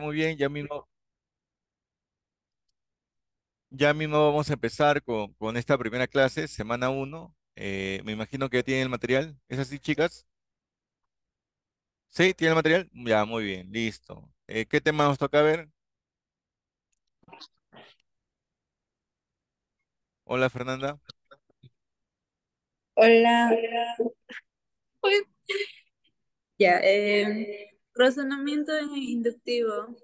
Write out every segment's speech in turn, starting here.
Muy bien, ya mismo, ya mismo vamos a empezar con, con esta primera clase, semana 1. Eh, me imagino que ya tienen el material. ¿Es así, chicas? ¿Sí? ¿Tienen el material? Ya, muy bien, listo. Eh, ¿Qué tema nos toca ver? Hola, Fernanda. Hola. Hola. Ya, eh, Razonamiento inductivo.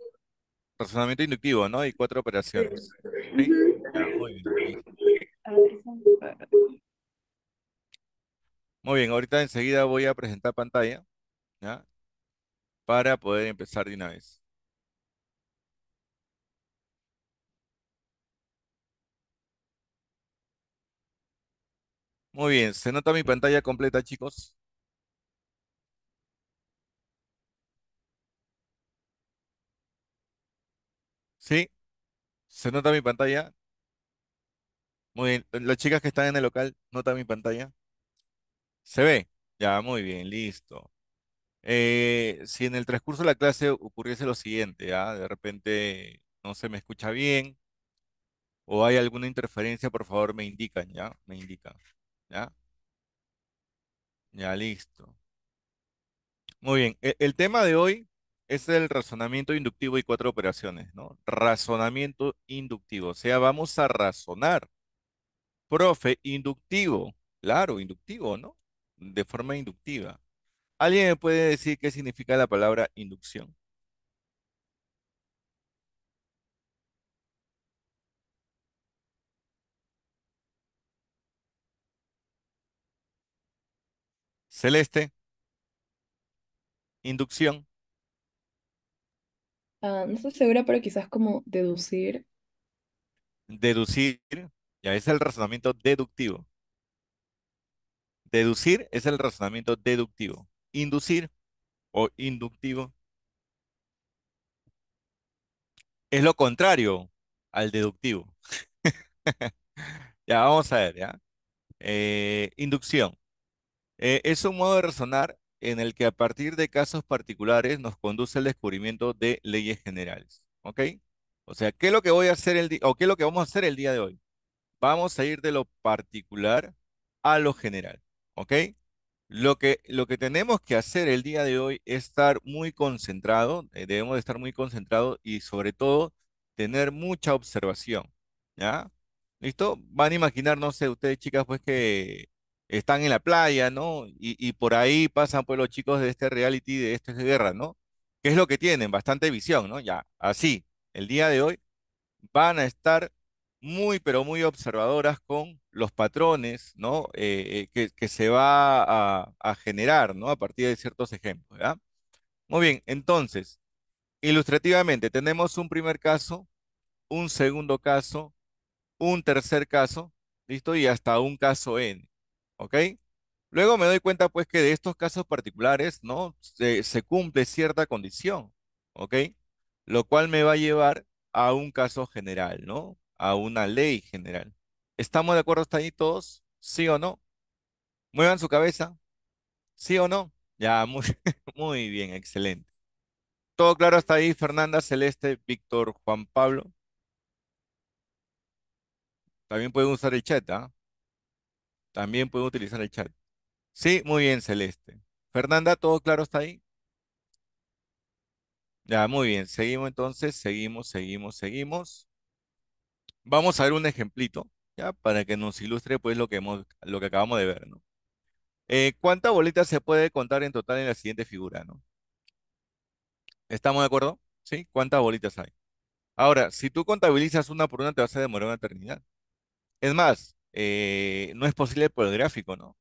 Razonamiento inductivo, ¿no? Y cuatro operaciones. Ah, muy bien. Muy bien, ahorita enseguida voy a presentar pantalla, ¿ya? Para poder empezar de una vez. Muy bien, ¿se nota mi pantalla completa, chicos? Sí, se nota mi pantalla. Muy bien. Eh, las chicas que están en el local, ¿nota mi pantalla? ¿Se ve? Ya, muy bien, listo. Eh, si en el transcurso de la clase ocurriese lo siguiente, ¿ya? de repente no se me escucha bien o hay alguna interferencia, por favor me indican, ¿ya? Me indican, ¿ya? Ya, listo. Muy bien, e, el tema de hoy es el razonamiento inductivo y cuatro operaciones, ¿no? Razonamiento inductivo, o sea, vamos a razonar. Profe, inductivo, claro, inductivo, ¿no? De forma inductiva. ¿Alguien me puede decir qué significa la palabra inducción? Celeste. Inducción. Ah, no estoy segura, pero quizás como deducir. Deducir, ya es el razonamiento deductivo. Deducir es el razonamiento deductivo. Inducir o inductivo es lo contrario al deductivo. ya vamos a ver, ¿ya? Eh, inducción. Eh, es un modo de razonar en el que a partir de casos particulares nos conduce el descubrimiento de leyes generales. ¿Ok? O sea, ¿qué es lo que voy a hacer el o qué es lo que vamos a hacer el día de hoy? Vamos a ir de lo particular a lo general. ¿Ok? Lo que, lo que tenemos que hacer el día de hoy es estar muy concentrado, eh, debemos de estar muy concentrados y sobre todo tener mucha observación. ¿Ya? ¿Listo? Van a imaginar, no sé, ustedes chicas, pues que están en la playa, ¿no? Y, por ahí pasan pues los chicos de este reality, de este de guerra, ¿no? ¿Qué es lo que tienen? Bastante visión, ¿no? Ya, así, el día de hoy van a estar muy, pero muy observadoras con los patrones, ¿no? Eh, eh, que, que, se va a, a, generar, ¿no? A partir de ciertos ejemplos, ¿verdad? Muy bien, entonces, ilustrativamente, tenemos un primer caso, un segundo caso, un tercer caso, ¿listo? Y hasta un caso N. ¿ok? Luego me doy cuenta pues que de estos casos particulares, ¿no? Se, cumple cierta condición, ¿ok? Lo cual me va a llevar a un caso general, ¿no? A una ley general. ¿Estamos de acuerdo hasta ahí todos? ¿Sí o no? Muevan su cabeza. ¿Sí o no? Ya, muy, muy bien, excelente. ¿Todo claro hasta ahí? Fernanda, Celeste, Víctor, Juan Pablo. También pueden usar el chat, ¿ah? También puedo utilizar el chat. Sí, muy bien, Celeste. Fernanda, ¿todo claro está ahí? Ya, muy bien. Seguimos entonces, seguimos, seguimos, seguimos. Vamos a ver un ejemplito, ya, para que nos ilustre pues lo que hemos, lo que acabamos de ver, ¿no? Eh, ¿cuántas bolitas se puede contar en total en la siguiente figura, no? ¿Estamos de acuerdo? ¿Sí? ¿Cuántas bolitas hay? Ahora, si tú contabilizas una por una, te vas a demorar una eternidad. Es más, eh, no es posible por el gráfico, ¿no?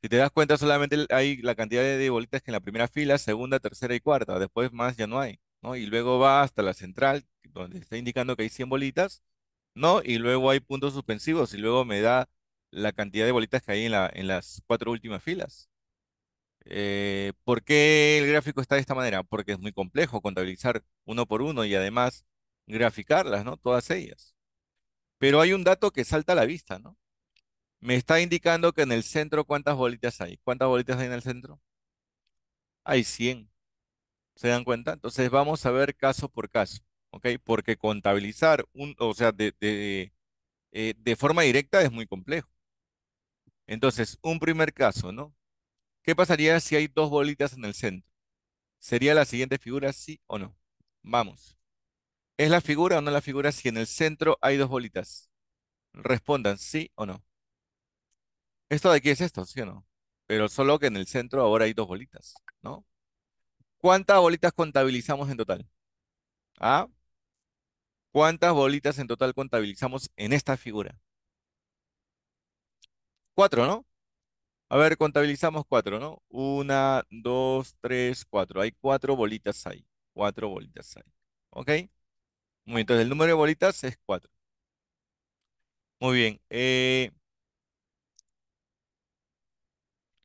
Si te das cuenta, solamente hay la cantidad de bolitas que en la primera fila, segunda, tercera y cuarta. Después más ya no hay, ¿no? Y luego va hasta la central, donde está indicando que hay 100 bolitas, ¿no? Y luego hay puntos suspensivos y luego me da la cantidad de bolitas que hay en, las cuatro últimas filas. Eh, ¿Por qué el gráfico está de esta manera? Porque es muy complejo contabilizar uno por uno y además graficarlas, ¿no? Todas ellas. Pero hay un dato que salta a la vista, ¿no? Me está indicando que en el centro, ¿cuántas bolitas hay? ¿Cuántas bolitas hay en el centro? Hay 100. ¿Se dan cuenta? Entonces vamos a ver caso por caso, ¿ok? Porque contabilizar, un, o sea, de, de, eh, de forma directa es muy complejo. Entonces, un primer caso, ¿no? ¿Qué pasaría si hay dos bolitas en el centro? ¿Sería la siguiente figura, sí o no? Vamos. ¿Es la figura o no la figura si en el centro hay dos bolitas? Respondan sí o no. Esto de aquí es esto, ¿sí o no? Pero solo que en el centro ahora hay dos bolitas, ¿no? ¿Cuántas bolitas contabilizamos en total? ¿Ah? ¿Cuántas bolitas en total contabilizamos en esta figura? Cuatro, ¿no? A ver, contabilizamos cuatro, ¿no? Una, dos, tres, cuatro. Hay cuatro bolitas ahí. Cuatro bolitas ahí. ¿Ok? Muy bien, entonces el número de bolitas es 4. Muy bien. Eh,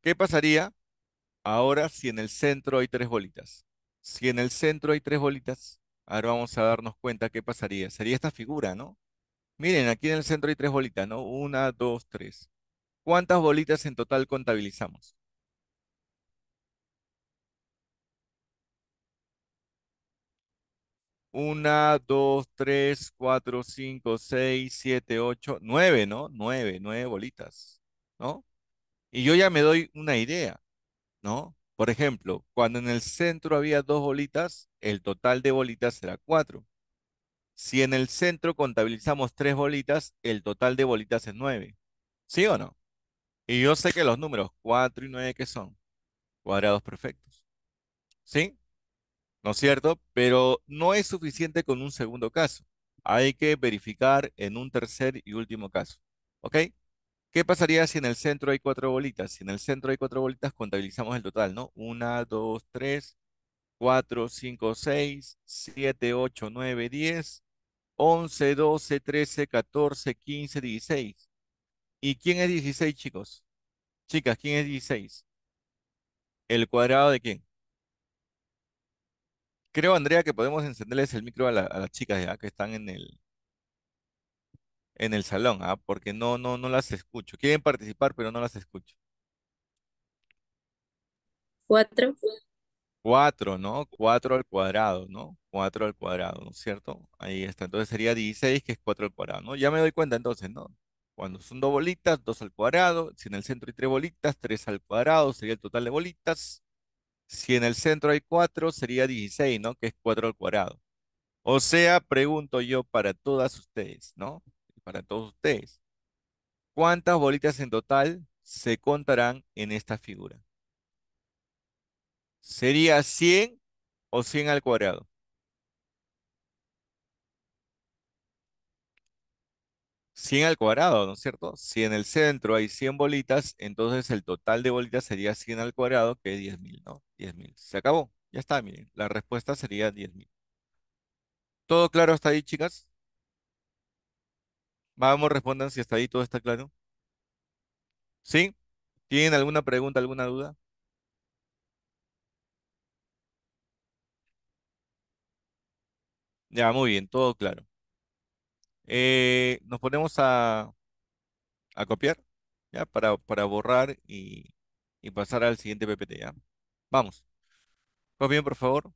¿Qué pasaría ahora si en el centro hay tres bolitas? Si en el centro hay tres bolitas, ahora vamos a darnos cuenta qué pasaría. Sería esta figura, ¿no? Miren, aquí en el centro hay tres bolitas, ¿no? Una, dos, tres. ¿Cuántas bolitas en total contabilizamos? Una, dos, tres, cuatro, cinco, seis, siete, ocho, nueve, ¿no? Nueve, nueve bolitas, ¿no? Y yo ya me doy una idea, ¿no? Por ejemplo, cuando en el centro había dos bolitas, el total de bolitas era cuatro. Si en el centro contabilizamos tres bolitas, el total de bolitas es nueve. ¿Sí o no? Y yo sé que los números cuatro y nueve, ¿qué son cuadrados perfectos. ¿Sí? ¿no es cierto? Pero no es suficiente con un segundo caso. Hay que verificar en un tercer y último caso, ¿ok? ¿Qué pasaría si en el centro hay cuatro bolitas? Si en el centro hay cuatro bolitas, contabilizamos el total, ¿no? Una, dos, tres, cuatro, cinco, seis, siete, ocho, nueve, diez, once, doce, trece, catorce, quince, dieciséis. ¿Y quién es 16, chicos? Chicas, ¿quién es 16? ¿El cuadrado de quién? Creo, Andrea, que podemos encenderles el micro a, las chicas ya que están en el, en el salón, ¿ah? porque no, no, no las escucho. Quieren participar, pero no las escucho. Cuatro. Cuatro, ¿no? Cuatro al cuadrado, ¿no? Cuatro al cuadrado, ¿no es cierto? Ahí está. Entonces sería 16, que es cuatro al cuadrado, ¿no? Ya me doy cuenta entonces, ¿no? Cuando son dos bolitas, dos al cuadrado. Si en el centro hay tres bolitas, tres al cuadrado sería el total de bolitas. Si en el centro hay 4, sería 16, ¿no? Que es 4 al cuadrado. O sea, pregunto yo para todas ustedes, ¿no? Para todos ustedes. ¿Cuántas bolitas en total se contarán en esta figura? ¿Sería 100 o 100 al cuadrado? 100 al cuadrado, ¿no es cierto? Si en el centro hay 100 bolitas, entonces el total de bolitas sería 100 al cuadrado, que es 10.000, ¿no? 10.000. Se acabó. Ya está, miren. La respuesta sería 10.000. ¿Todo claro hasta ahí, chicas? Vamos, respondan si hasta ahí todo está claro. ¿Sí? ¿Tienen alguna pregunta, alguna duda? Ya, muy bien, todo claro. Eh, nos ponemos a, a copiar, ¿ya? Para, para borrar y, pasar al siguiente PPT, Vamos. Copien, pues por favor.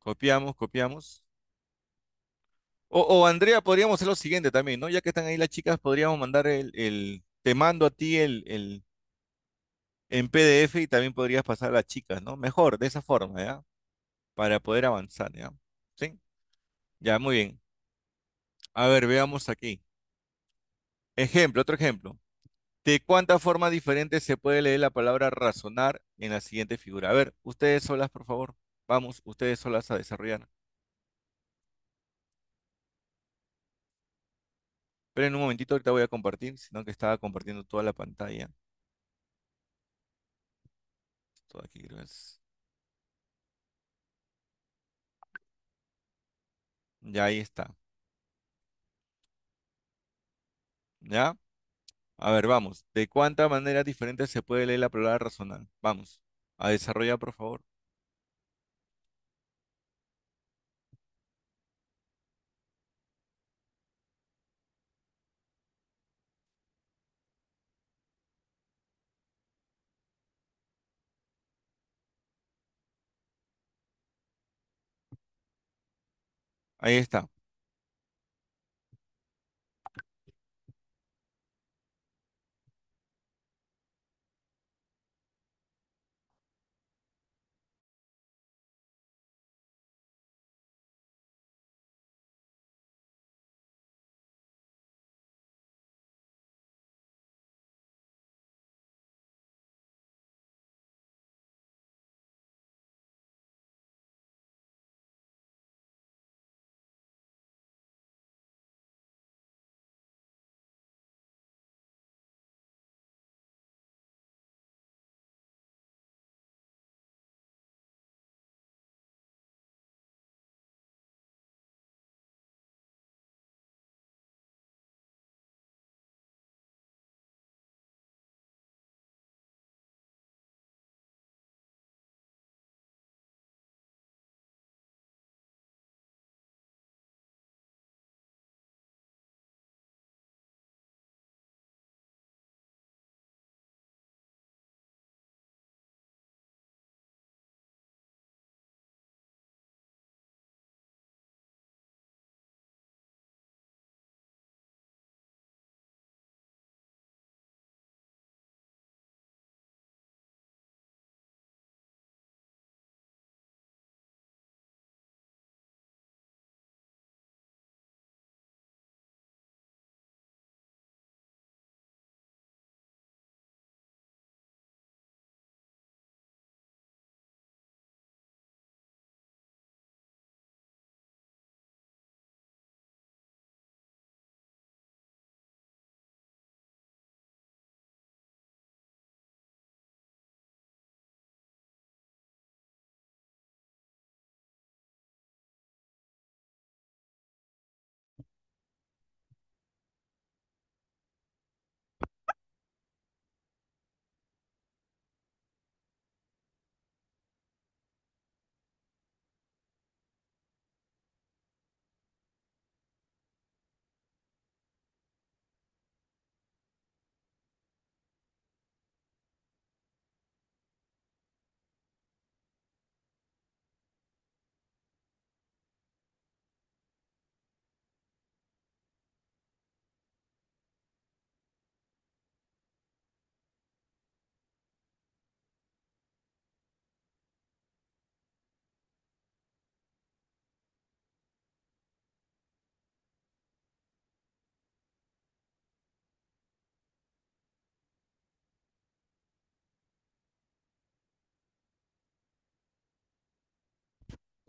Copiamos, copiamos. O, Andrea, podríamos hacer lo siguiente también, ¿no? Ya que están ahí las chicas, podríamos mandar el, te mando a ti el, el, en PDF y también podrías pasar a las chicas, ¿no? Mejor, de esa forma, ¿ya? Para poder avanzar, ¿ya? ¿Sí? Ya, muy bien. A ver, veamos aquí. Ejemplo, otro ejemplo. ¿De cuánta forma diferente se puede leer la palabra razonar en la siguiente figura? A ver, ustedes solas, por favor. Vamos, ustedes solas a desarrollar. Pero en un momentito, ahorita voy a compartir, sino que estaba compartiendo toda la pantalla. Todo aquí, gracias. Ya ahí está. ¿Ya? A ver, vamos. ¿De cuántas maneras diferentes se puede leer la palabra razonar? Vamos. A desarrollar, por favor. Ahí está.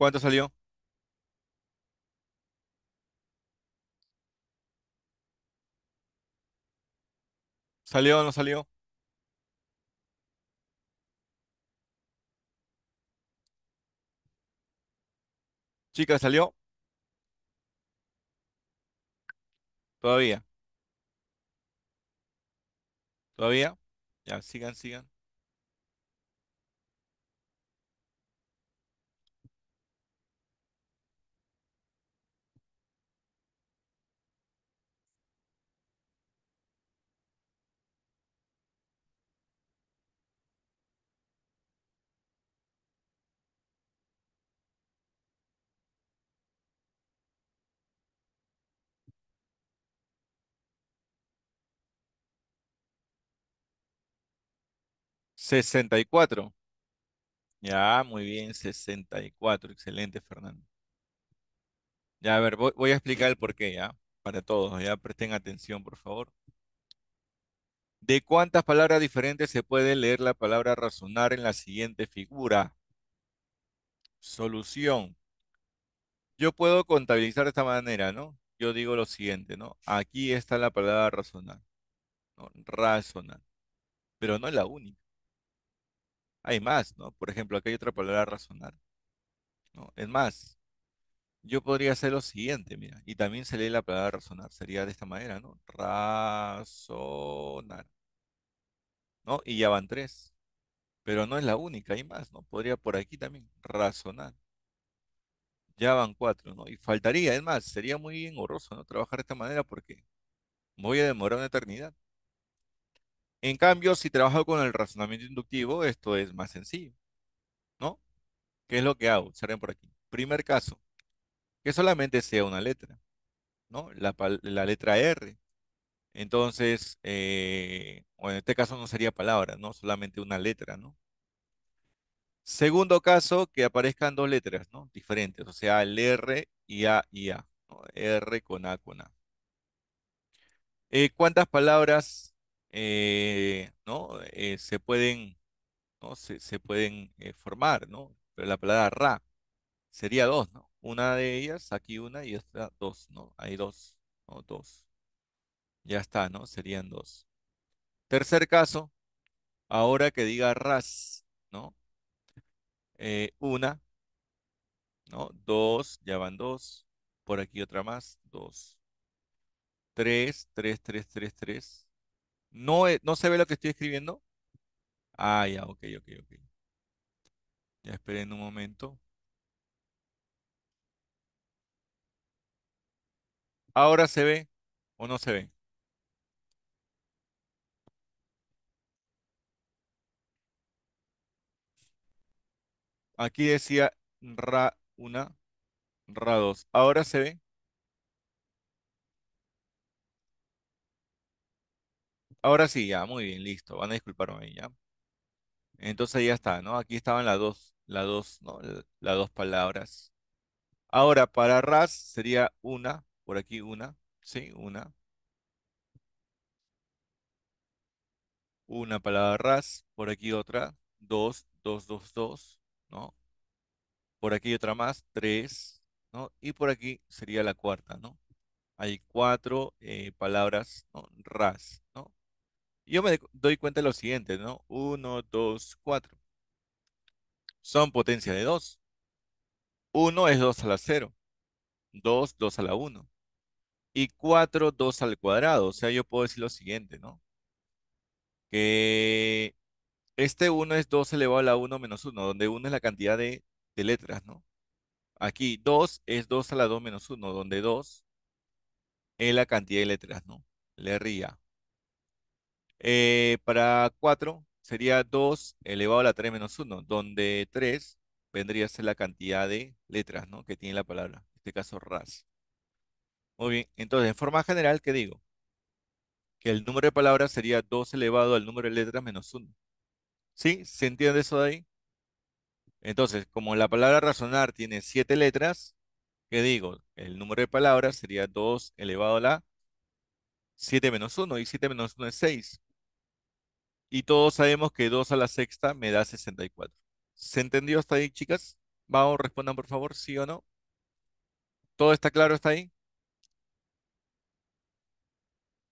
¿Cuánto salió? ¿Salió o no salió? Chica ¿salió? Todavía. ¿Todavía? Ya, sigan, sigan. 64. Ya, muy bien, 64. Excelente, Fernando. Ya, a ver, voy, a explicar el porqué, ya, para todos, ya, presten atención, por favor. ¿De cuántas palabras diferentes se puede leer la palabra razonar en la siguiente figura? Solución. Yo puedo contabilizar de esta manera, ¿no? Yo digo lo siguiente, ¿no? Aquí está la palabra razonar. Razonar. Pero no es la única hay más, ¿no? Por ejemplo, aquí hay otra palabra razonar. ¿no? Es más, yo podría hacer lo siguiente, mira, y también se lee la palabra razonar, sería de esta manera, ¿no? Razonar. ¿No? Y ya van tres. Pero no es la única, hay más, ¿no? Podría por aquí también, razonar. Ya van cuatro, ¿no? Y faltaría, es más, sería muy engorroso, ¿no? Trabajar de esta manera porque voy a demorar una eternidad. En cambio, si trabajo con el razonamiento inductivo, esto es más sencillo. ¿No? ¿Qué es lo que hago? Observen por aquí. Primer caso, que solamente sea una letra. ¿No? La, letra R. Entonces, eh, o en este caso no sería palabra, ¿no? Solamente una letra, ¿no? Segundo caso, que aparezcan dos letras, ¿no? Diferentes, o sea, el R y A y A. R con A con A. Eh, ¿Cuántas palabras eh, ¿no? Eh, se pueden, ¿no? Se, pueden eh, formar, ¿no? Pero la palabra ra sería dos, ¿no? Una de ellas, aquí una y esta dos, ¿no? Hay dos, Dos. Ya está, ¿no? Serían dos. Tercer caso, ahora que diga ras, ¿no? una, ¿no? Dos, ya van dos. Por aquí otra más, dos. Tres, tres, tres, tres, tres. E, no, se ve lo que estoy escribiendo. Ah, ya, ok, ok, ok. Ya esperen un momento. ¿Ahora se ve o no se ve? Aquí decía RA1, RA2. ¿Ahora se ve? Ahora sí, ya, muy bien, listo. Van a disculparme, ya. Entonces ya está, ¿no? Aquí estaban las dos, las dos, ¿no? Las dos palabras. Ahora, para ras sería una, por aquí una, ¿sí? Una. Una palabra ras, por aquí otra, dos, dos, dos, dos, ¿no? Por aquí otra más, tres, ¿no? Y por aquí sería la cuarta, ¿no? Hay cuatro eh, palabras, ¿no? Ras. Yo me doy cuenta de lo siguiente, ¿no? 1, 2, 4. Son potencia de 2. 1 es 2 a la 0. 2, 2 a la 1. Y 4, 2 al cuadrado. O sea, yo puedo decir lo siguiente, ¿no? Que este 1 es 2 elevado a la 1 menos 1, donde 1 es la cantidad de, de letras, ¿no? Aquí 2 es 2 a la 2 menos 1, donde 2 es la cantidad de letras, ¿no? Le ría. Eh, para 4 sería 2 elevado a la 3 menos 1, donde 3 vendría a ser la cantidad de letras que tiene la palabra, en este caso RAS. Muy bien, entonces, en forma general, ¿qué digo? Que el número de palabras sería 2 elevado al número de letras menos 1. ¿Sí? ¿Se entiende eso de ahí? Entonces, como la palabra razonar tiene 7 letras, ¿qué digo? El número de palabras sería 2 elevado a la 7 menos 1, y 7 menos 1 es 6. Y todos sabemos que 2 a la sexta me da 64. ¿Se entendió hasta ahí, chicas? Vamos, respondan por favor, sí o no. ¿Todo está claro hasta ahí?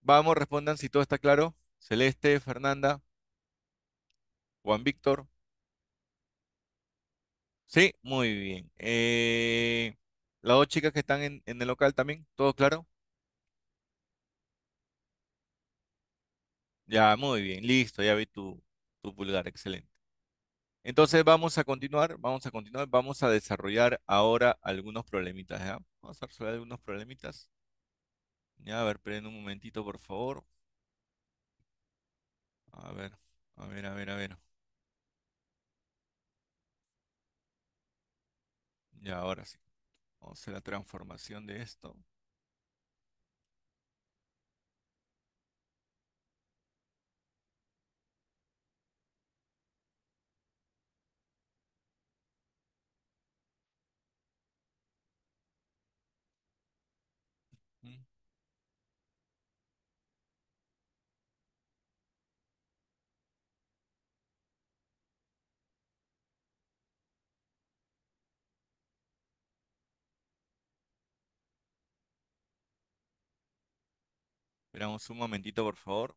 Vamos, respondan si todo está claro. Celeste, Fernanda, Juan Víctor. Sí, muy bien. Eh, las dos chicas que están en, en el local también, ¿todo claro? Ya, muy bien, listo, ya vi tu, tu pulgar, excelente. Entonces vamos a continuar, vamos a continuar, vamos a desarrollar ahora algunos problemitas, ¿ya? Vamos a resolver algunos problemitas. Ya, a ver, esperen un momentito, por favor. A ver, a ver, a ver, a ver. Ya, ahora sí. Vamos a hacer la transformación de esto. esperamos un momentito, por favor.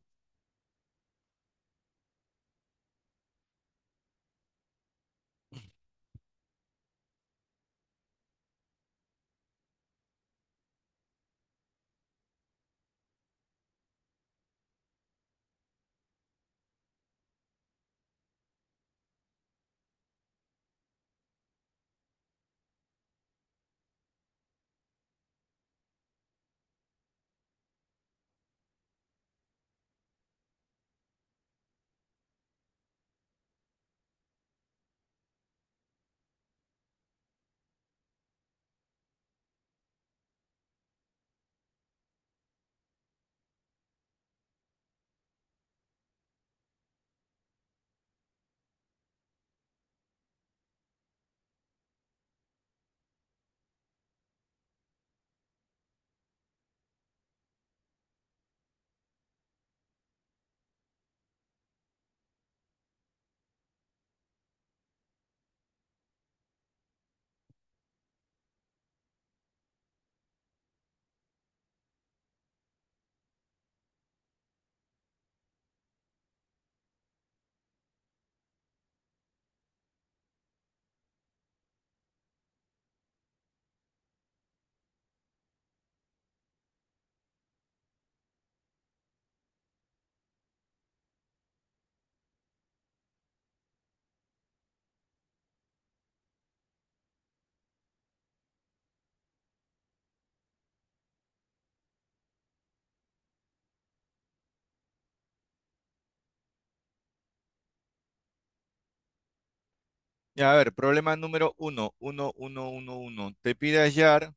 Ya, a ver, problema número 1, 1, 1, 1, 1. Te pide hallar,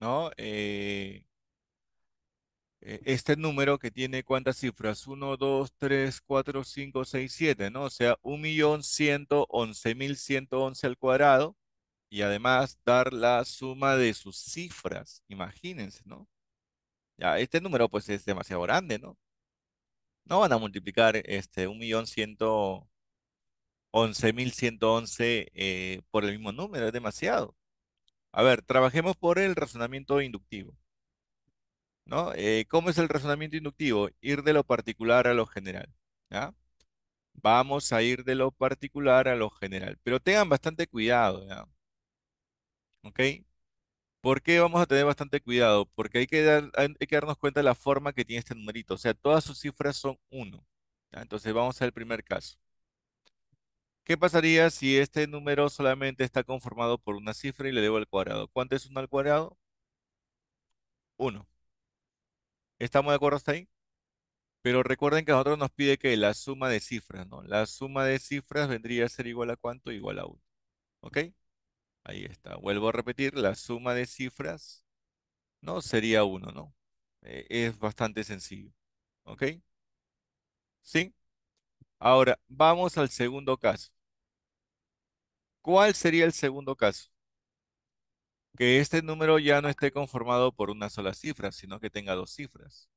¿no? Eh, eh, este número que tiene cuántas cifras, 1, 2, 3, 4, 5, 6, 7, ¿no? O sea, 1.111.111 al cuadrado y además dar la suma de sus cifras, imagínense, ¿no? Ya, este número pues es demasiado grande, ¿no? No van a multiplicar este 1.100.000. 11.111 eh, por el mismo número, es demasiado. A ver, trabajemos por el razonamiento inductivo. ¿no? Eh, ¿Cómo es el razonamiento inductivo? Ir de lo particular a lo general. Vamos a ir de lo particular a lo general. Pero tengan bastante cuidado. ¿Ok? ¿Por qué vamos a tener bastante cuidado? Porque hay que, hay que darnos cuenta de la forma que tiene este numerito. O sea, todas sus cifras son 1. Entonces vamos al primer caso. ¿Qué pasaría si este número solamente está conformado por una cifra y le debo al cuadrado? ¿Cuánto es 1 al cuadrado? 1. ¿Estamos de acuerdo hasta ahí? Pero recuerden que a nosotros nos pide que la suma de cifras, ¿no? La suma de cifras vendría a ser igual a cuánto? Igual a 1. ¿Ok? Ahí está. Vuelvo a repetir, la suma de cifras, ¿no? Sería 1, ¿no? Eh, es bastante sencillo. ¿Ok? ¿Sí? Ahora, vamos al segundo caso. ¿Cuál sería el segundo caso? Que este número ya no esté conformado por una sola cifra, sino que tenga dos cifras.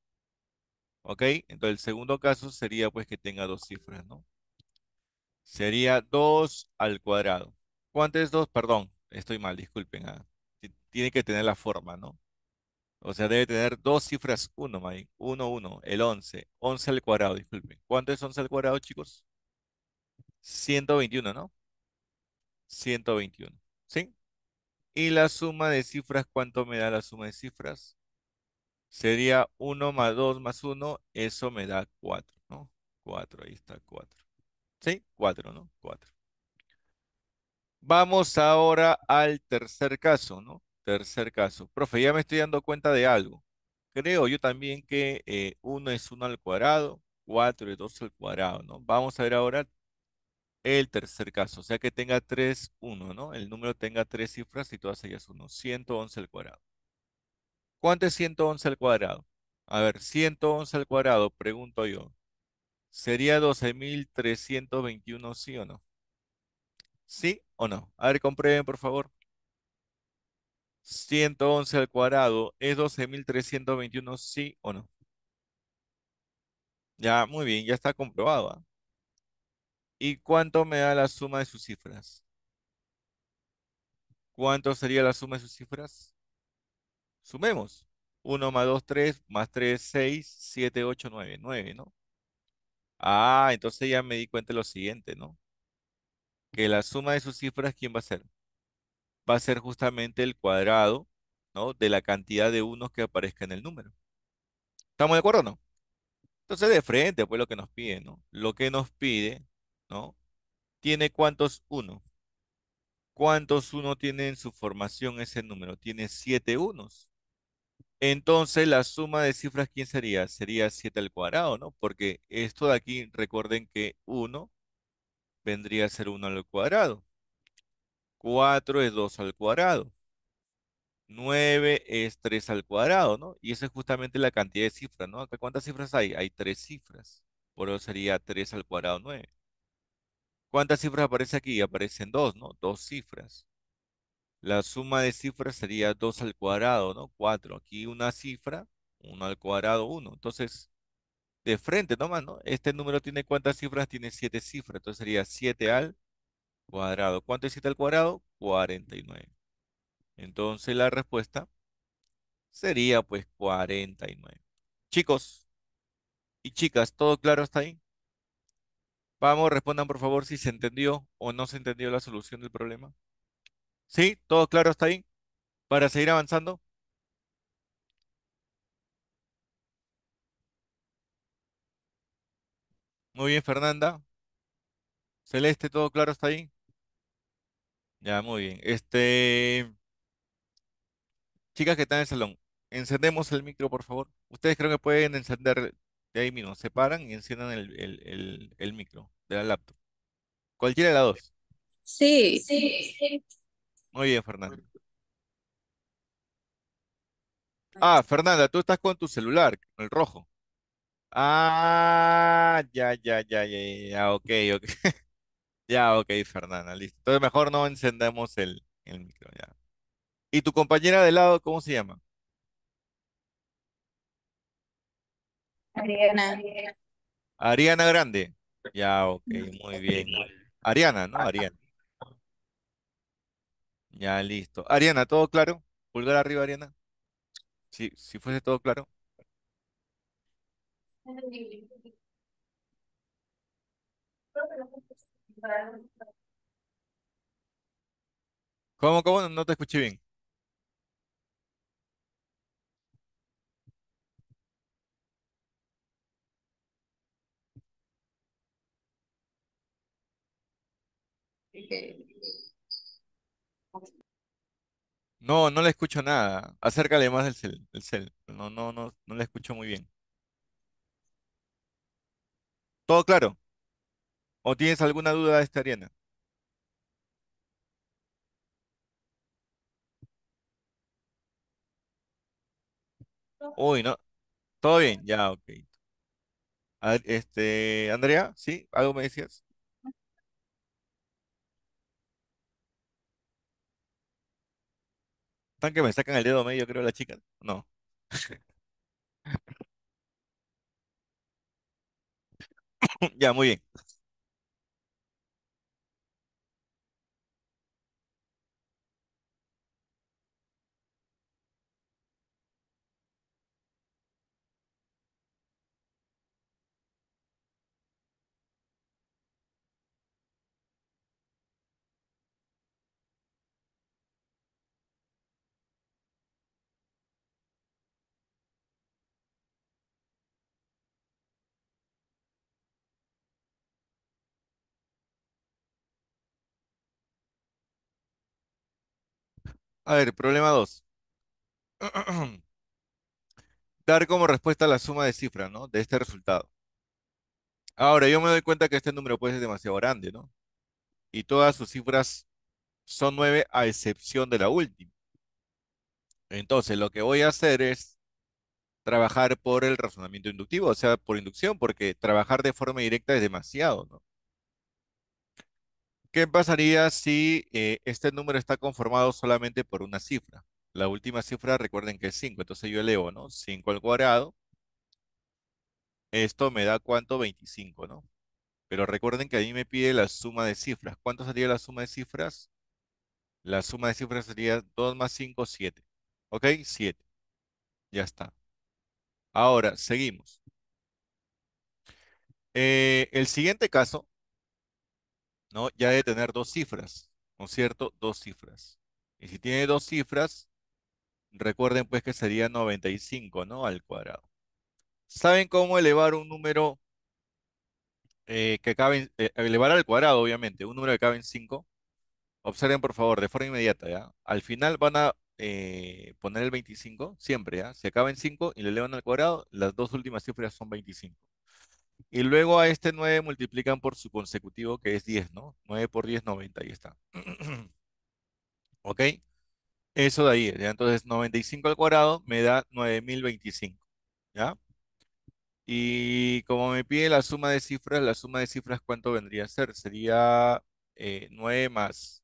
¿Ok? Entonces el segundo caso sería pues que tenga dos cifras, ¿no? Sería 2 al cuadrado. ¿Cuánto es 2? Perdón, estoy mal, disculpen. Ah, tiene que tener la forma, ¿no? O sea, debe tener dos cifras 1, 1, 1, el 11. 11 al cuadrado, disculpen. ¿Cuánto es 11 al cuadrado, chicos? 121, ¿no? 121, ¿sí? Y la suma de cifras, ¿cuánto me da la suma de cifras? Sería 1 más 2 más 1, eso me da 4, ¿no? 4, ahí está 4. ¿Sí? 4, ¿no? 4. Vamos ahora al tercer caso, ¿no? Tercer caso. Profe, ya me estoy dando cuenta de algo. Creo yo también que 1 eh, es 1 al cuadrado, 4 es 2 al cuadrado, ¿no? Vamos a ver ahora el tercer caso. O sea que tenga 3, 1, ¿no? El número tenga 3 cifras y todas ellas 1. 111 al cuadrado. ¿Cuánto es 111 al cuadrado? A ver, 111 al cuadrado, pregunto yo. ¿Sería 12.321, sí o no? ¿Sí o no? A ver, comprueben, por favor. 111 al cuadrado es 12.321, sí o no. Ya, muy bien, ya está comprobado. ¿ah? ¿Y cuánto me da la suma de sus cifras? ¿Cuánto sería la suma de sus cifras? Sumemos. 1 más 2, 3, más 3, 6, 7, 8, 9, 9, ¿no? Ah, entonces ya me di cuenta de lo siguiente, ¿no? Que la suma de sus cifras, ¿quién va a ser? va a ser justamente el cuadrado ¿no? de la cantidad de unos que aparezca en el número. ¿Estamos de acuerdo o no? Entonces, de frente, pues lo que nos pide, ¿no? Lo que nos pide, ¿no? Tiene cuántos unos. ¿Cuántos unos tiene en su formación ese número? Tiene siete unos. Entonces, la suma de cifras, ¿quién sería? Sería 7 al cuadrado, ¿no? Porque esto de aquí, recuerden que 1 vendría a ser 1 al cuadrado. 4 es 2 al cuadrado. 9 es 3 al cuadrado, ¿no? Y esa es justamente la cantidad de cifras, ¿no? Acá cuántas cifras hay? Hay 3 cifras. Por eso sería 3 al cuadrado 9. ¿Cuántas cifras aparece aquí? Aparecen 2, ¿no? 2 cifras. La suma de cifras sería 2 al cuadrado, ¿no? 4. Aquí una cifra, 1 al cuadrado 1. Entonces, de frente nomás, ¿no? Este número tiene cuántas cifras? Tiene 7 cifras. Entonces sería 7 al cuadrado. ¿Cuánto es 7 al cuadrado? 49. Entonces la respuesta sería pues 49. Chicos y chicas, ¿todo claro hasta ahí? Vamos, respondan por favor si se entendió o no se entendió la solución del problema. ¿Sí? ¿Todo claro hasta ahí? Para seguir avanzando. Muy bien, Fernanda. Celeste, ¿todo claro hasta ahí? Ya, muy bien. Este, chicas que están en el salón, encendemos el micro, por favor. Ustedes creo que pueden encender de ahí mismo. Separan y enciendan el, el, el, micro de la laptop. Cualquiera de las dos. Sí. sí. Muy bien, Fernanda. Ah, Fernanda, tú estás con tu celular, el rojo. Ah, ya, ya, ya, ya, ya, ok, ok. Ya, ok, Fernanda, listo. Entonces mejor no encendemos el, el micro, ¿Y tu compañera de lado, cómo se llama? Ariana. Ariana Grande. Ya, ok, muy bien. Ariana, ¿no? Ariana. Ya, listo. Ariana, ¿todo claro? Pulgar arriba, Ariana. Si, si fuese todo claro. ¿Cómo, cómo? No te escuché bien. No, no le escucho nada. Acércale más del cel, cel. No, no, no, no le escucho muy bien. ¿Todo claro? ¿O tienes alguna duda de esta Ariana? Uy, no. ¿Todo bien? Ya, ok. este, Andrea, ¿sí? ¿Algo me decías? Están que me sacan el dedo medio, creo, la chica, No. Ya, muy bien. A ver, problema 2. Dar como respuesta la suma de cifras, ¿no? De este resultado. Ahora, yo me doy cuenta que este número puede ser demasiado grande, ¿no? Y todas sus cifras son 9 a excepción de la última. Entonces, lo que voy a hacer es trabajar por el razonamiento inductivo, o sea, por inducción, porque trabajar de forma directa es demasiado, ¿no? ¿Qué pasaría si eh, este número está conformado solamente por una cifra? La última cifra, recuerden que es 5, entonces yo elevo, ¿no? 5 al cuadrado. Esto me da cuánto? 25, ¿no? Pero recuerden que a mí me pide la suma de cifras. ¿Cuánto sería la suma de cifras? La suma de cifras sería 2 más 5, 7. ¿Ok? 7. Ya está. Ahora, seguimos. Eh, el siguiente caso ya debe tener dos cifras, ¿no es cierto? Dos cifras. Y si tiene dos cifras, recuerden pues que sería 95, ¿no? Al cuadrado. ¿Saben cómo elevar un número eh, que cabe, eh, elevar al cuadrado, obviamente, un número que cabe en 5? Observen, por favor, de forma inmediata, ¿ya? Al final van a eh, poner el 25, siempre, ¿ya? Se acaba en 5 y lo elevan al cuadrado, las dos últimas cifras son 25. Y luego a este 9 multiplican por su consecutivo, que es 10, ¿no? 9 por 10, 90, ahí está. ¿Ok? Eso de ahí, ¿ya? Entonces 95 al cuadrado me da 9025, ¿ya? Y como me pide la suma de cifras, la suma de cifras, ¿cuánto vendría a ser? Sería eh, 9 más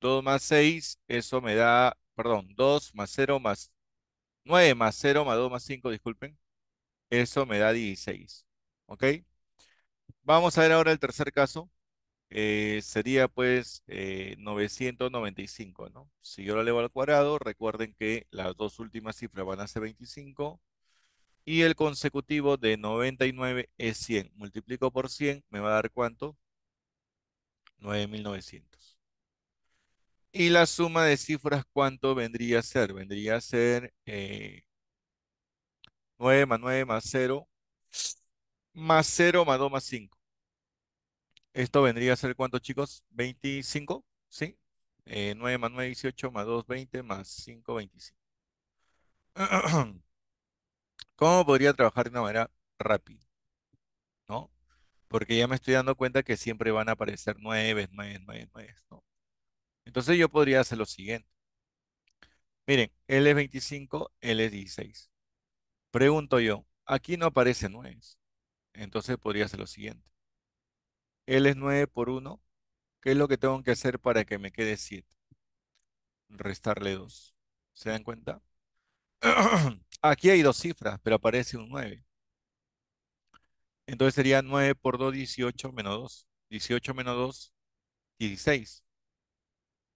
2 más 6, eso me da, perdón, 2 más 0 más 9 más 0 más 2 más 5, disculpen, eso me da 16. ¿Ok? Vamos a ver ahora el tercer caso. Eh, sería pues 995, eh, ¿no? Si yo lo elevo al cuadrado, recuerden que las dos últimas cifras van a ser 25 y el consecutivo de 99 es 100. Multiplico por 100, me va a dar ¿cuánto? 9900. Y la suma de cifras, ¿cuánto vendría a ser? Vendría a ser 9 eh, más 9 más 0, más 0 más 2 más 5. Esto vendría a ser cuánto, chicos? 25, ¿sí? 9 eh, más 9, 18, más 2, 20, más 5, 25. ¿Cómo podría trabajar de una manera rápida? ¿No? Porque ya me estoy dando cuenta que siempre van a aparecer 9, 9, 9, 9, ¿no? Entonces yo podría hacer lo siguiente. Miren, L es 25, L es 16. Pregunto yo, aquí no aparece 9. Entonces podría ser lo siguiente. L es 9 por 1. ¿Qué es lo que tengo que hacer para que me quede 7? Restarle 2. ¿Se dan cuenta? Aquí hay dos cifras, pero aparece un 9. Entonces sería 9 por 2, 18 menos 2. 18 menos 2, 16.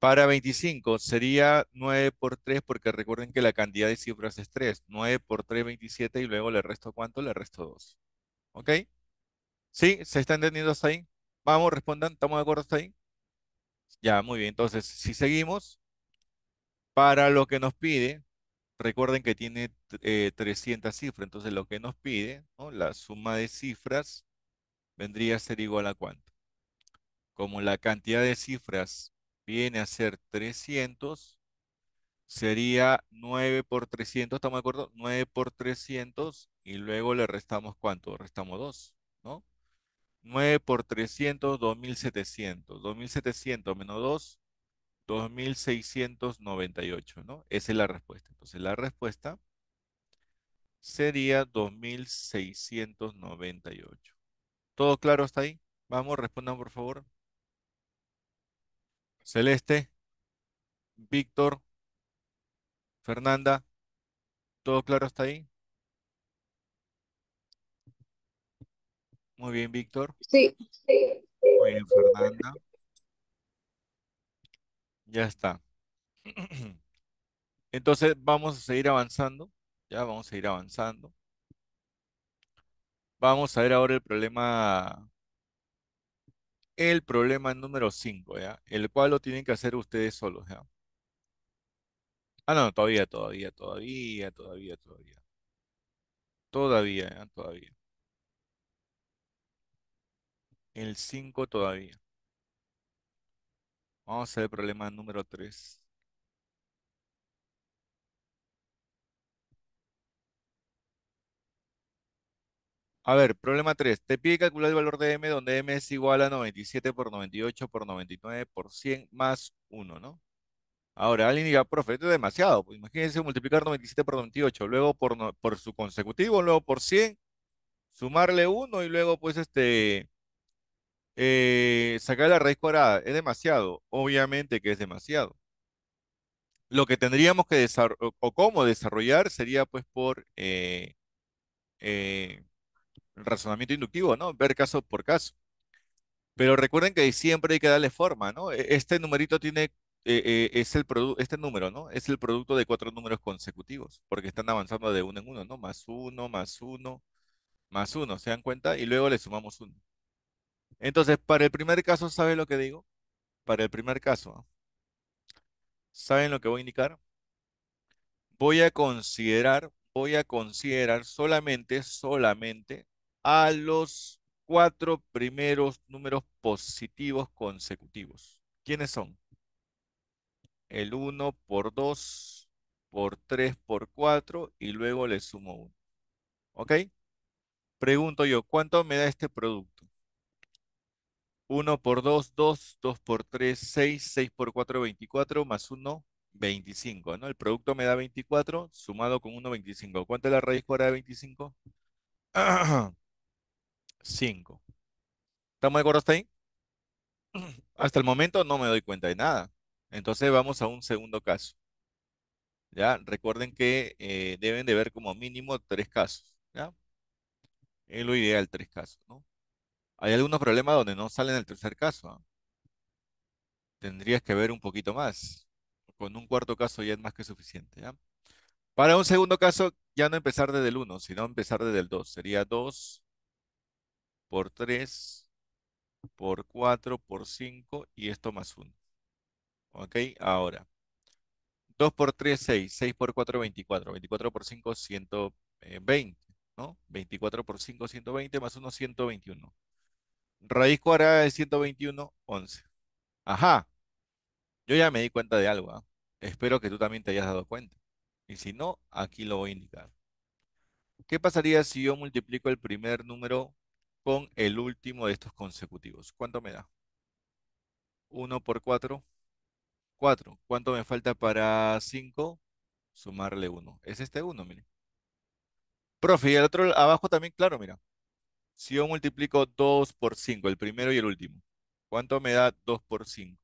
Para 25 sería 9 por 3, porque recuerden que la cantidad de cifras es 3. 9 por 3, 27, y luego le resto cuánto? Le resto 2. ¿Ok? ¿Sí? ¿Se está entendiendo hasta ahí? Vamos, respondan. ¿Estamos de acuerdo hasta ahí? Ya, muy bien. Entonces, si seguimos, para lo que nos pide, recuerden que tiene 300 eh, cifras. Entonces, lo que nos pide, ¿no? la suma de cifras, vendría a ser igual a cuánto. Como la cantidad de cifras viene a ser 300, sería 9 por 300, ¿estamos de acuerdo? 9 por 300 y luego le restamos ¿cuánto? Restamos 2, ¿no? 9 por 300, 2700. 2700 menos 2, 2698, ¿no? Esa es la respuesta. Entonces la respuesta sería 2698. ¿Todo claro hasta ahí? Vamos, respondan por favor. Celeste, Víctor, Fernanda, ¿todo claro hasta ahí? Muy bien, Víctor. Sí, sí. Muy bien, Fernanda. Ya está. Entonces vamos a seguir avanzando. Ya vamos a ir avanzando. Vamos a ver ahora el problema. El problema número 5, ¿ya? El cual lo tienen que hacer ustedes solos, ¿ya? Ah, no, todavía, todavía, todavía, todavía, todavía. Todavía, todavía. El 5 todavía. Vamos a ver problema número 3. A ver, problema 3. Te pide calcular el valor de m donde m es igual a 97 por 98 por 99 por 100 más 1, ¿no? Ahora, alguien diga, profe, esto es demasiado. Pues, imagínense multiplicar 97 por 98, luego por, por su consecutivo, luego por 100, sumarle 1 y luego pues este, eh, sacar la raíz cuadrada. Es demasiado, obviamente que es demasiado. Lo que tendríamos que desarrollar, o cómo desarrollar, sería pues por eh, eh, razonamiento inductivo, ¿no? Ver caso por caso. Pero recuerden que siempre hay que darle forma, ¿no? E-, este numerito tiene eh, eh, es el este número, ¿no? Es el producto de cuatro números consecutivos, porque están avanzando de uno en uno, ¿no? Más uno, más uno, más uno, ¿se dan cuenta? Y luego le sumamos uno. Entonces, para el primer caso, ¿saben lo que digo? Para el primer caso, ¿saben lo que voy a indicar? Voy a considerar, voy a considerar solamente, solamente a los cuatro primeros números positivos consecutivos. ¿Quiénes son? el 1 por 2 por 3 por 4 y luego le sumo 1. ¿Ok? Pregunto yo, ¿cuánto me da este producto? 1 por 2, 2, 2 por 3, 6, 6 por 4, 24, más 1, 25, ¿no? El producto me da 24 sumado con 1, 25. ¿Cuánto es la raíz cuadrada de 25? 5. ¿Estamos de acuerdo hasta ahí? Hasta el momento no me doy cuenta de nada. Entonces vamos a un segundo caso. ¿Ya? Recuerden que eh, deben de ver como mínimo tres casos. Es lo ideal, tres casos. Hay algunos problemas donde no salen el tercer caso. ¿ah? Tendrías que ver un poquito más. Con un cuarto caso ya es más que suficiente. Para un segundo caso, ya no empezar desde el 1, sino empezar desde el 2. Sería 2 por 3 por 4 por 5 y esto más 1. Ok, ahora. 2 por 3, 6. 6 por 4, 24. 24 por 5, 120. ¿no? 24 por 5, 120 más 1, 121. Raíz cuadrada de 121, 11. Ajá. Yo ya me di cuenta de algo. ¿ah? Espero que tú también te hayas dado cuenta. Y si no, aquí lo voy a indicar. ¿Qué pasaría si yo multiplico el primer número con el último de estos consecutivos? ¿Cuánto me da? 1 por 4, 4. ¿Cuánto me falta para cinco? Sumarle uno. Es este uno, mire. Profe, y el otro abajo también, claro, mira. Si yo multiplico 2 por 5, el primero y el último, ¿cuánto me da 2 por 5?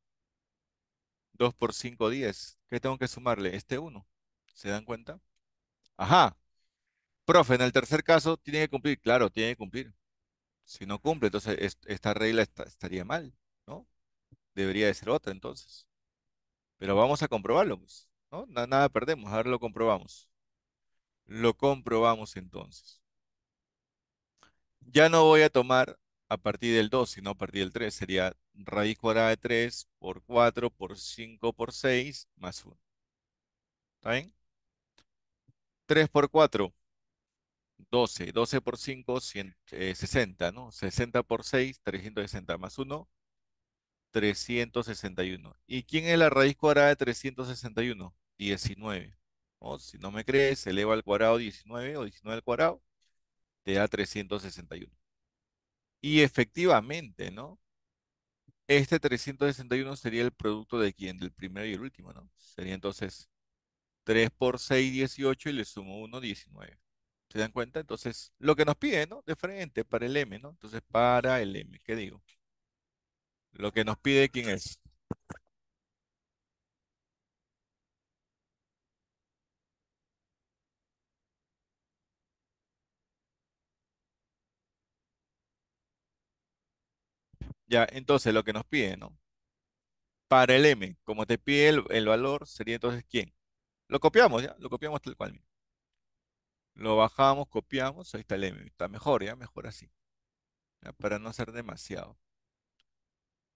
2 por 5, 10. ¿Qué tengo que sumarle? Este uno. ¿Se dan cuenta? Ajá. Profe, en el tercer caso, ¿tiene que cumplir? Claro, tiene que cumplir. Si no cumple, entonces esta regla estaría mal, ¿no? Debería de ser otra, entonces. Pero vamos a comprobarlo, pues, ¿no? Nada, perdemos, a ver, lo comprobamos. Lo comprobamos entonces. Ya no voy a tomar a partir del 2, sino a partir del 3. Sería raíz cuadrada de 3 por 4 por 5 por 6 más 1. ¿Está bien? 3 por 4, 12. 12 por 5, 60, eh, ¿no? 60 por 6, 360 más 1, 361. ¿Y quién es la raíz cuadrada de 361? 19. O si no me crees, eleva al cuadrado 19 o 19 al cuadrado, te da 361. Y efectivamente, ¿no? Este 361 sería el producto de quién? Del primero y el último, ¿no? Sería entonces 3 por 6, 18 y le sumo 1, 19. ¿Se dan cuenta? Entonces, lo que nos pide, ¿no? De frente, para el M, ¿no? Entonces, para el M, ¿qué digo? Lo que nos pide, ¿quién es? Ya, entonces lo que nos pide, ¿no? Para el M, como te pide el, valor, sería entonces ¿quién? Lo copiamos, ¿ya? Lo copiamos tal cual. Lo bajamos, copiamos, ahí está el M. Está mejor, ¿ya? Mejor así. Para no ser demasiado.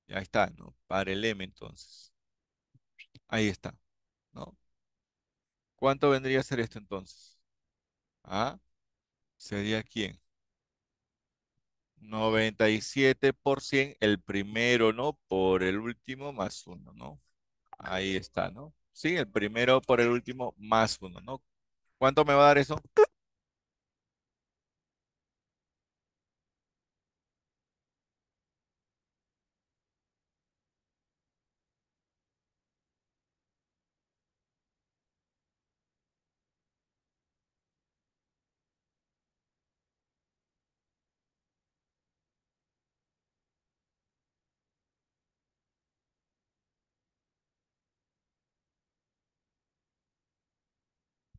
Ya está, ¿no? Para el M entonces. Ahí está, ¿no? ¿Cuánto vendría a ser esto entonces? ¿Ah? ¿Sería quién? 97 por el primero, ¿no? Por el último más uno, ¿no? Ahí está, ¿no? Sí, el primero por el último más uno, ¿no? ¿Cuánto me va a dar eso?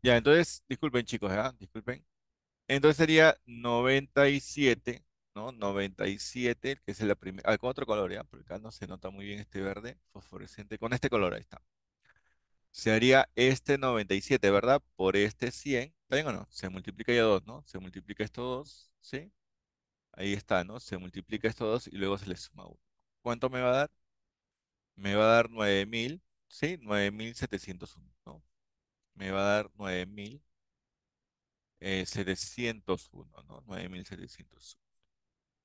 Ya, entonces, disculpen chicos, ¿eh? disculpen. Entonces sería 97, ¿no? 97, que es la primera, ah, con otro color, ¿ya? Porque acá no se nota muy bien este verde fosforescente, con este color, ahí está. Se haría este 97, ¿verdad? Por este 100, ¿está bien o no? Se multiplica ya 2, ¿no? Se multiplica estos dos, ¿sí? Ahí está, ¿no? Se multiplica estos dos y luego se le suma 1. ¿Cuánto me va a dar? Me va a dar 9000, ¿sí? 9701, ¿no? me va a dar 9701, eh, ¿no? 9701.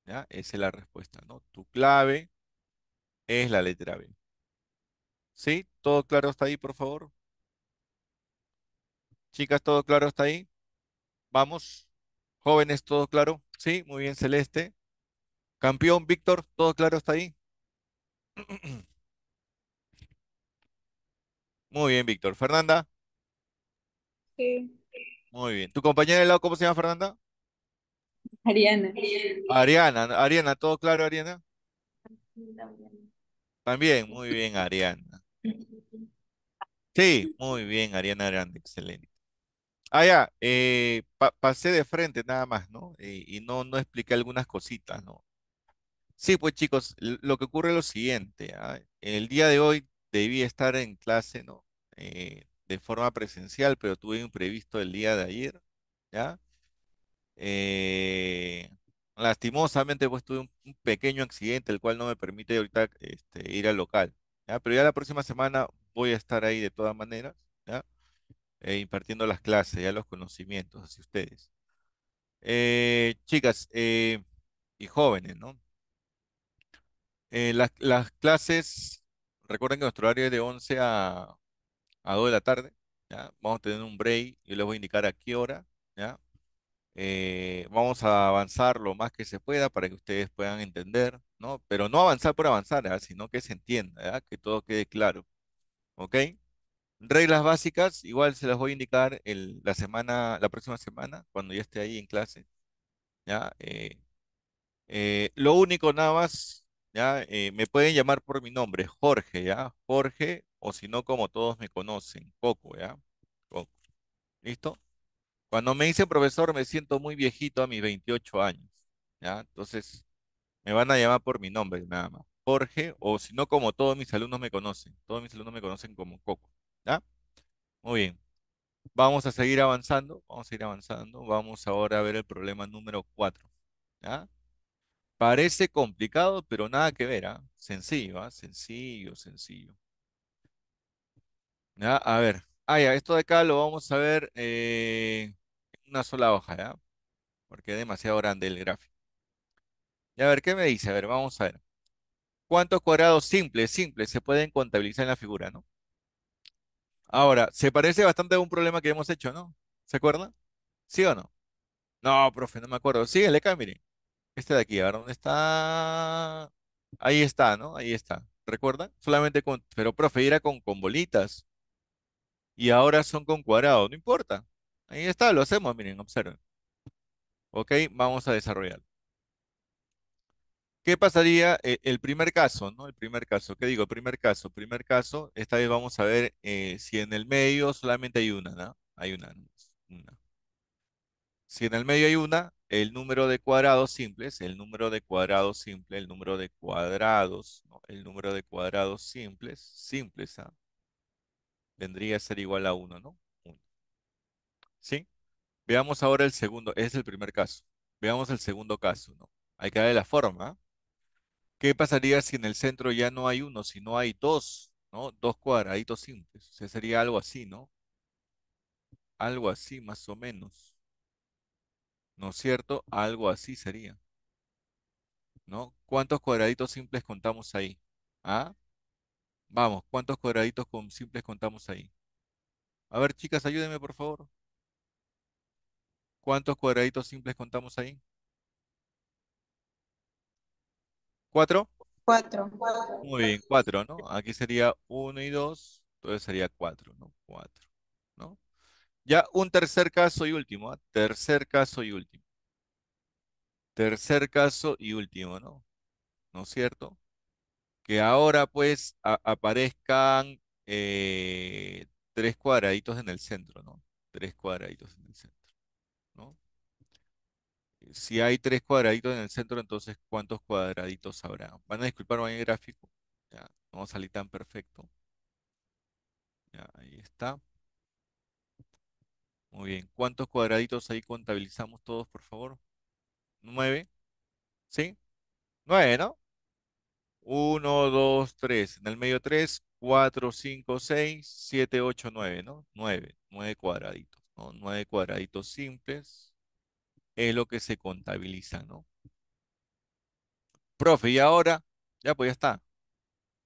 ¿Ya? Esa es la respuesta, ¿no? Tu clave es la letra B. ¿Sí? ¿Todo claro hasta ahí, por favor? Chicas, ¿todo claro hasta ahí? Vamos. Jóvenes, ¿todo claro? Sí, muy bien, Celeste. Campeón, Víctor, ¿todo claro hasta ahí? Muy bien, Víctor. Fernanda. Sí. Muy bien. ¿Tu compañera de lado cómo se llama, Fernanda? Ariana. Ariana, Ariana, ¿todo claro, Ariana? También, muy bien, Ariana. Sí, muy bien, Ariana Grande, excelente. Ah, ya, eh, pasé de frente nada más, ¿no? Eh, y no, no expliqué algunas cositas, ¿no? Sí, pues chicos, lo que ocurre es lo siguiente. ¿ah? El día de hoy debí estar en clase, ¿no? Eh, de forma presencial, pero tuve imprevisto el día de ayer, ¿ya? Eh, lastimosamente, pues tuve un, pequeño accidente, el cual no me permite ahorita este, ir al local, ¿ya? Pero ya la próxima semana voy a estar ahí de todas maneras, ¿ya? Eh, impartiendo las clases, ya los conocimientos hacia ustedes. Eh, chicas y jóvenes, ¿no? las, las clases, recuerden que nuestro horario es de 11 a a 2 de la tarde. ¿ya? Vamos a tener un break, yo les voy a indicar a qué hora. ¿ya? Eh, vamos a avanzar lo más que se pueda para que ustedes puedan entender, ¿no? Pero no avanzar por avanzar, sino que se entienda, ¿ya? que todo quede claro. ¿Ok? Reglas básicas, igual se las voy a indicar la semana, la próxima semana, cuando ya esté ahí en clase. ¿ya? Eh, eh, lo único nada más ¿ya? Eh, me pueden llamar por mi nombre, Jorge, ¿ya? Jorge, o si no, como todos me conocen, Coco, ¿ya? Coco. ¿Listo? Cuando me dicen profesor, me siento muy viejito a mis 28 años, ¿ya? Entonces, me van a llamar por mi nombre, nada más. Jorge, o si no, como todos mis alumnos me conocen. Todos mis alumnos me conocen como Coco, ¿ya? Muy bien. Vamos a seguir avanzando, vamos a ir avanzando. Vamos ahora a ver el problema número 4, ¿ya? Parece complicado, pero nada que ver, ¿ah? Sencillo, ¿ah? Sencillo, sencillo. ¿Ya? A ver. Ah, ya, esto de acá lo vamos a ver eh, en una sola hoja, ¿ya? Porque es demasiado grande el gráfico. Y a ver, ¿qué me dice? A ver, vamos a ver. ¿Cuántos cuadrados simples, simples se pueden contabilizar en la figura, no? Ahora, se parece bastante a un problema que hemos hecho, ¿no? ¿Se acuerdan? ¿Sí o no? No, profe, no me acuerdo. Síguele acá, miren. Este de aquí, a ver, ¿dónde está? Ahí está, ¿no? Ahí está. ¿Recuerdan? Solamente con, pero profe, era con, con bolitas. Y ahora son con cuadrados. no importa. Ahí está, lo hacemos, miren, observen. Ok, vamos a desarrollar. ¿Qué pasaría eh, el primer caso, no? El primer caso, ¿qué digo? primer caso, primer caso, esta vez vamos a ver eh, si en el medio solamente hay una, ¿no? Hay una, una. Si en el medio hay una, el número de cuadrados simples, el número de cuadrados simples, el número de cuadrados, ¿no? el número de cuadrados simples, simples, ¿ah? vendría a ser igual a 1, ¿no? 1. ¿Sí? Veamos ahora el segundo, es el primer caso. Veamos el segundo caso, ¿no? Hay que darle la forma. ¿ah? ¿Qué pasaría si en el centro ya no hay uno, sino hay dos, ¿no? Dos cuadraditos simples. O sea, sería algo así, ¿no? Algo así, más o menos. ¿No es cierto? Algo así sería. ¿No? ¿Cuántos cuadraditos simples contamos ahí? ¿Ah? Vamos, ¿cuántos cuadraditos simples contamos ahí? A ver, chicas, ayúdenme, por favor. ¿Cuántos cuadraditos simples contamos ahí? ¿Cuatro? Cuatro. Muy bien, cuatro, ¿no? Aquí sería uno y dos, entonces sería cuatro, ¿no? Cuatro, ¿no? Ya, un tercer caso y último. ¿ah? Tercer caso y último. Tercer caso y último, ¿no? ¿No es cierto? Que ahora pues aparezcan eh, tres cuadraditos en el centro, ¿no? Tres cuadraditos en el centro, ¿no? Eh, si hay tres cuadraditos en el centro, entonces ¿cuántos cuadraditos habrá? Van a disculparme el gráfico. Ya, no va a salir tan perfecto. Ya, ahí está. Muy bien. ¿Cuántos cuadraditos ahí contabilizamos todos, por favor? Nueve. ¿Sí? Nueve, ¿no? Uno, dos, tres. En el medio tres, cuatro, cinco, seis, siete, ocho, nueve, ¿no? Nueve. Nueve cuadraditos, Nueve cuadraditos simples es lo que se contabiliza, ¿no? Profe, y ahora, ya pues ya está.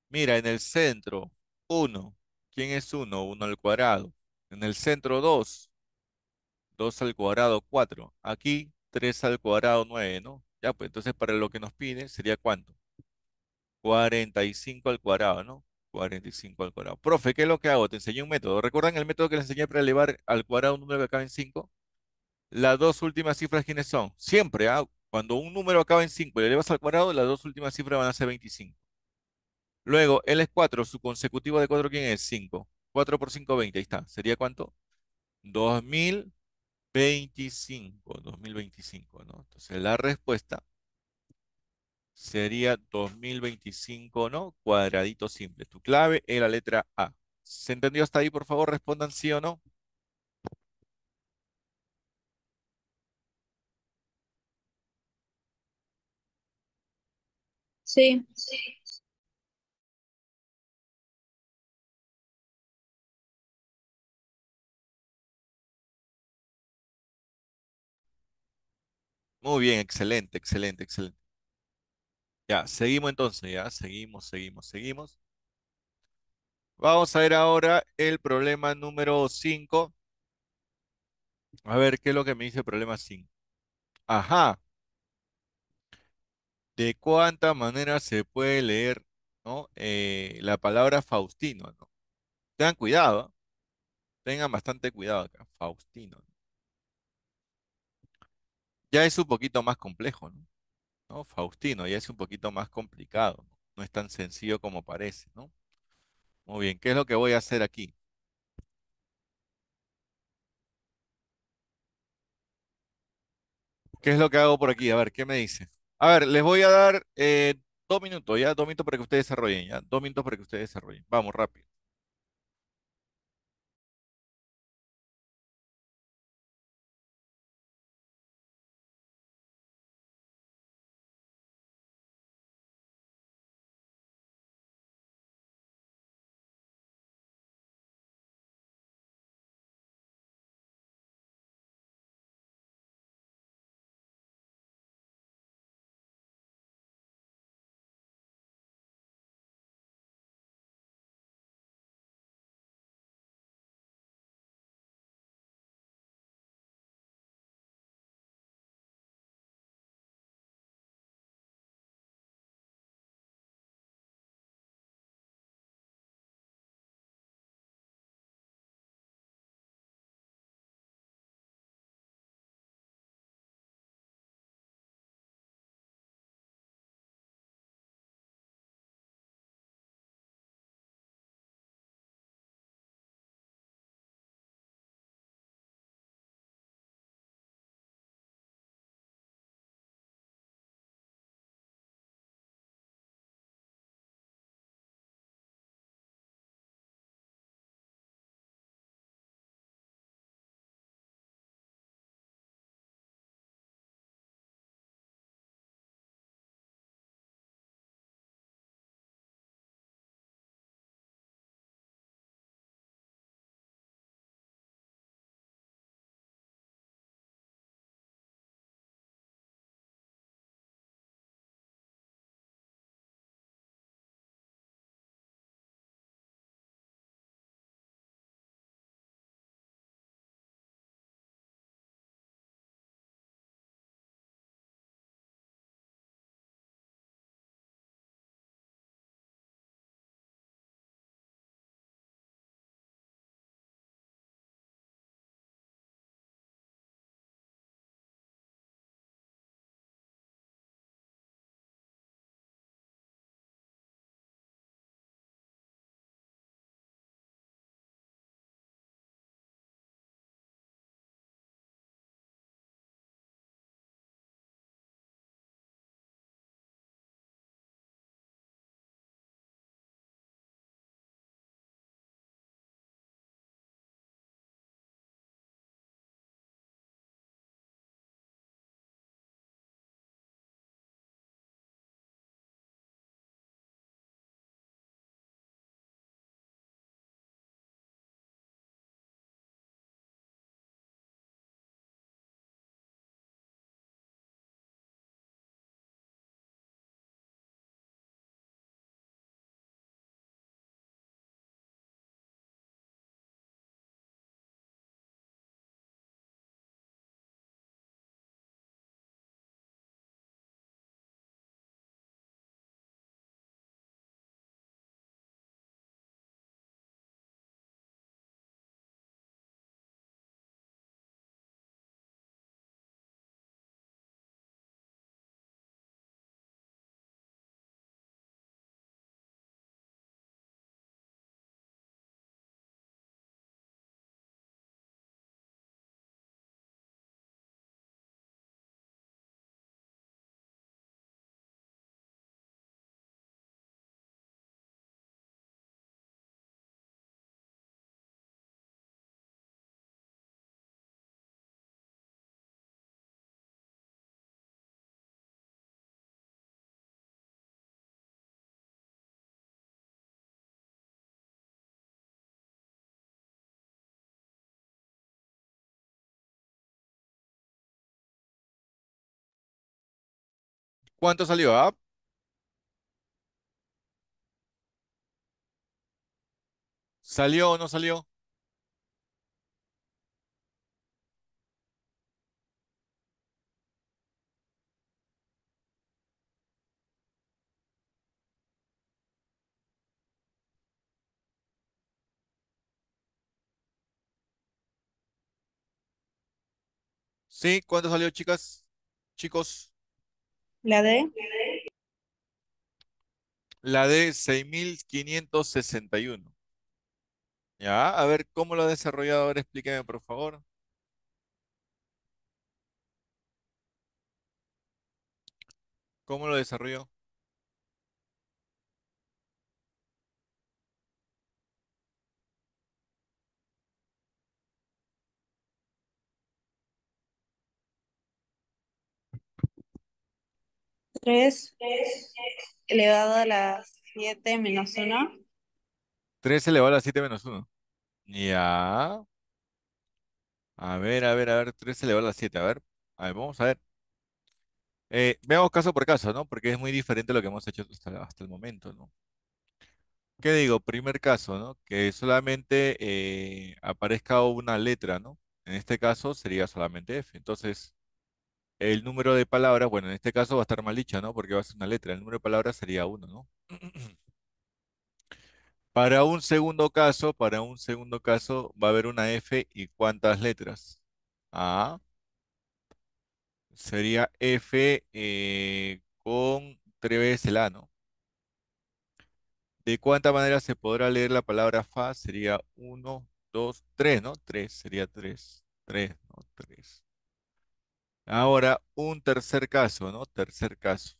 Mira, en el centro, uno. ¿Quién es uno? Uno al cuadrado. En el centro, dos 2 al cuadrado 4. Aquí 3 al cuadrado 9, ¿no? Ya, pues entonces para lo que nos pide sería cuánto? 45 al cuadrado, ¿no? 45 al cuadrado. Profe, ¿qué es lo que hago? Te enseñé un método. ¿Recuerdan el método que les enseñé para elevar al cuadrado un número que acaba en 5? Las dos últimas cifras, ¿quiénes son? Siempre, ¿ah? Cuando un número acaba en 5 y le elevas al cuadrado, las dos últimas cifras van a ser 25. Luego, L es 4, su consecutivo de 4, ¿quién es? 5. 4 por 5, 20, ahí está. ¿Sería cuánto? 2000 25, 2025, ¿no? Entonces la respuesta sería 2025, ¿no? Cuadradito simple. Tu clave es la letra A. ¿Se entendió hasta ahí? Por favor, respondan sí o no. Sí. sí. Muy bien, excelente, excelente, excelente. Ya, seguimos entonces, ya, seguimos, seguimos, seguimos. Vamos a ver ahora el problema número 5. A ver, ¿qué es lo que me dice el problema 5? Ajá. ¿De cuánta manera se puede leer eh, la palabra Faustino? ¿no? Tengan cuidado. Tengan bastante cuidado acá. Faustino ya es un poquito más complejo, ¿no? Faustino, ya es un poquito más complicado, ¿no? es tan sencillo como parece, ¿no? Muy bien, ¿qué es lo que voy a hacer aquí? ¿Qué es lo que hago por aquí? A ver, ¿qué me dice? A ver, les voy a dar eh, dos minutos, ya, dos minutos para que ustedes desarrollen, ya, dos minutos para que ustedes desarrollen. Vamos, rápido. ¿Cuánto salió? Ah? ¿Salió o no salió? ¿Sí? ¿Cuánto salió, chicas? Chicos. La D. La D, 6561. Ya, a ver, ¿cómo lo ha desarrollado? Ahora explíqueme, por favor. ¿Cómo lo desarrolló? 3 elevado a la 7 menos 1. 3 elevado a la 7 menos 1. Ya. A ver, a ver, a ver. 3 elevado a la 7. A ver. A vamos a ver. veamos eh, caso por caso, ¿no? Porque es muy diferente lo que hemos hecho hasta, el momento, ¿no? ¿Qué digo? Primer caso, ¿no? Que solamente eh, aparezca una letra, ¿no? En este caso sería solamente F. Entonces, el número de palabras, bueno, en este caso va a estar mal dicha, ¿no? Porque va a ser una letra. El número de palabras sería 1, ¿no? Para un segundo caso, para un segundo caso va a haber una F y cuántas letras. A. Sería F eh, con tres veces el A, ¿no? ¿De cuánta manera se podrá leer la palabra fa? Sería uno, dos, tres, ¿no? 3, sería 3, 3, ¿no? 3. Ahora, un tercer caso, ¿no? Tercer caso.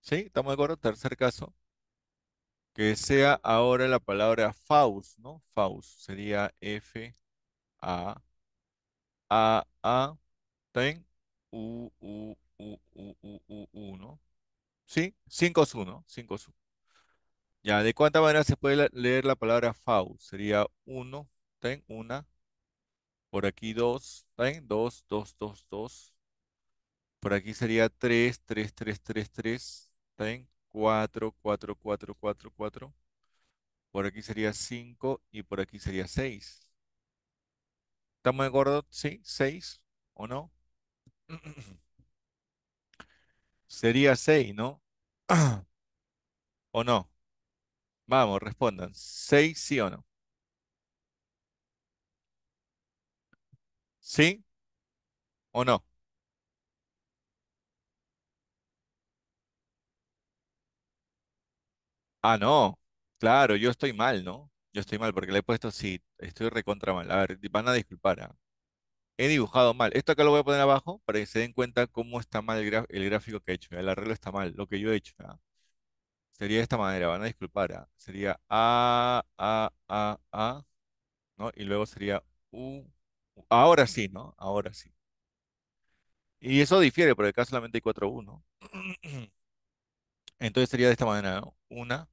¿Sí? ¿Estamos de acuerdo? Tercer caso. Que sea ahora la palabra faus, ¿no? Faus. Sería F, A, A, A, ten, U, U, U, U, U, U, U, ¿Sí? Cinco su, ¿no? 5 su. Ya, ¿de cuánta manera se puede leer la palabra Faust? Sería 1, ten, una, por aquí 2, ¿ven? 2, 2, 2, 2. Por aquí sería 3, 3, 3, 3, 3. ¿Ven? 4, 4, 4, 4, 4. Por aquí sería 5 y por aquí sería 6. ¿Estamos de acuerdo? ¿Sí? ¿6 o no? sería 6, ¿no? ¿O no? Vamos, respondan. ¿6 sí o no? ¿Sí o no? Ah, no. Claro, yo estoy mal, ¿no? Yo estoy mal porque le he puesto sí, estoy recontra mal. A ver, van a disculpar. ¿ah? He dibujado mal. Esto acá lo voy a poner abajo para que se den cuenta cómo está mal el, gráfico que he hecho. ¿eh? El arreglo está mal, lo que yo he hecho. ¿ah? Sería de esta manera, van a disculpar. ¿ah? Sería A, A, A, A, ¿no? Y luego sería U, Ahora sí, ¿no? Ahora sí. Y eso difiere, porque acá solamente hay 4 1. Entonces sería de esta manera, ¿no? 1,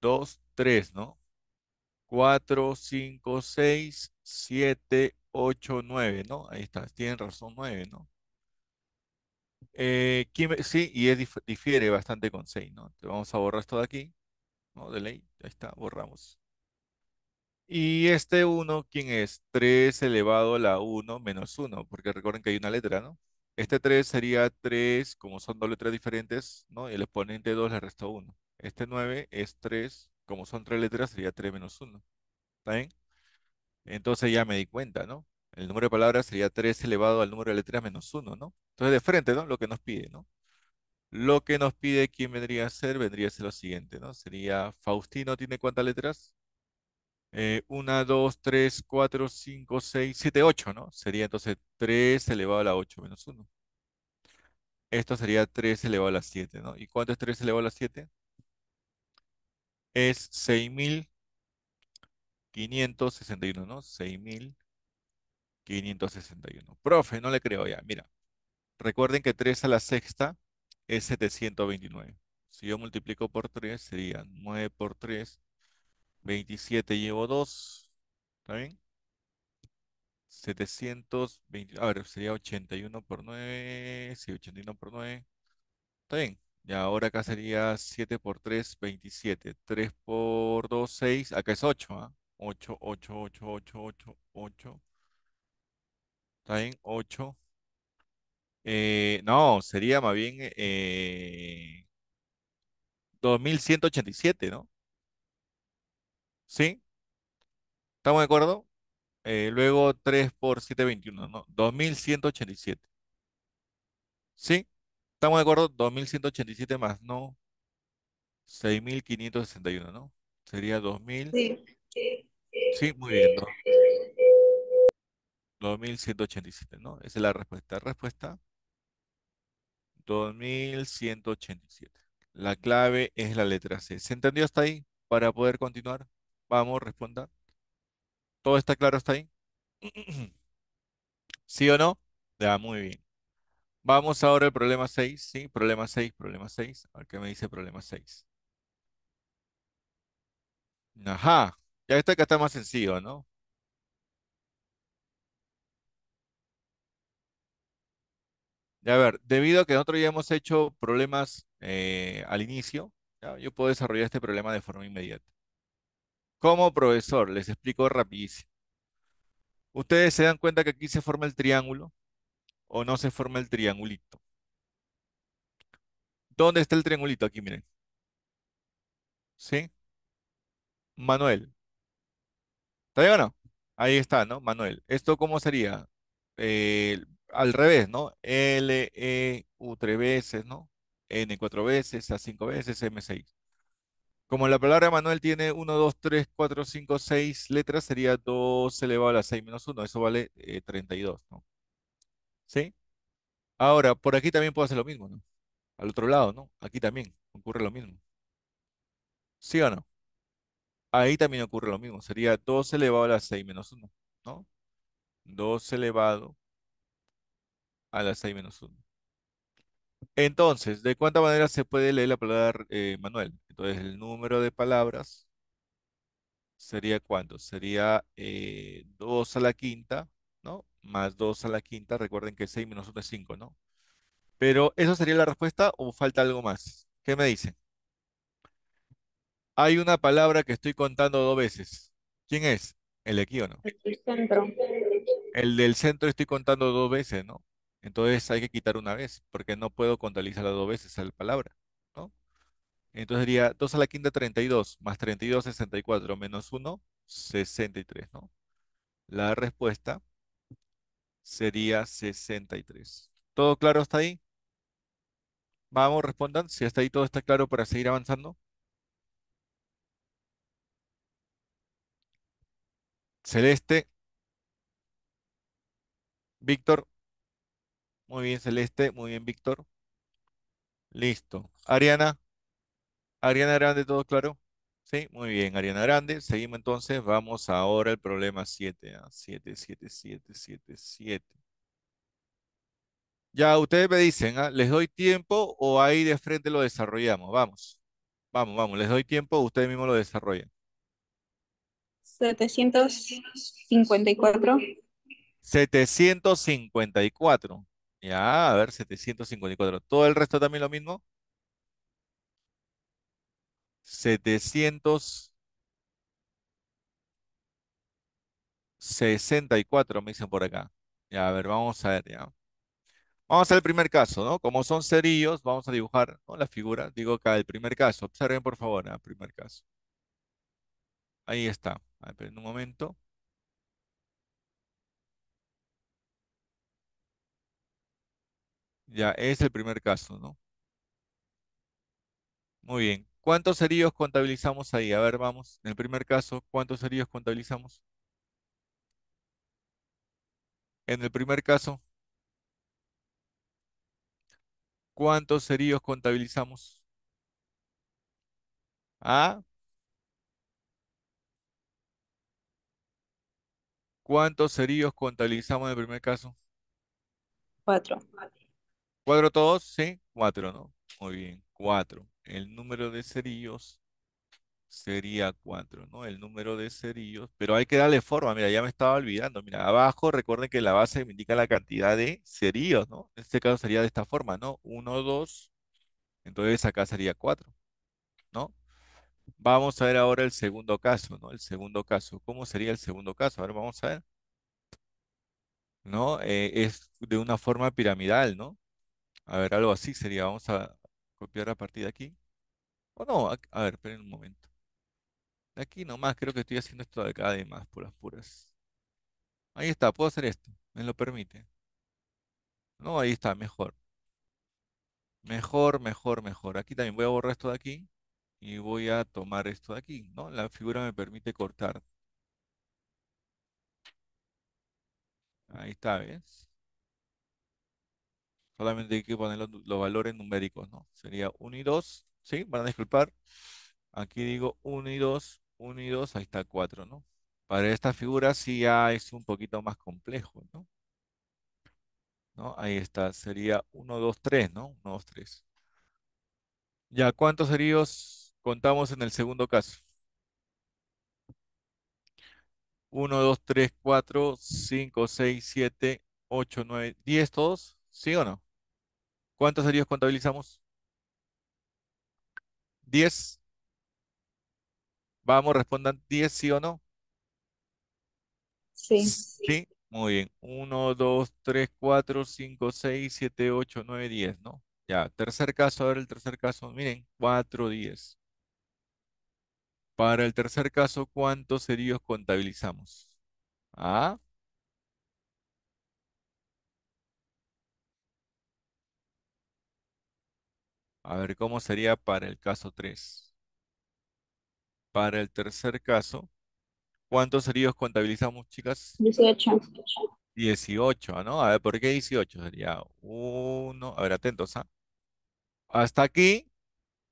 2, 3, ¿no? 4, 5, 6, 7, 8, 9, ¿no? Ahí está, tienen razón 9, ¿no? Eh, sí, y difiere bastante con 6, ¿no? Entonces vamos a borrar esto de aquí, ¿no? De ley, ahí está, borramos. Y este 1, ¿quién es? 3 elevado a la 1 menos 1, porque recuerden que hay una letra, ¿no? Este 3 sería 3, como son dos letras diferentes, ¿no? Y el exponente 2 le resta 1. Este 9 es 3, como son tres letras, sería 3 menos 1. ¿Está bien? Entonces ya me di cuenta, ¿no? El número de palabras sería 3 elevado al número de letras menos 1, ¿no? Entonces de frente, ¿no? Lo que nos pide, ¿no? Lo que nos pide, ¿quién vendría a ser? Vendría a ser lo siguiente, ¿no? Sería, Faustino tiene cuántas letras? 1, 2, 3, 4, 5, 6, 7, 8, ¿no? Sería entonces 3 elevado a la 8 menos 1. Esto sería 3 elevado a la 7, ¿no? ¿Y cuánto es 3 elevado a la 7? Es 6.561, ¿no? 6.561. Profe, no le creo ya. Mira, recuerden que 3 a la sexta es 729. Si yo multiplico por 3, sería 9 por 3, 27 llevo 2. ¿Está bien? 720. A ver, sería 81 por 9. Sí, 81 por 9. Está bien. Y ahora acá sería 7 por 3, 27. 3 por 2, 6. Acá es 8. ¿ah? 8, 8, 8, 8, 8, 8. ¿Está bien? 8. Eh, no, sería más bien 2187, eh, ¿no? ¿Sí? ¿Estamos de acuerdo? Eh, luego 3 por 7, 21, ¿no? 2187. ¿Sí? ¿Estamos de acuerdo? 2187 más, ¿no? 6561, ¿no? Sería 2000. Sí. Sí, muy bien. 2187, ¿no? Esa es la respuesta. Respuesta 2187. La clave es la letra C. ¿Se entendió hasta ahí para poder continuar? Vamos, responda. ¿Todo está claro hasta ahí? ¿Sí o no? Ya, muy bien. Vamos ahora al problema 6, ¿sí? Problema 6, problema 6. A ver qué me dice problema 6. Ajá. Ya está acá está más sencillo, ¿no? ya a ver, debido a que nosotros ya hemos hecho problemas eh, al inicio, yo puedo desarrollar este problema de forma inmediata como profesor. Les explico rapidísimo. Ustedes se dan cuenta que aquí se forma el triángulo o no se forma el triangulito. ¿Dónde está el triangulito? Aquí, miren. ¿Sí? Manuel. ¿Está bien o no? Ahí está, ¿no? Manuel. ¿Esto cómo sería? al revés, ¿no? L, E, U tres veces, ¿no? N cuatro veces, A cinco veces, M6. Como la palabra Manuel tiene 1, 2, 3, 4, 5, 6 letras, sería 2 elevado a la 6 menos 1. Eso vale 32, eh, ¿no? ¿Sí? Ahora, por aquí también puedo hacer lo mismo, ¿no? Al otro lado, ¿no? Aquí también ocurre lo mismo. ¿Sí o no? Ahí también ocurre lo mismo. Sería 2 elevado a la 6 menos 1, ¿no? 2 elevado a la 6 menos 1. Entonces, ¿de cuánta manera se puede leer la palabra eh, Manuel? Entonces, el número de palabras sería cuánto? Sería eh, dos a la quinta, ¿no? Más 2 a la quinta. Recuerden que 6 menos 1 es 5, ¿no? Pero, ¿eso sería la respuesta o falta algo más? ¿Qué me dicen? Hay una palabra que estoy contando dos veces. ¿Quién es? ¿El de aquí o no? El del centro. El del centro estoy contando dos veces, ¿no? Entonces hay que quitar una vez, porque no puedo contabilizarla dos veces a la palabra, ¿no? Entonces sería 2 a la quinta 32, más 32, 64, menos 1, 63, ¿no? La respuesta sería 63. ¿Todo claro hasta ahí? Vamos, respondan. Si hasta ahí todo está claro para seguir avanzando. Celeste. Víctor. Muy bien, Celeste. Muy bien, Víctor. Listo. Ariana. Ariana Grande, ¿todo claro? Sí, muy bien, Ariana Grande. Seguimos entonces. Vamos ahora al problema 7. Ah, siete, siete, siete, siete, Ya, ustedes me dicen, ah, ¿les doy tiempo o ahí de frente lo desarrollamos? Vamos, vamos, vamos, les doy tiempo, ustedes mismos lo desarrollan. 754. 754. Ya, a ver, 754. ¿Todo el resto también lo mismo? 764, me dicen por acá. Ya, a ver, vamos a ver, ya. Vamos al primer caso, ¿no? Como son cerillos, vamos a dibujar la figura. Digo acá, el primer caso. Observen, por favor, el ah, primer caso. Ahí está. A ver, un momento. Ya, es el primer caso, ¿no? Muy bien. ¿Cuántos heridos contabilizamos ahí? A ver, vamos. En el primer caso, ¿cuántos heridos contabilizamos? En el primer caso, ¿cuántos heridos contabilizamos? ¿Ah? ¿Cuántos heridos contabilizamos en el primer caso? Cuatro. ¿Cuatro todos? Sí, cuatro, ¿no? Muy bien, cuatro. El número de cerillos sería cuatro, ¿no? El número de cerillos, pero hay que darle forma, mira, ya me estaba olvidando, mira, abajo recuerden que la base me indica la cantidad de cerillos, ¿no? En este caso sería de esta forma, ¿no? Uno, dos. entonces acá sería cuatro, ¿no? Vamos a ver ahora el segundo caso, ¿no? El segundo caso, ¿cómo sería el segundo caso? A ver, vamos a ver. ¿No? Eh, es de una forma piramidal, ¿no? A ver, algo así sería. Vamos a copiar a partir de aquí. O no, a, ver, esperen un momento. De aquí nomás, creo que estoy haciendo esto de acá de más, por las puras. Ahí está, puedo hacer esto. Me lo permite. No, ahí está, mejor. Mejor, mejor, mejor. Aquí también voy a borrar esto de aquí y voy a tomar esto de aquí, ¿no? La figura me permite cortar. Ahí está, ¿ves? Solamente hay que poner los, valores numéricos, ¿no? Sería 1 y 2, ¿sí? Van a disculpar. Aquí digo 1 y 2, 1 y 2, ahí está 4, ¿no? Para esta figura sí ya es un poquito más complejo, ¿no? ¿No? Ahí está, sería 1, 2, 3, ¿no? 1, 2, 3. Ya, ¿cuántos heridos contamos en el segundo caso? 1, 2, 3, 4, 5, 6, 7, 8, 9, 10 todos. ¿Sí o no? ¿Cuántos heridos contabilizamos? 10. Vamos, respondan 10, sí o no. Sí. Sí, muy bien. 1, 2, 3, 4, 5, 6, 7, 8, 9, 10, ¿no? Ya, tercer caso, a ver el tercer caso, miren, 4, 10. Para el tercer caso, ¿cuántos heridos contabilizamos? Ah, A ver, ¿cómo sería para el caso 3? Para el tercer caso, ¿cuántos heridos contabilizamos, chicas? 18. 18, ¿no? A ver, ¿por qué 18? Sería uno. a ver, atentos, ¿ah? Hasta aquí,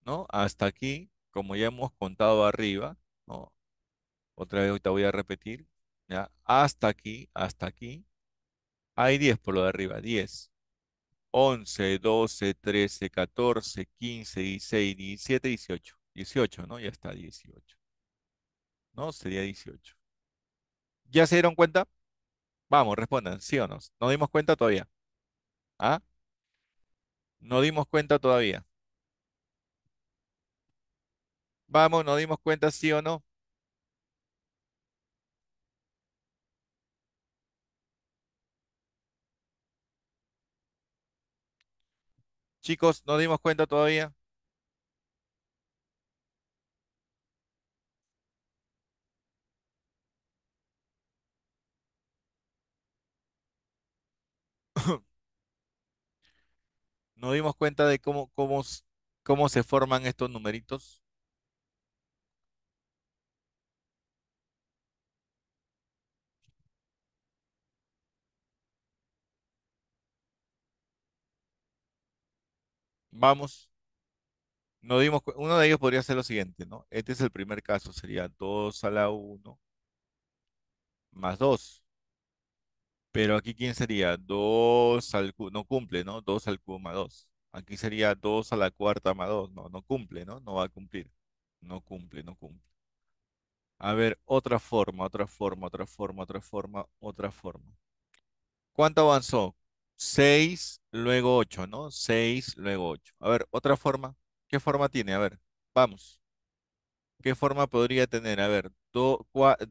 ¿no? Hasta aquí, como ya hemos contado arriba, ¿no? Otra vez ahorita voy a repetir, ¿ya? Hasta aquí, hasta aquí, hay 10 por lo de arriba, 10. 11, 12, 13, 14, 15, 16, 17, 18. 18, ¿no? Ya está 18. ¿No? Sería 18. ¿Ya se dieron cuenta? Vamos, respondan, sí o no. ¿No dimos cuenta todavía? ¿Ah? No dimos cuenta todavía. Vamos, ¿no dimos cuenta sí o no? Chicos, ¿nos dimos cuenta todavía? ¿No dimos cuenta de cómo, cómo, cómo se forman estos numeritos. vamos, no dimos, uno de ellos podría ser lo siguiente, ¿no? Este es el primer caso, sería 2 a la 1 más 2. Pero aquí, ¿quién sería? 2 al cubo, no cumple, ¿no? 2 al cubo más 2. Aquí sería 2 a la cuarta más 2, no, no cumple, ¿no? No va a cumplir. No cumple, no cumple. A ver, otra forma, otra forma, otra forma, otra forma, otra forma. ¿Cuánto avanzó? 6, luego 8, ¿no? 6, luego 8. A ver, otra forma. ¿Qué forma tiene? A ver, vamos. ¿Qué forma podría tener? A ver,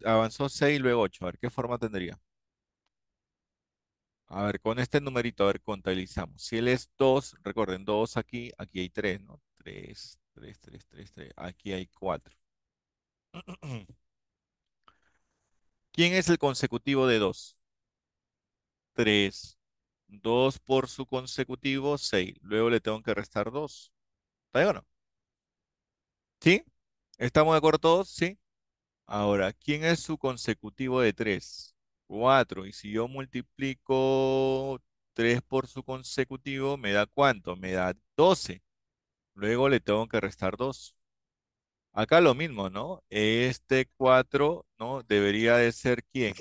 avanzó 6, luego 8. A ver, ¿qué forma tendría? A ver, con este numerito, a ver, contabilizamos. Si él es 2, recuerden, 2 aquí, aquí hay 3, ¿no? 3, 3, 3, 3, 3. Aquí hay 4. ¿Quién es el consecutivo de 2? 3. 2 por su consecutivo, 6. Luego le tengo que restar 2. ¿Está bien o no? ¿Sí? ¿Estamos de acuerdo todos? Sí. Ahora, ¿quién es su consecutivo de 3? 4. Y si yo multiplico 3 por su consecutivo, ¿me da cuánto? Me da 12. Luego le tengo que restar 2. Acá lo mismo, ¿no? Este 4, ¿no? Debería de ser ¿quién?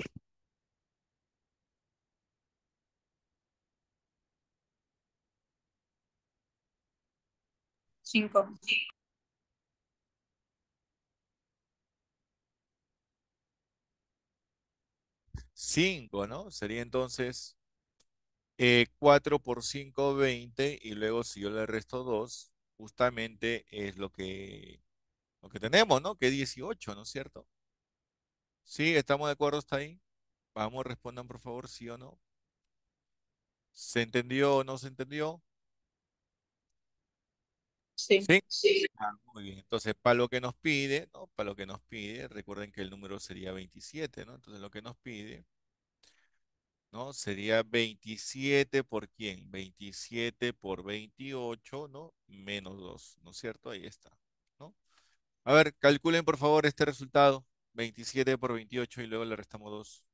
Cinco. Cinco, ¿no? Sería entonces eh, cuatro 4 por 5, 20, y luego si yo le resto 2, justamente es lo que, lo que tenemos, ¿no? Que 18, ¿no es cierto? ¿Sí? ¿Estamos de acuerdo hasta ahí? Vamos, respondan por favor, sí o no. ¿Se entendió o no se entendió? Sí. ¿Sí? muy bien. Entonces, para lo que nos pide, ¿no? Para lo que nos pide, recuerden que el número sería 27, ¿no? Entonces, lo que nos pide, ¿no? Sería 27 por quién? 27 por 28, ¿no? Menos 2, ¿no es cierto? Ahí está, ¿no? A ver, calculen por favor este resultado. 27 por 28 y luego le restamos 2.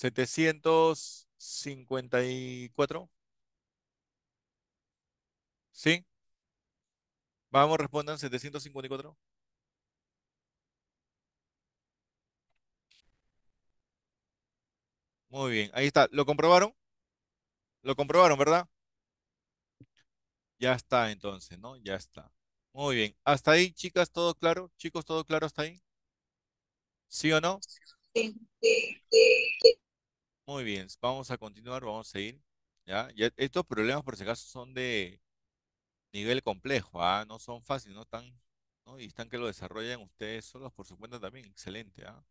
754. ¿Sí? Vamos, respondan 754. Muy bien, ahí está. ¿Lo comprobaron? ¿Lo comprobaron, verdad? Ya está entonces, ¿no? Ya está. Muy bien. ¿Hasta ahí, chicas, todo claro? Chicos, ¿todo claro hasta ahí? ¿Sí o no? sí, sí, muy bien, vamos a continuar, vamos a seguir. ¿ya? estos problemas, por si acaso, son de nivel complejo, ¿ah? no son fáciles, no están ¿no? y están que lo desarrollen ustedes solos por su cuenta también, excelente. ¿ah?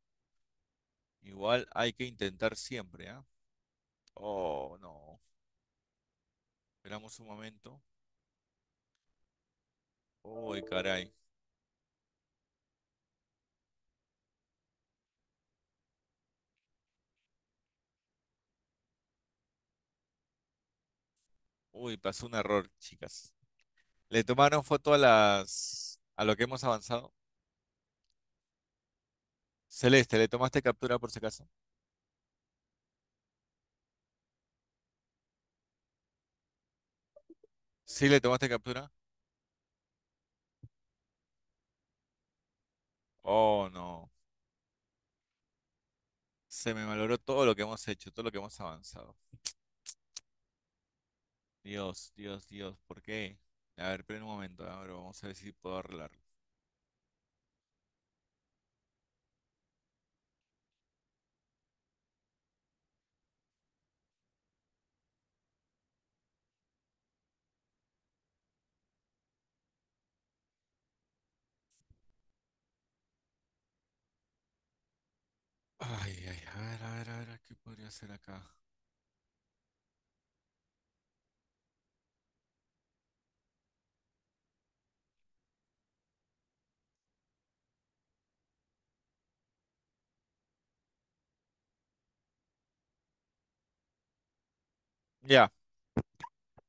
Igual hay que intentar siempre. ¿ah? Oh, no. Esperamos un momento. Uy, caray. Uy, pasó un error, chicas. ¿Le tomaron foto a las a lo que hemos avanzado? Celeste, ¿le tomaste captura por si acaso? ¿Sí le tomaste captura? Oh, no. Se me valoró todo lo que hemos hecho, todo lo que hemos avanzado. Dios, Dios, Dios, ¿por qué? A ver, esperen un momento, ahora vamos a ver si puedo arreglarlo. Ay, ay, a ver, a ver, a ver, ¿qué podría hacer acá? Ya.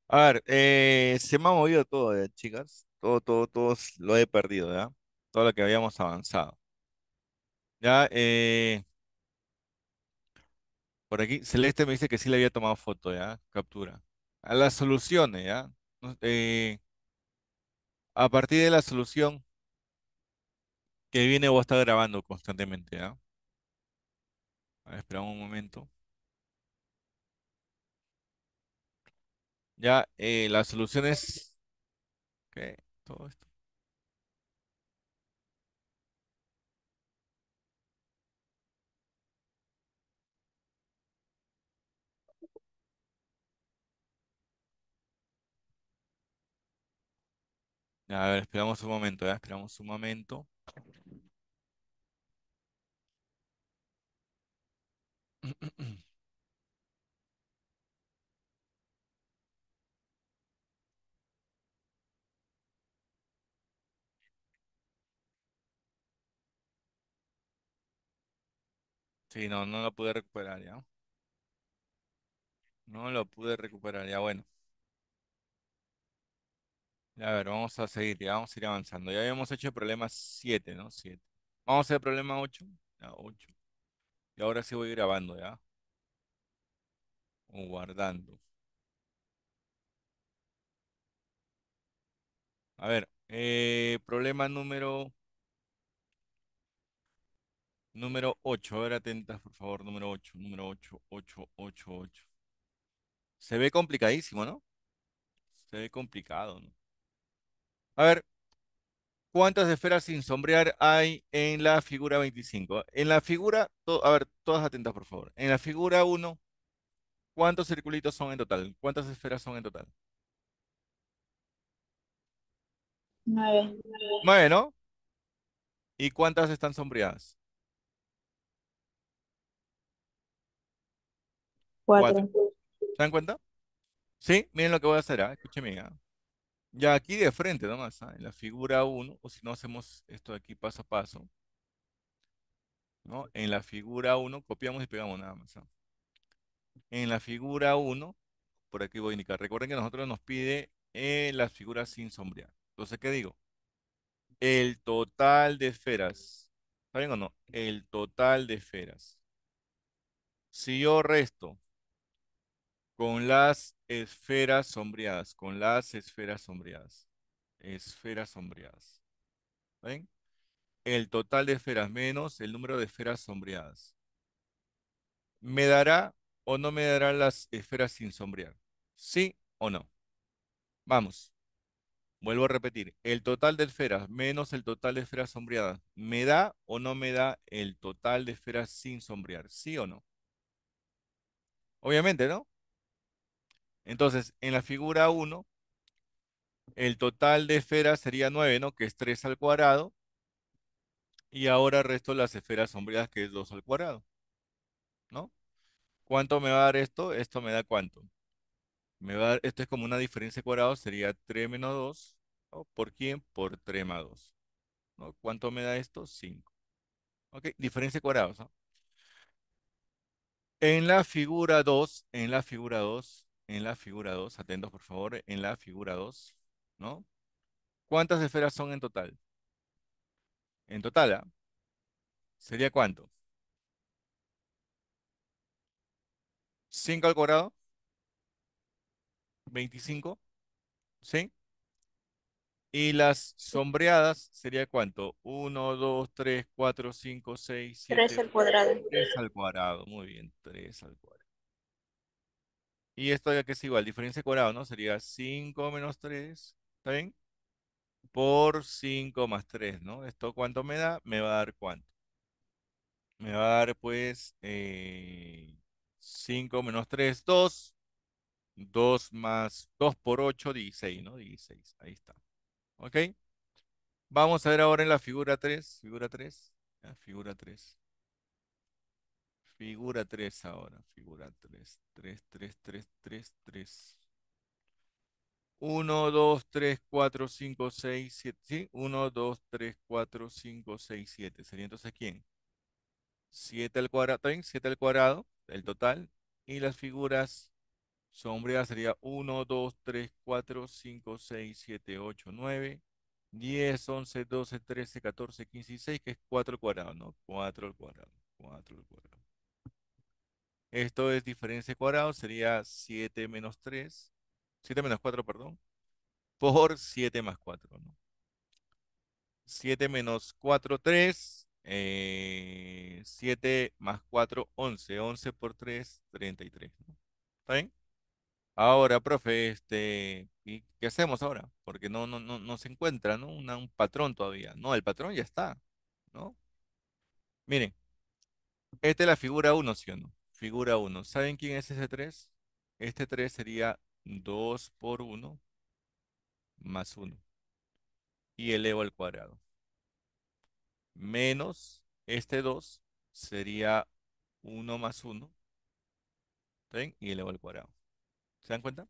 A ver, eh, se me ha movido todo, eh, chicas. Todo, todo, todo lo he perdido, ¿ya? Todo lo que habíamos avanzado. Ya, eh, por aquí, Celeste me dice que sí le había tomado foto, ¿ya? Captura. A las soluciones, ¿ya? Eh, a partir de la solución que viene, o está grabando constantemente, ¿ya? A ver, esperamos un momento. Ya, eh, las soluciones. que todo esto. A ver, esperamos un momento, ¿eh? esperamos un momento. Sí, no, no lo pude recuperar ya. No lo pude recuperar ya. Bueno, a ver, vamos a seguir, ya vamos a ir avanzando. Ya habíamos hecho el problema 7, ¿no? 7. Vamos a hacer el problema 8. Ya, 8. Y ahora sí voy grabando, ¿ya? O guardando. A ver, eh, problema número Número 8, a ver atentas, por favor, número 8, número 8, 8, 8, 8. Se ve complicadísimo, ¿no? Se ve complicado, ¿no? A ver, ¿cuántas esferas sin sombrear hay en la figura 25? En la figura, a ver, todas atentas, por favor. En la figura 1, ¿cuántos circulitos son en total? ¿Cuántas esferas son en total? Nueve. Nueve, ¿no? ¿Y cuántas están sombreadas? Cuatro. ¿Se dan cuenta? Sí, miren lo que voy a hacer, ¿ah? escúcheme. ¿ah? Ya aquí de frente nada más, ¿ah? en la figura 1, o si no hacemos esto de aquí paso a paso. ¿no? En la figura 1 copiamos y pegamos nada más. En la figura 1, por aquí voy a indicar, recuerden que nosotros nos pide eh, las figuras sin sombrear. Entonces, ¿qué digo? El total de esferas. ¿Saben o no? El total de esferas. Si yo resto con las esferas sombreadas, con las esferas sombreadas. Esferas sombreadas. ¿Ven? El total de esferas menos el número de esferas sombreadas. ¿Me dará o no me dará las esferas sin sombrear? ¿Sí o no? Vamos. Vuelvo a repetir, el total de esferas menos el total de esferas sombreadas, ¿me da o no me da el total de esferas sin sombrear? ¿Sí o no? Obviamente, ¿no? Entonces, en la figura 1, el total de esferas sería 9, ¿no? Que es 3 al cuadrado. Y ahora resto las esferas sombrías, que es 2 al cuadrado. ¿No? ¿Cuánto me va a dar esto? Esto me da cuánto. Me va esto es como una diferencia de cuadrados, sería 3 menos 2. ¿Por quién? Por 3 más 2. ¿no? ¿Cuánto me da esto? 5. ¿Ok? Diferencia de cuadrados, En la figura 2, en la figura 2, en la figura 2, atentos por favor, en la figura 2, ¿no? ¿Cuántas esferas son en total? En total, ¿ah? ¿Sería cuánto? 5 al cuadrado, 25, ¿sí? Y las sombreadas sería cuánto? 1, 2, 3, 4, 5, 6, 7. 3 al cuadrado. 3 al cuadrado, muy bien, 3 al cuadrado. Y esto ya que es igual, diferencia cuadrada, ¿no? Sería 5 menos 3, ¿está bien? Por 5 más 3, ¿no? ¿Esto cuánto me da? Me va a dar cuánto. Me va a dar, pues, 5 eh, menos 3, 2. 2 más 2 por 8, 16, ¿no? 16, ahí está. ¿Ok? Vamos a ver ahora en la figura 3, figura 3, figura 3. Figura 3 ahora, figura 3. 3, 3, 3, 3, 3. 1, 2, 3, 4, 5, 6, 7. ¿Sí? 1, 2, 3, 4, 5, 6, 7. ¿Sería entonces quién? 7 al cuadrado, 7 al cuadrado, el total. Y las figuras sombreadas sería 1, 2, 3, 4, 5, 6, 7, 8, 9, 10, 11, 12, 13, 14, 15 y 6, que es 4 al cuadrado, ¿no? 4 al cuadrado, 4 al cuadrado. Esto es diferencia de sería 7 menos 3, 7 menos 4, perdón, por 7 más 4, ¿no? 7 menos 4, 3, 7 más 4, 11, 11 por 3, 33, ¿no? ¿Está bien? Ahora, profe, este, qué hacemos ahora? Porque no, se encuentra, ¿no? un patrón todavía. No, el patrón ya está, ¿no? Miren, esta es la figura 1, ¿sí o no? Figura 1. ¿Saben quién es ese 3? Este 3 sería 2 por 1 más 1. Y elevo al cuadrado. Menos este 2 sería 1 más 1. ¿Ven? Y elevo al cuadrado. ¿Se dan cuenta?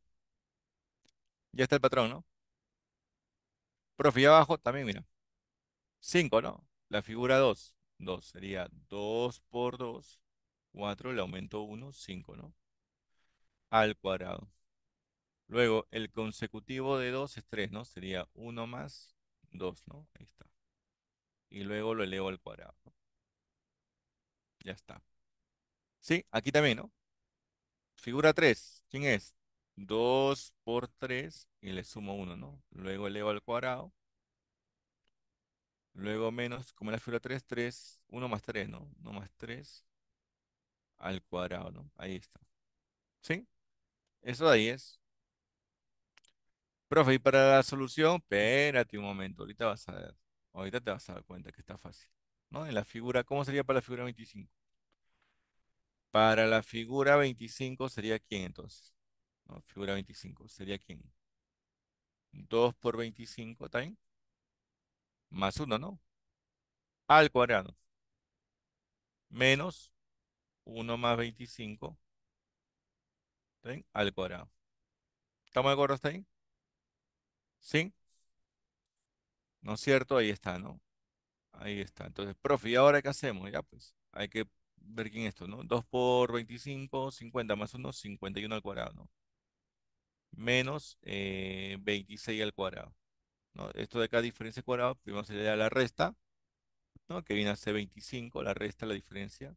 Ya está el patrón, ¿no? Profe, y abajo también, mira. 5, ¿no? La figura 2. 2 sería 2 por 2 4 le aumento 1, 5, ¿no? Al cuadrado. Luego, el consecutivo de 2 es 3, ¿no? Sería 1 más 2, ¿no? Ahí está. Y luego lo elevo al cuadrado. Ya está. Sí, aquí también, ¿no? Figura 3, ¿quién es? 2 por 3 y le sumo 1, ¿no? Luego elevo al cuadrado. Luego menos, como en la figura 3, 3, 1 más 3, ¿no? 1 más 3 al cuadrado, ¿no? Ahí está. ¿Sí? Eso ahí es. Profe, y para la solución, espérate un momento, ahorita vas a ver. Ahorita te vas a dar cuenta que está fácil. ¿No? En la figura, ¿cómo sería para la figura 25? Para la figura 25 sería quién entonces? No, figura 25, sería quién? 2 por 25, ¿está Más 1, ¿no? Al cuadrado. Menos 1 más 25 ¿está al cuadrado. ¿Estamos de acuerdo hasta ahí? ¿Sí? ¿No es cierto? Ahí está, ¿no? Ahí está. Entonces, profe, ¿y ahora qué hacemos? Ya, pues, hay que ver quién es esto, ¿no? 2 por 25, 50 más 1, 51 al cuadrado, ¿no? Menos 26 eh, al cuadrado, ¿no? Esto de acá, diferencia al cuadrado, primero se le da la resta, ¿no? Que viene a ser 25, la resta, la diferencia,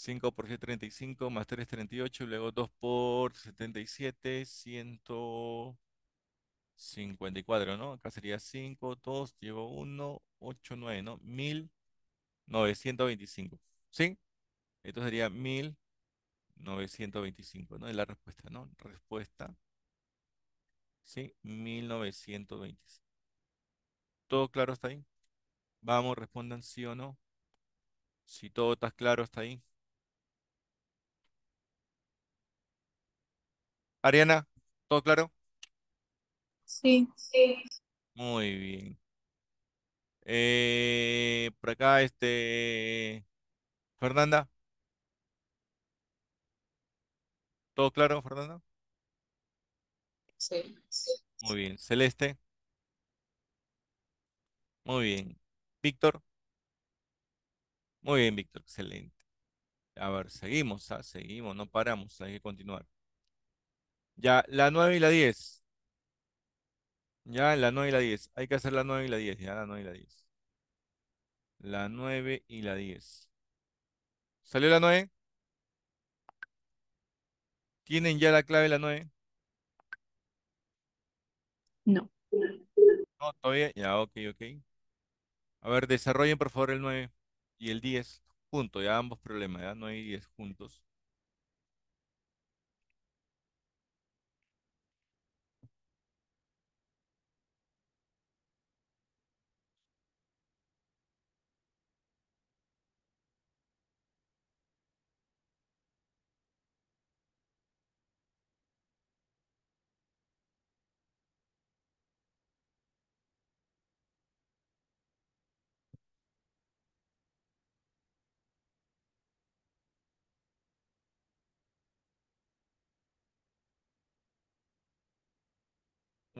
5 por 35, más 3, 38, luego 2 por 77, 154, ¿no? Acá sería 5, 2, llevo 1, 8, 9, ¿no? 1925, ¿sí? Esto sería 1925, ¿no? Es la respuesta, ¿no? Respuesta, ¿sí? 1925. ¿Todo claro hasta ahí? Vamos, respondan sí o no. Si todo está claro hasta ahí. Ariana, ¿todo claro? Sí, sí. Muy bien. Eh, por acá, este, Fernanda, ¿todo claro, Fernanda? Sí, sí. Muy bien. Celeste. Muy bien. Víctor. Muy bien, Víctor. Excelente. A ver, seguimos, ¿ah? Seguimos, no paramos, hay que continuar. Ya, la 9 y la 10. Ya, la 9 y la 10. Hay que hacer la 9 y la 10. Ya, la 9 y la 10. La 9 y la 10. ¿Salió la 9? ¿Tienen ya la clave la 9? No. No, todavía. Ya, ok, ok. A ver, desarrollen por favor el 9 y el 10 juntos. Ya ambos problemas, ya 9 y 10 juntos.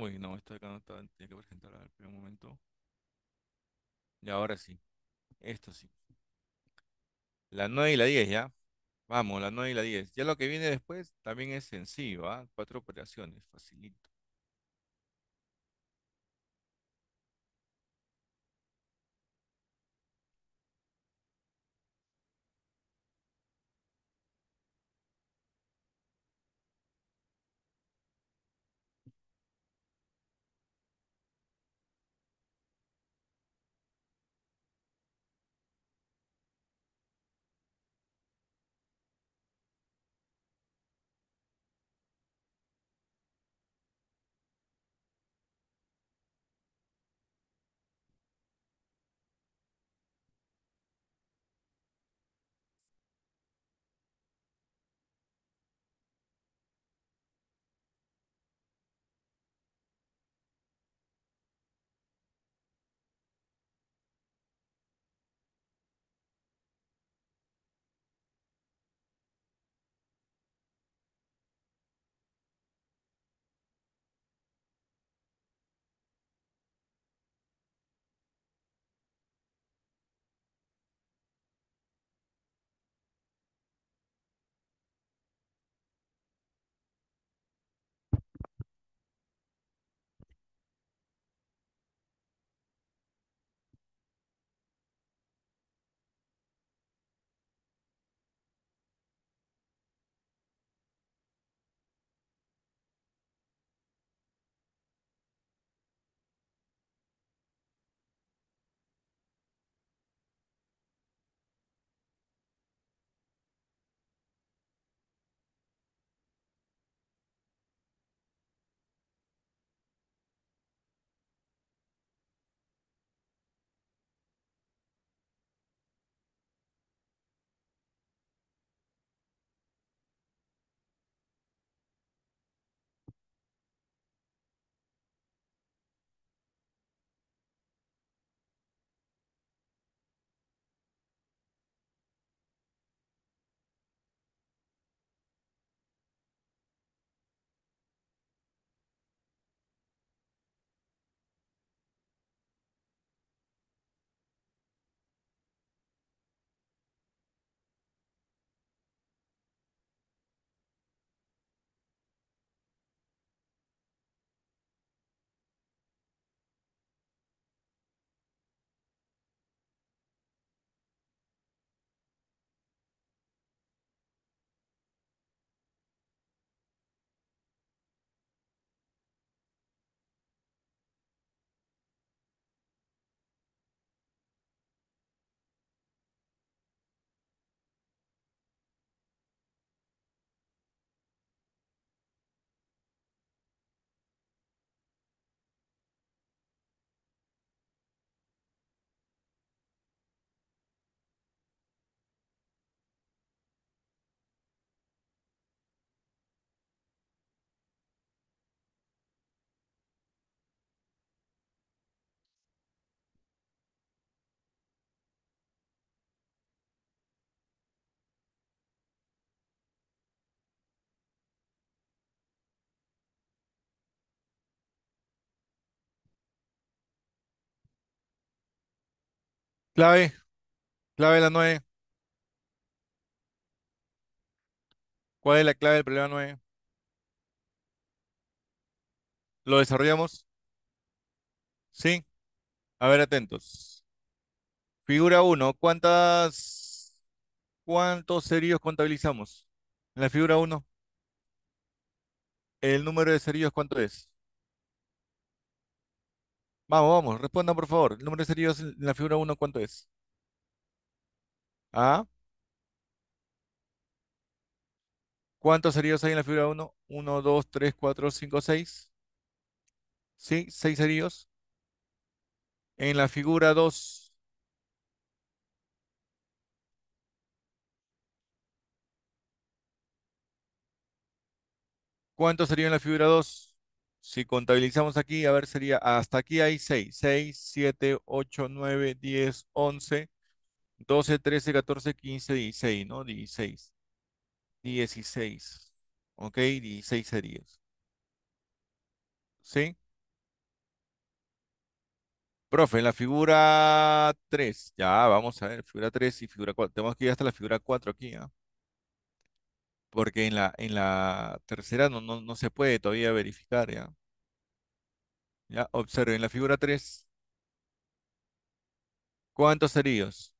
Uy, no, esto acá no estaba... tenía que presentar al primer momento. Y ahora sí, esto sí. La 9 y la 10, ¿ya? Vamos, la 9 y la 10. Ya lo que viene después también es sencillo, ¿ah? Cuatro operaciones, facilito. Clave, clave la 9. ¿Cuál es la clave del problema 9? ¿Lo desarrollamos? ¿Sí? A ver, atentos. Figura 1, ¿cuántas, cuántos cerillos contabilizamos? En la figura 1, ¿el número de cerillos cuánto es? Vamos, vamos, respondan por favor. El número de cerillos en la figura 1, ¿cuánto es? ¿Ah? ¿Cuántos cerillos hay en la figura 1? 1, 2, 3, 4, 5, 6. ¿Sí? 6 cerillos. En la figura 2. ¿Cuántos hay en la figura 2? Si contabilizamos aquí, a ver, sería hasta aquí hay 6, 6, 7, 8, 9, 10, 11, 12, 13, 14, 15, 16, ¿no? 16. 16. ¿Ok? 16 series. ¿Sí? Profe, en la figura 3, ya vamos a ver, figura 3 y figura 4. Tenemos que ir hasta la figura 4 aquí, ¿ah? Porque en la, en la tercera no, no, no se puede todavía verificar, ¿ya? Ya, observen la figura 3. ¿Cuántos heridos?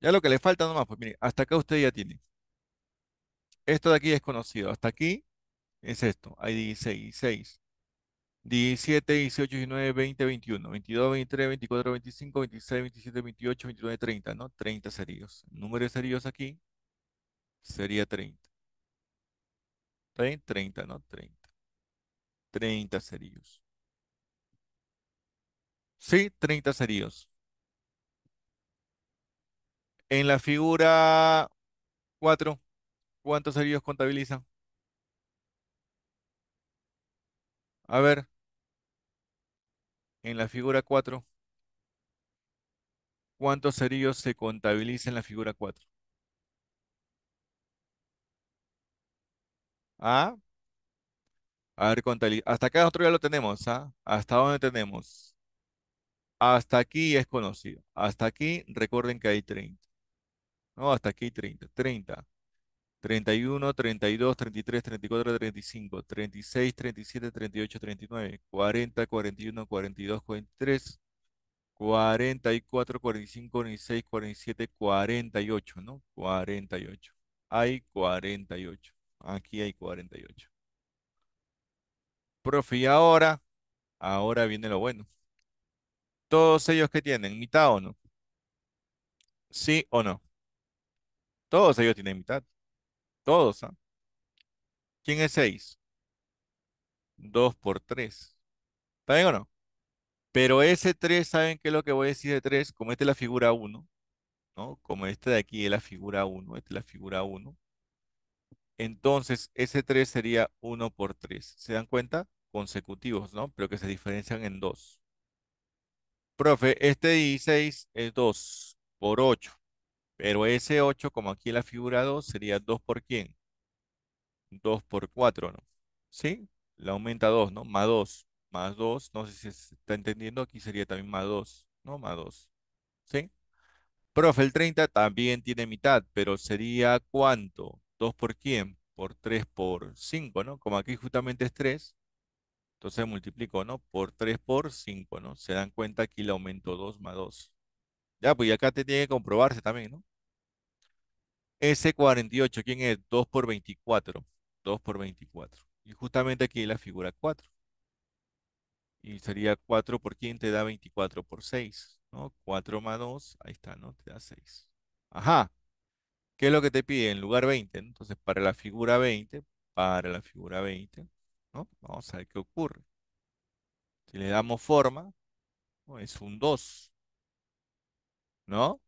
Ya lo que le falta nomás, pues mire, hasta acá usted ya tiene. Esto de aquí es conocido. Hasta aquí es esto. Hay 16, 16. 17, 18, 19, 20, 21, 22, 23, 24, 25, 26, 27, 28, 29, 30, ¿no? 30 heridos. número de heridos aquí sería 30. 30, no 30. 30 cerillos. Sí, 30 cerillos. En la figura 4, ¿cuántos cerillos contabilizan? A ver. En la figura 4, ¿cuántos cerillos se contabilizan en la figura 4? ¿Ah? A ver, contabilidad. Hasta acá nosotros ya lo tenemos, ¿ah? ¿Hasta dónde tenemos? Hasta aquí es conocido. Hasta aquí, recuerden que hay 30. No, hasta aquí hay 30. 30. 31, 32, 33, 34, 35, 36, 37, 38, 39, 40, 41, 42, 43, 44, 45, 46, 47, 48, ¿no? 48. Hay 48. Aquí hay 48. Profe, y ahora, ahora viene lo bueno. ¿Todos ellos qué tienen? ¿Mitad o no? ¿Sí o no? Todos ellos tienen mitad. Todos, ¿ah? ¿Quién es 6? 2 por 3. ¿Está bien o no? Pero ese 3, ¿saben qué es lo que voy a decir de 3? Como esta es la figura 1, ¿no? Como esta de aquí es la figura 1, esta es la figura 1. Entonces, ese 3 sería 1 por 3. ¿Se dan cuenta? Consecutivos, ¿no? Pero que se diferencian en 2. Profe, este 16 es 2 por 8. Pero ese 8, como aquí la figura 2, sería 2 por quién? 2 por 4, ¿no? ¿Sí? Le aumenta 2, ¿no? Más 2. Más 2. No sé si se está entendiendo. Aquí sería también más 2, ¿no? Más 2. ¿Sí? Profe, el 30 también tiene mitad, pero sería ¿cuánto? 2 por quién, por 3 por 5, ¿no? Como aquí justamente es 3, entonces multiplico, ¿no? Por 3 por 5, ¿no? Se dan cuenta aquí le aumento 2 más 2. Ya, pues acá te tiene que comprobarse también, ¿no? S48, ¿quién es? 2 por 24. 2 por 24. Y justamente aquí la figura 4. Y sería 4 por quién? te da 24 por 6, ¿no? 4 más 2, ahí está, ¿no? Te da 6. Ajá. ¿Qué es lo que te pide? En lugar 20, Entonces, para la figura 20, para la figura 20, ¿no? Vamos a ver qué ocurre. Si le damos forma, es un 2, ¿no?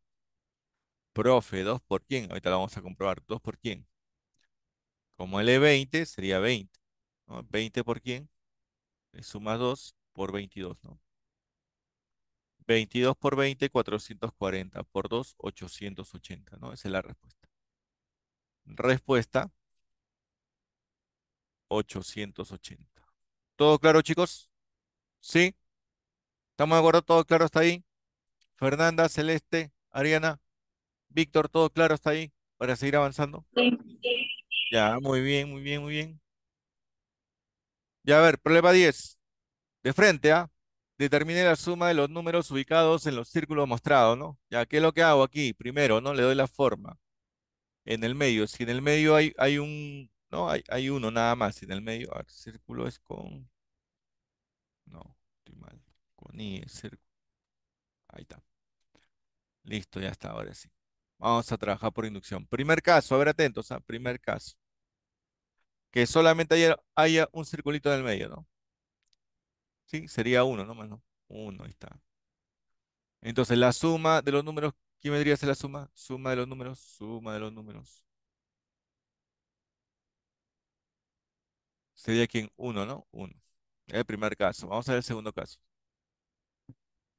Profe, 2 por quién. Ahorita lo vamos a comprobar. 2 por quién. Como L20 sería 20. 20 por quién. Suma 2 por 22, ¿no? 22 por 20, 440. Por 2, 880, ¿no? Esa es la respuesta. Respuesta 880. ¿Todo claro, chicos? ¿Sí? ¿Estamos de acuerdo? ¿Todo claro hasta ahí? Fernanda, Celeste, Ariana, Víctor, ¿todo claro hasta ahí? Para seguir avanzando. Ya, muy bien, muy bien, muy bien. Ya, a ver, problema 10. De frente, ¿ah? Determine la suma de los números ubicados en los círculos mostrados, ¿no? Ya, ¿qué es lo que hago aquí? Primero, ¿no? Le doy la forma en el medio. Si en el medio hay, hay un, no, hay, hay uno nada más. Si en el medio, el círculo es con, no, estoy mal, con I, círculo. Ahí está. Listo, ya está, ahora sí. Vamos a trabajar por inducción. Primer caso, a ver atentos, ¿ah? primer caso. Que solamente haya, un circulito en el medio, ¿no? Sí, sería uno, ¿no? Más, ¿no? Uno, ahí está. Entonces, la suma de los números ¿Qué vendría a ser la suma? Suma de los números, suma de los números. Sería aquí en 1, ¿no? 1. El primer caso. Vamos a ver el segundo caso.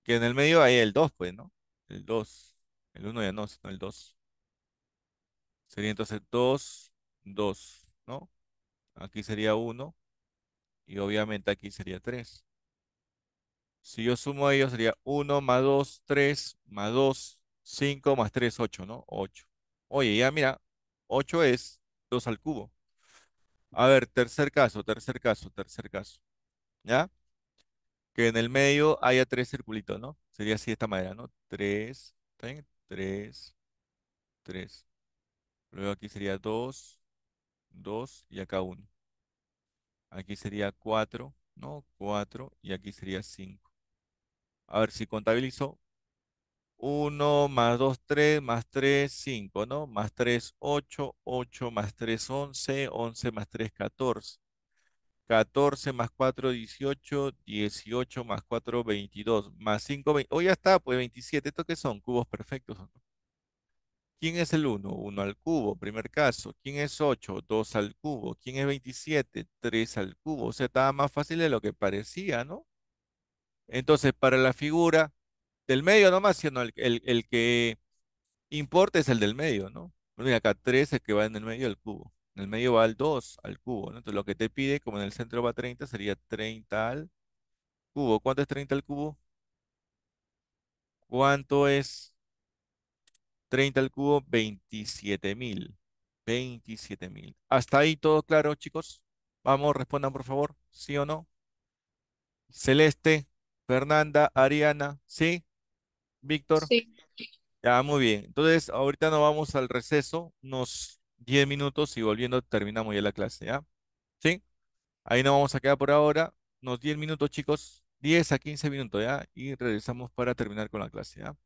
Que en el medio hay el 2, pues, ¿no? El 2. El 1 ya no, sino el 2. Sería entonces 2, 2, ¿no? Aquí sería 1. Y obviamente aquí sería 3. Si yo sumo ellos sería 1 más 2, 3 más 2, 5 más 3, 8, ¿no? 8. Oye, ya mira, 8 es 2 al cubo. A ver, tercer caso, tercer caso, tercer caso. ¿Ya? Que en el medio haya tres circulitos, ¿no? Sería así de esta manera, ¿no? 3, 3, 3. Luego aquí sería 2, 2 y acá 1. Aquí sería 4, ¿no? 4 y aquí sería 5. A ver, si contabilizo 1 más 2, 3, más 3, 5, ¿no? Más 3, 8, 8 más 3, 11, 11 más 3, 14. 14 más 4, 18, 18 más 4, 22, más 5, 20. Oh, ya está, pues 27. ¿Esto qué son? Cubos perfectos. ¿Quién es el 1? 1 al cubo, primer caso. ¿Quién es 8? 2 al cubo. ¿Quién es 27? 3 al cubo. O sea, estaba más fácil de lo que parecía, ¿no? Entonces, para la figura, del medio nomás, sino el, que importa es el del medio, ¿no? Pues acá 3 el que va en el medio al cubo. En el medio va al 2 al cubo, ¿no? Entonces lo que te pide, como en el centro va 30, sería 30 al cubo. ¿Cuánto es 30 al cubo? ¿Cuánto es 30 al cubo? 27.000. 27.000. ¿Hasta ahí todo claro, chicos? Vamos, respondan por favor, sí o no. Celeste, Fernanda, Ariana, ¿sí? Víctor. Ya, muy bien. Entonces, ahorita nos vamos al receso, unos 10 minutos y volviendo terminamos ya la clase, ¿ya? ¿Sí? Ahí nos vamos a quedar por ahora, unos 10 minutos, chicos, 10 a 15 minutos, ¿ya? Y regresamos para terminar con la clase, ¿ya?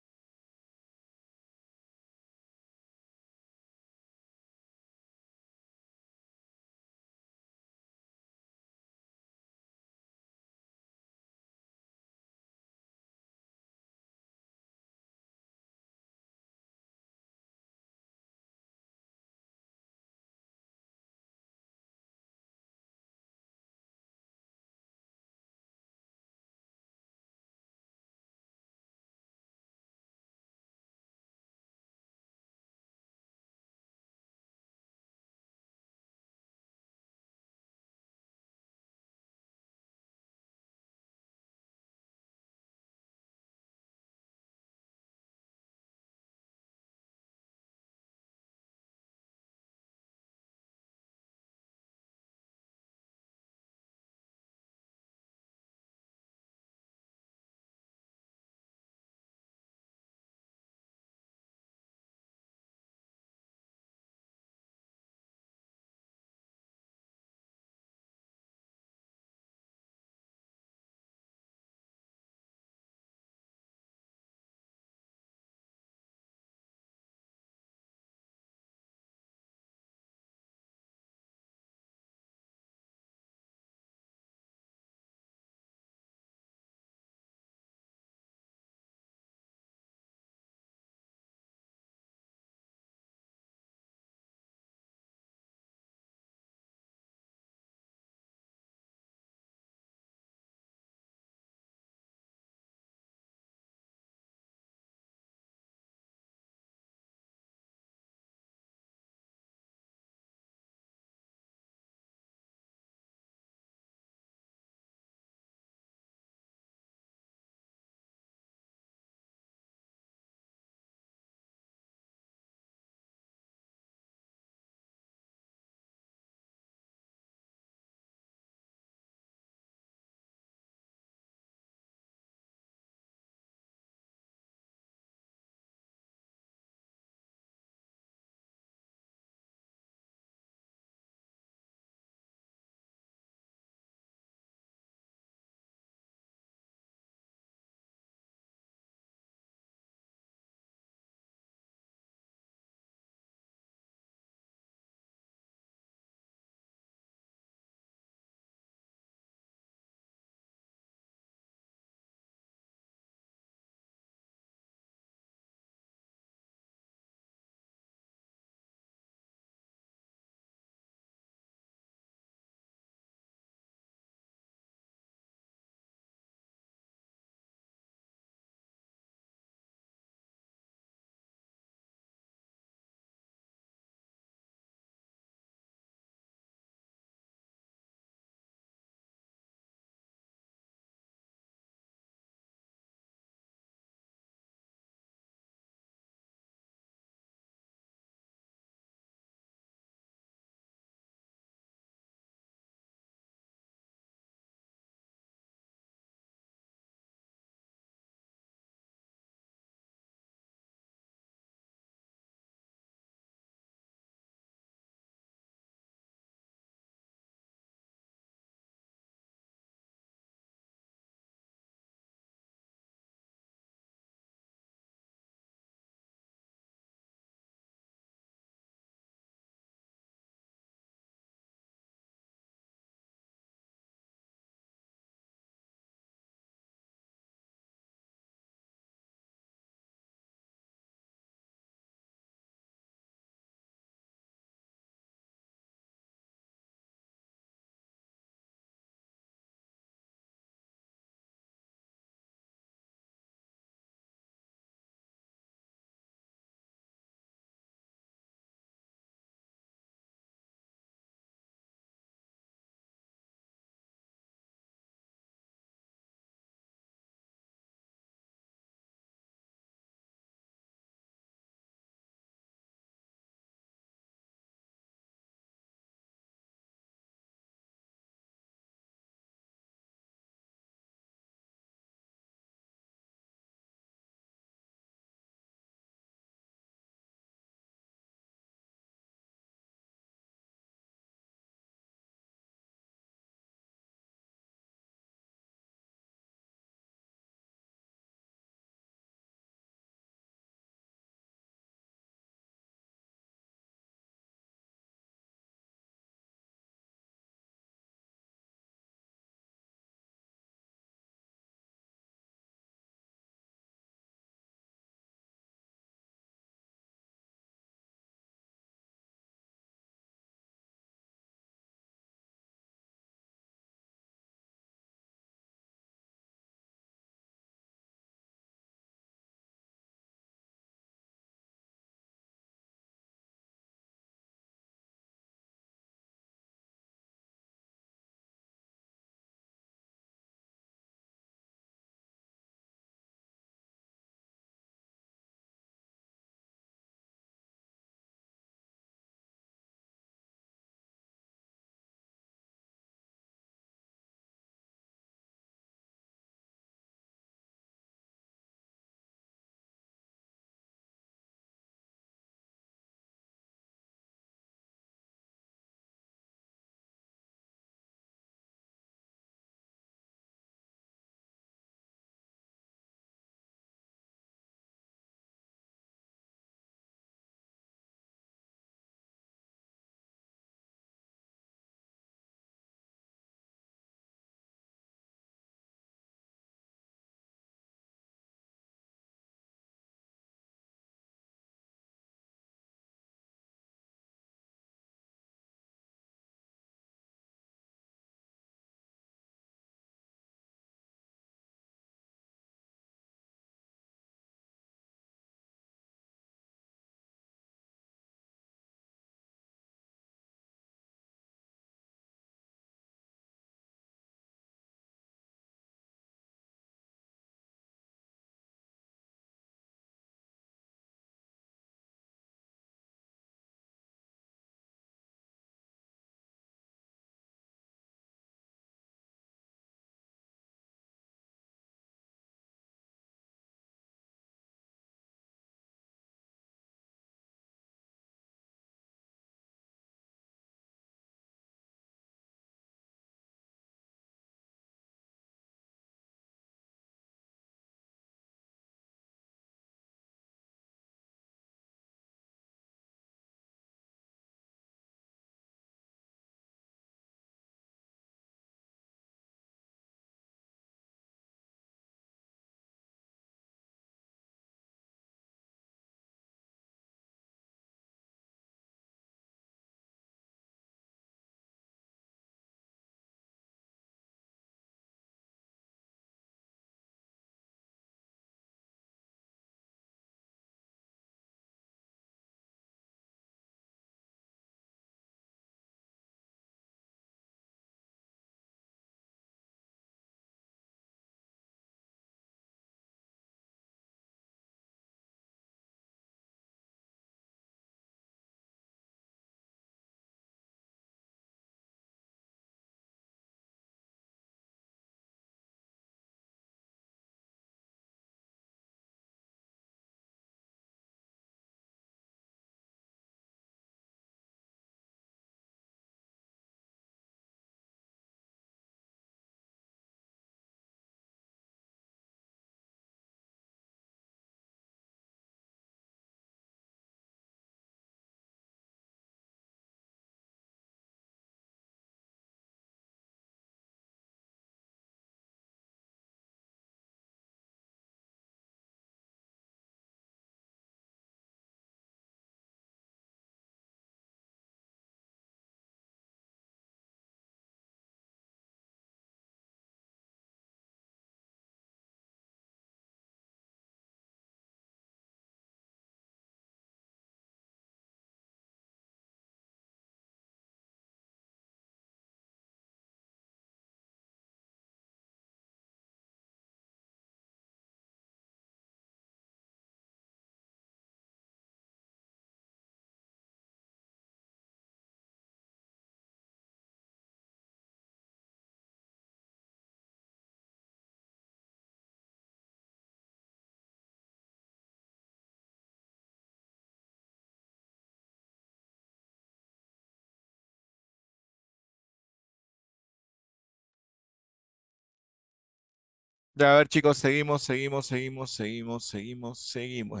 Ya, a ver, chicos, seguimos, seguimos, seguimos, seguimos, seguimos, seguimos.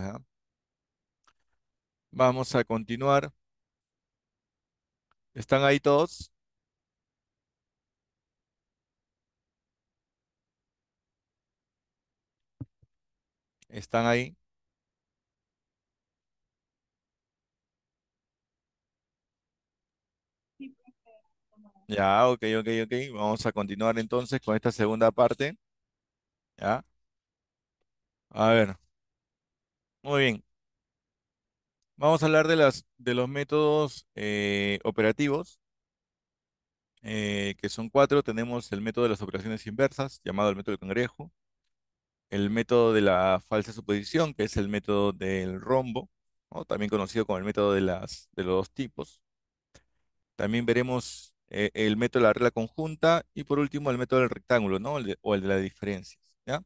Vamos a continuar. ¿Están ahí todos? ¿Están ahí? Ya, ok, ok, ok. Vamos a continuar entonces con esta segunda parte. ¿Ya? A ver. Muy bien. Vamos a hablar de, las, de los métodos eh, operativos, eh, que son cuatro. Tenemos el método de las operaciones inversas, llamado el método del cangrejo. El método de la falsa suposición, que es el método del rombo, también conocido como el método de, las, de los dos tipos. También veremos eh, el método de la regla conjunta y por último el método del rectángulo, ¿no? o el de, la diferencia. ¿ya?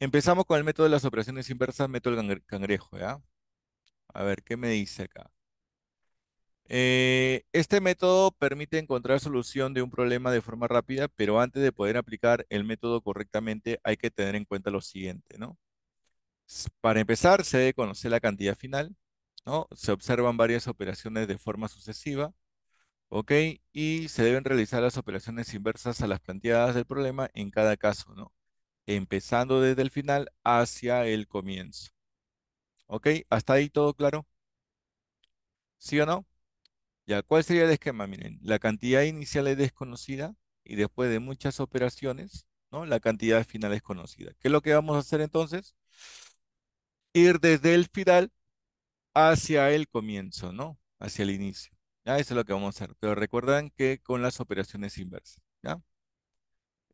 Empezamos con el método de las operaciones inversas, método cangrejo, ¿ya? A ver, ¿qué me dice acá? Eh, este método permite encontrar solución de un problema de forma rápida, pero antes de poder aplicar el método correctamente hay que tener en cuenta lo siguiente, ¿no? Para empezar, se debe conocer la cantidad final, ¿no? Se observan varias operaciones de forma sucesiva, ¿ok? Y se deben realizar las operaciones inversas a las planteadas del problema en cada caso, ¿no? empezando desde el final hacia el comienzo. ¿Ok? ¿Hasta ahí todo claro? ¿Sí o no? Ya, ¿cuál sería el esquema? Miren, la cantidad inicial es desconocida y después de muchas operaciones, ¿no? La cantidad final es conocida. ¿Qué es lo que vamos a hacer entonces? Ir desde el final hacia el comienzo, ¿no? Hacia el inicio. ¿ya? Eso es lo que vamos a hacer. Pero recuerdan que con las operaciones inversas, ¿ya?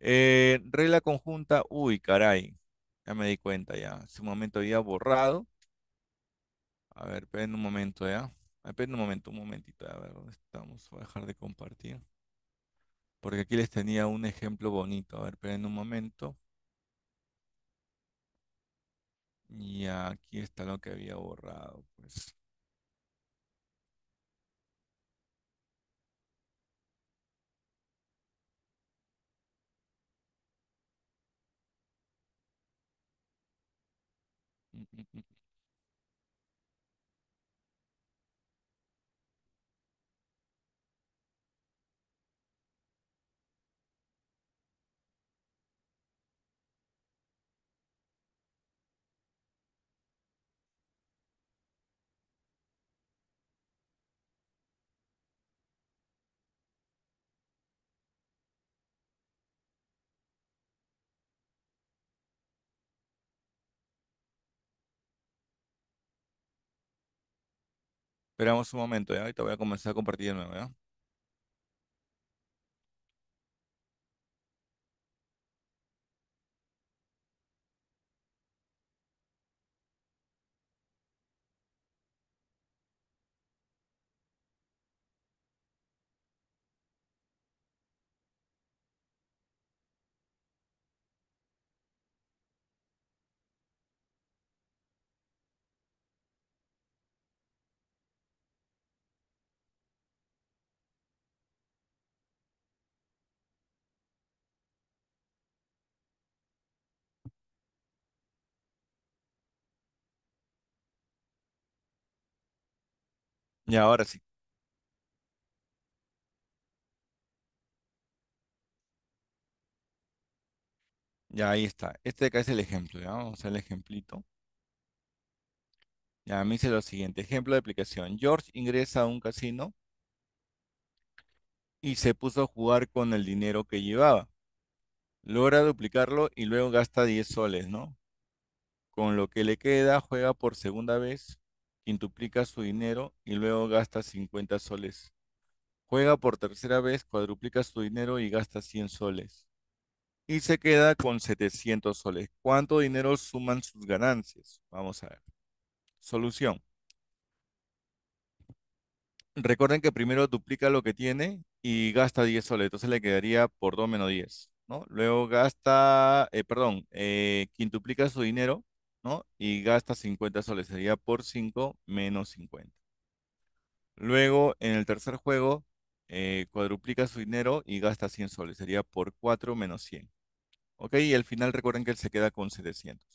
Eh, regla conjunta, uy, caray, ya me di cuenta ya. Hace un momento había borrado. A ver, esperen un momento ya. Esperen un momento, un momentito. A ver, ¿dónde estamos? Voy a dejar de compartir. Porque aquí les tenía un ejemplo bonito. A ver, esperen un momento. Y aquí está lo que había borrado, pues. Mm-hmm. Esperamos un momento, ¿ya? Ahorita voy a comenzar a compartir de nuevo, ¿ya? Y ahora sí. Ya ahí está. Este de acá es el ejemplo. Vamos a hacer el ejemplito. Ya me dice lo siguiente. Ejemplo de aplicación. George ingresa a un casino y se puso a jugar con el dinero que llevaba. Logra duplicarlo y luego gasta 10 soles, ¿no? Con lo que le queda, juega por segunda vez duplica su dinero y luego gasta 50 soles. Juega por tercera vez, cuadruplica su dinero y gasta 100 soles. Y se queda con 700 soles. ¿Cuánto dinero suman sus ganancias? Vamos a ver. Solución. Recuerden que primero duplica lo que tiene y gasta 10 soles. Entonces le quedaría por 2 menos 10. ¿no? Luego gasta, eh, perdón, eh, quintuplica su dinero y gasta 50 soles, sería por 5 menos 50. Luego, en el tercer juego, eh, cuadruplica su dinero y gasta 100 soles, sería por 4 menos 100. ¿Ok? Y al final recuerden que él se queda con 700.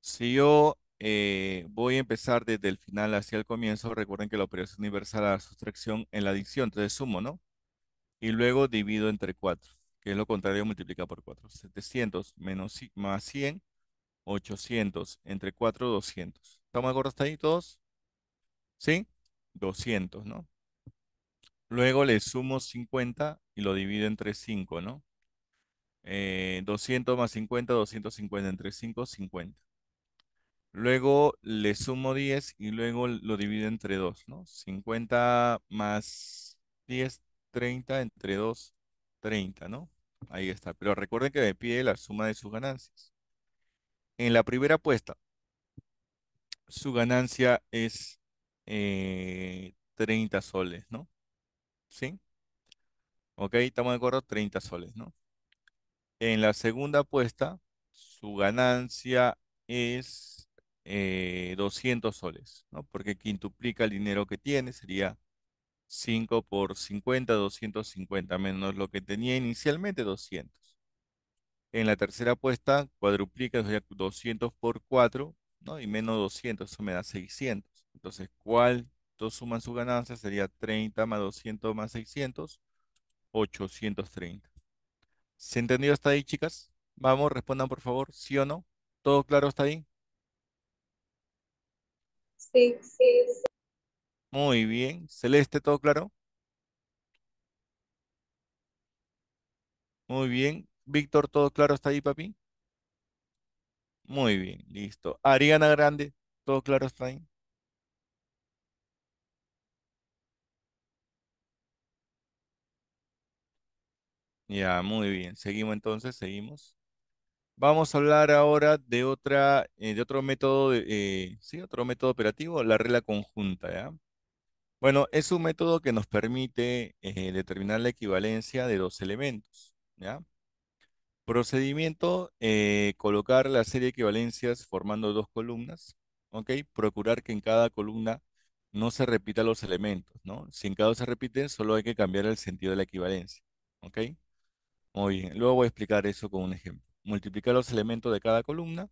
Si yo eh, voy a empezar desde el final hacia el comienzo, recuerden que la operación universal a la sustracción en la adicción, entonces sumo, ¿no? Y luego divido entre 4, que es lo contrario multiplica por 4. 700 menos más 100 800 entre 4, 200. ¿Estamos de acuerdo hasta ahí todos? ¿Sí? 200, ¿no? Luego le sumo 50 y lo divido entre 5, ¿no? 200 eh, más 50, 250 entre 5, 50. Luego le sumo 10 y luego lo divido entre 2, ¿no? 50 más 10, 30 entre 2, 30, ¿no? Ahí está. Pero recuerden que me pide la suma de sus ganancias en la primera apuesta, su ganancia es 30 eh, soles, ¿no? ¿Sí? Ok, estamos de acuerdo, 30 soles, ¿no? En la segunda apuesta, su ganancia es 200 eh, soles, ¿no? Porque quintuplica el dinero que tiene, sería 5 por 50, 250, menos lo que tenía inicialmente, 200. En la tercera apuesta cuadruplica, eso 200 por 4, ¿no? Y menos 200, eso me da 600. Entonces, cuál ¿cuánto suman su ganancia? Sería 30 más 200 más 600, 830. ¿Se entendió hasta ahí, chicas? Vamos, respondan por favor, sí o no. ¿Todo claro hasta ahí? sí, sí. Muy bien. Celeste, ¿todo claro? Muy bien. Víctor, ¿todo claro está ahí, papi? Muy bien, listo. Ariana Grande, ¿todo claro está ahí? Ya, muy bien. Seguimos entonces, seguimos. Vamos a hablar ahora de otra, eh, de otro método, eh, otro método operativo, la regla conjunta, ¿ya? Bueno, es un método que nos permite eh, determinar la equivalencia de dos elementos, ¿ya? Procedimiento, eh, colocar la serie de equivalencias formando dos columnas, ¿ok? Procurar que en cada columna no se repitan los elementos, ¿no? Si en cada se repite, solo hay que cambiar el sentido de la equivalencia, ¿ok? Muy bien, luego voy a explicar eso con un ejemplo. Multiplicar los elementos de cada columna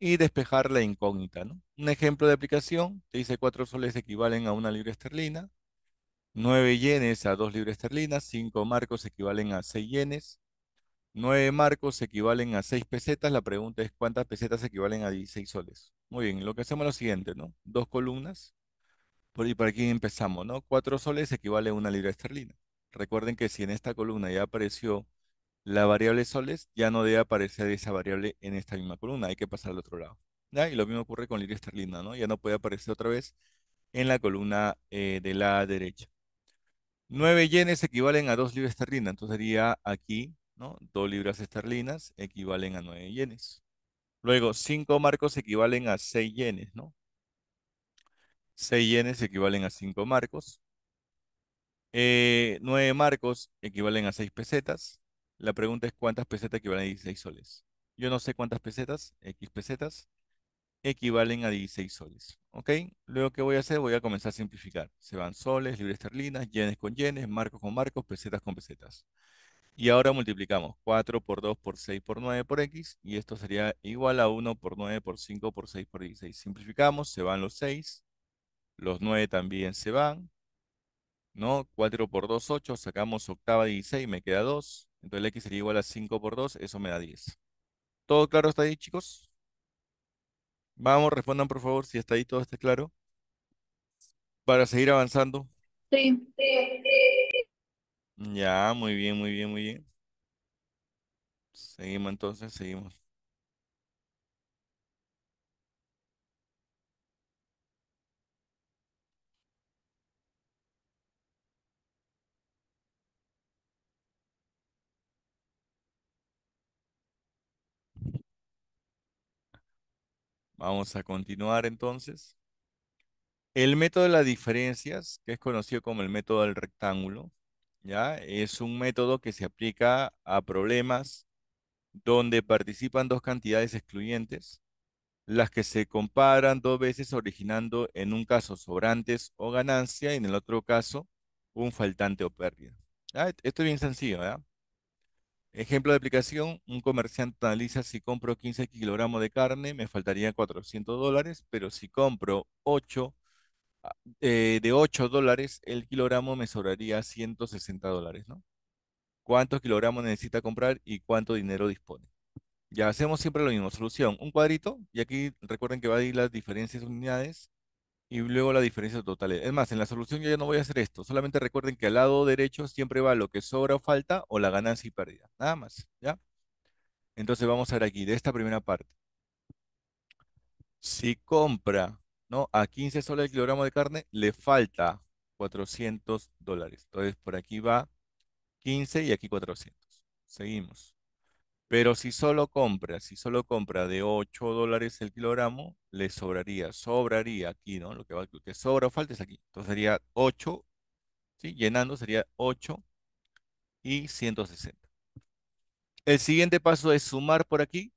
y despejar la incógnita, Un ejemplo de aplicación, te dice cuatro soles equivalen a una libra esterlina, 9 yenes a dos libras esterlinas, cinco marcos equivalen a seis yenes, 9 marcos equivalen a 6 pesetas. La pregunta es cuántas pesetas equivalen a 16 soles. Muy bien, lo que hacemos es lo siguiente, ¿no? Dos columnas. Por, y por aquí empezamos, ¿no? 4 soles equivale a una libra esterlina. Recuerden que si en esta columna ya apareció la variable soles, ya no debe aparecer esa variable en esta misma columna. Hay que pasar al otro lado. Y lo mismo ocurre con libra esterlina, ¿no? Ya no puede aparecer otra vez en la columna eh, de la derecha. 9 yenes equivalen a 2 libras esterlina. Entonces sería aquí ¿no? 2 libras esterlinas equivalen a 9 yenes. Luego, 5 marcos equivalen a 6 yenes, ¿no? 6 yenes equivalen a 5 marcos. Eh, 9 marcos equivalen a 6 pesetas. La pregunta es cuántas pesetas equivalen a 16 soles. Yo no sé cuántas pesetas, X pesetas, equivalen a 16 soles. ¿Ok? Luego, ¿qué voy a hacer? Voy a comenzar a simplificar. Se van soles, libras esterlinas, yenes con yenes, marcos con marcos, pesetas con pesetas. Y ahora multiplicamos 4 por 2 por 6 por 9 por x. Y esto sería igual a 1 por 9 por 5 por 6 por 16. Simplificamos, se van los 6. Los 9 también se van. ¿No? 4 por 2, 8. Sacamos octava 16, me queda 2. Entonces el x sería igual a 5 por 2, eso me da 10. ¿Todo claro hasta ahí, chicos? Vamos, respondan por favor si está ahí todo está claro. Para seguir avanzando. Sí. sí, sí. Ya, muy bien, muy bien, muy bien. Seguimos entonces, seguimos. Vamos a continuar entonces. El método de las diferencias, que es conocido como el método del rectángulo, es un método que se aplica a problemas donde participan dos cantidades excluyentes, las que se comparan dos veces originando en un caso sobrantes o ganancia y en el otro caso un faltante o pérdida. Esto es bien sencillo, Ejemplo de aplicación, un comerciante analiza si compro 15 kilogramos de carne, me faltarían 400 dólares, pero si compro 8 eh, de 8 dólares, el kilogramo me sobraría 160 dólares, ¿no? ¿Cuántos kilogramos necesita comprar y cuánto dinero dispone? Ya hacemos siempre lo mismo, solución, un cuadrito, y aquí recuerden que va a ir las diferencias unidades y luego las diferencias totales. Es más, en la solución yo ya no voy a hacer esto, solamente recuerden que al lado derecho siempre va lo que sobra o falta o la ganancia y pérdida, nada más, ¿ya? Entonces vamos a ver aquí, de esta primera parte. Si compra ¿no? A 15 soles el kilogramo de carne le falta 400 dólares. Entonces, por aquí va 15 y aquí 400. Seguimos. Pero si solo compra, si solo compra de 8 dólares el kilogramo, le sobraría, sobraría aquí, ¿no? Lo que, va, lo que sobra o falta es aquí. Entonces sería 8, ¿sí? Llenando sería 8 y 160. El siguiente paso es sumar por aquí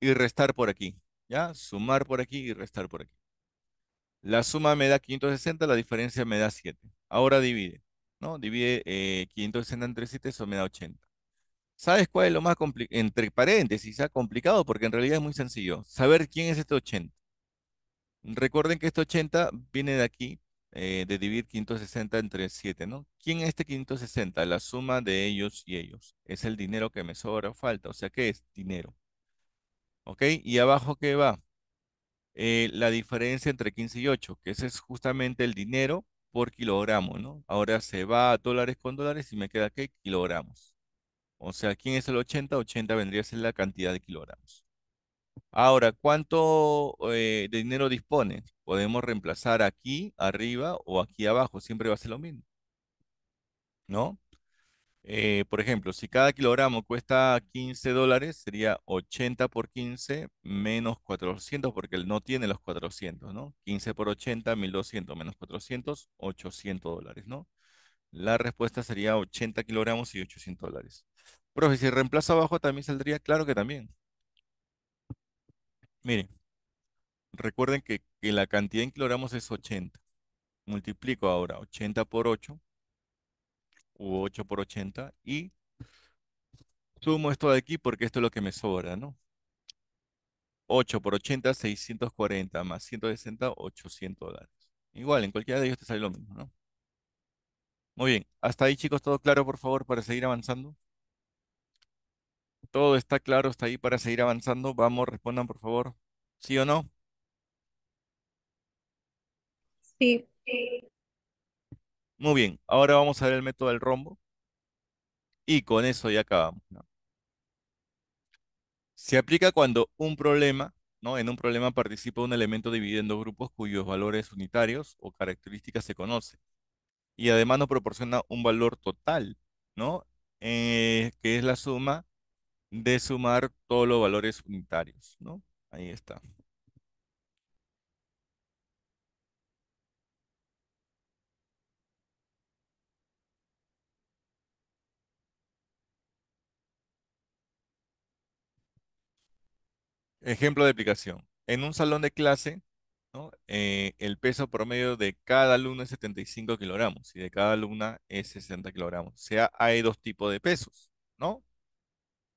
y restar por aquí, ¿ya? Sumar por aquí y restar por aquí. La suma me da 560, la diferencia me da 7. Ahora divide, ¿no? Divide 560 eh, entre 7, eso me da 80. ¿Sabes cuál es lo más complicado? Entre paréntesis, ha ah, complicado porque en realidad es muy sencillo. Saber quién es este 80. Recuerden que este 80 viene de aquí, eh, de dividir 560 entre 7, ¿no? ¿Quién es este 560? La suma de ellos y ellos. Es el dinero que me sobra o falta. O sea, ¿qué es? Dinero. ¿Ok? ¿Y abajo qué va? Eh, la diferencia entre 15 y 8, que ese es justamente el dinero por kilogramo, ¿no? Ahora se va a dólares con dólares y me queda ¿qué? Kilogramos. O sea, ¿quién es el 80? 80 vendría a ser la cantidad de kilogramos. Ahora, ¿cuánto eh, de dinero dispone? Podemos reemplazar aquí arriba o aquí abajo, siempre va a ser lo mismo. ¿No? Eh, por ejemplo, si cada kilogramo cuesta 15 dólares, sería 80 por 15 menos 400, porque él no tiene los 400, ¿no? 15 por 80, 1200 menos 400, 800 dólares, ¿no? La respuesta sería 80 kilogramos y 800 dólares. Profe, si reemplazo abajo también saldría, claro que también. Miren, recuerden que, que la cantidad en kilogramos es 80. Multiplico ahora 80 por 8, Hubo 8 por 80 y sumo esto de aquí porque esto es lo que me sobra, ¿no? 8 por 80, 640 más 160, 800 dólares. Igual, en cualquiera de ellos te sale lo mismo, ¿no? Muy bien, hasta ahí chicos, todo claro por favor para seguir avanzando. Todo está claro hasta ahí para seguir avanzando. Vamos, respondan por favor. ¿Sí o no? Sí. Muy bien, ahora vamos a ver el método del rombo. Y con eso ya acabamos. Se aplica cuando un problema, ¿no? En un problema participa un elemento dividido en dos grupos cuyos valores unitarios o características se conocen. Y además nos proporciona un valor total, ¿no? Eh, que es la suma de sumar todos los valores unitarios, ¿no? Ahí está. Ejemplo de aplicación. En un salón de clase, eh, el peso promedio de cada alumno es 75 kilogramos y de cada alumna es 60 kilogramos. O sea, hay dos tipos de pesos, ¿no?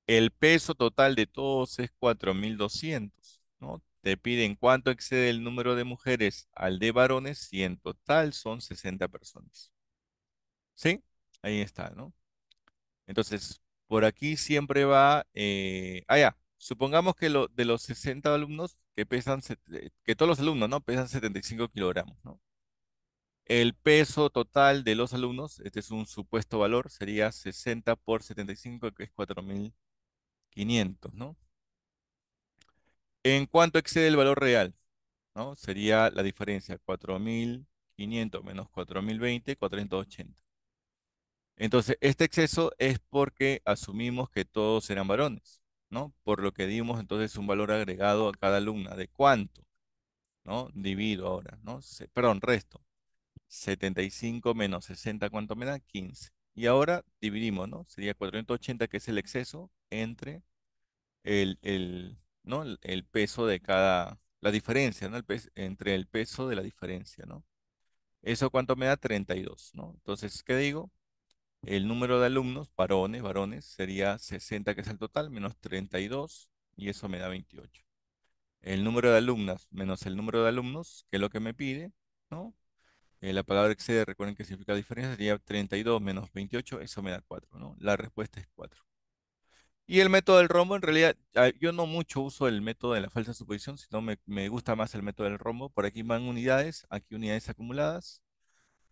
El peso total de todos es 4.200, ¿no? Te piden cuánto excede el número de mujeres al de varones y en total son 60 personas. ¿Sí? Ahí está, ¿no? Entonces, por aquí siempre va... Eh, allá. Ah, Supongamos que de los 60 alumnos que pesan, eh, que todos los alumnos, ¿no? Pesan 75 kilogramos, ¿no? El peso total de los alumnos, este es un supuesto valor, sería 60 por 75, que es 4.500, ¿no? ¿En cuánto excede el valor real? ¿No? Sería la diferencia, 4.500 menos 4.020, 480. Entonces, este exceso es porque asumimos que todos eran varones. ¿no? Por lo que dimos entonces un valor agregado a cada alumna. ¿De cuánto? ¿No? Divido ahora, ¿no? perdón, resto. 75 menos 60, ¿cuánto me da? 15. Y ahora dividimos, ¿no? Sería 480, que es el exceso, entre el, el, ¿no? el, peso de cada, la diferencia, ¿no? entre el peso de la diferencia, ¿no? ¿Eso cuánto me da? 32, ¿no? Entonces, ¿qué digo? El número de alumnos, varones, varones, sería 60, que es el total, menos 32, y eso me da 28. El número de alumnas menos el número de alumnos, que es lo que me pide, ¿no? Eh, la palabra excede, recuerden que significa diferencia, sería 32 menos 28, eso me da 4, ¿no? La respuesta es 4. Y el método del rombo, en realidad, ah, yo no mucho uso el método de la falsa suposición, sino me, me gusta más el método del rombo. Por aquí van unidades, aquí unidades acumuladas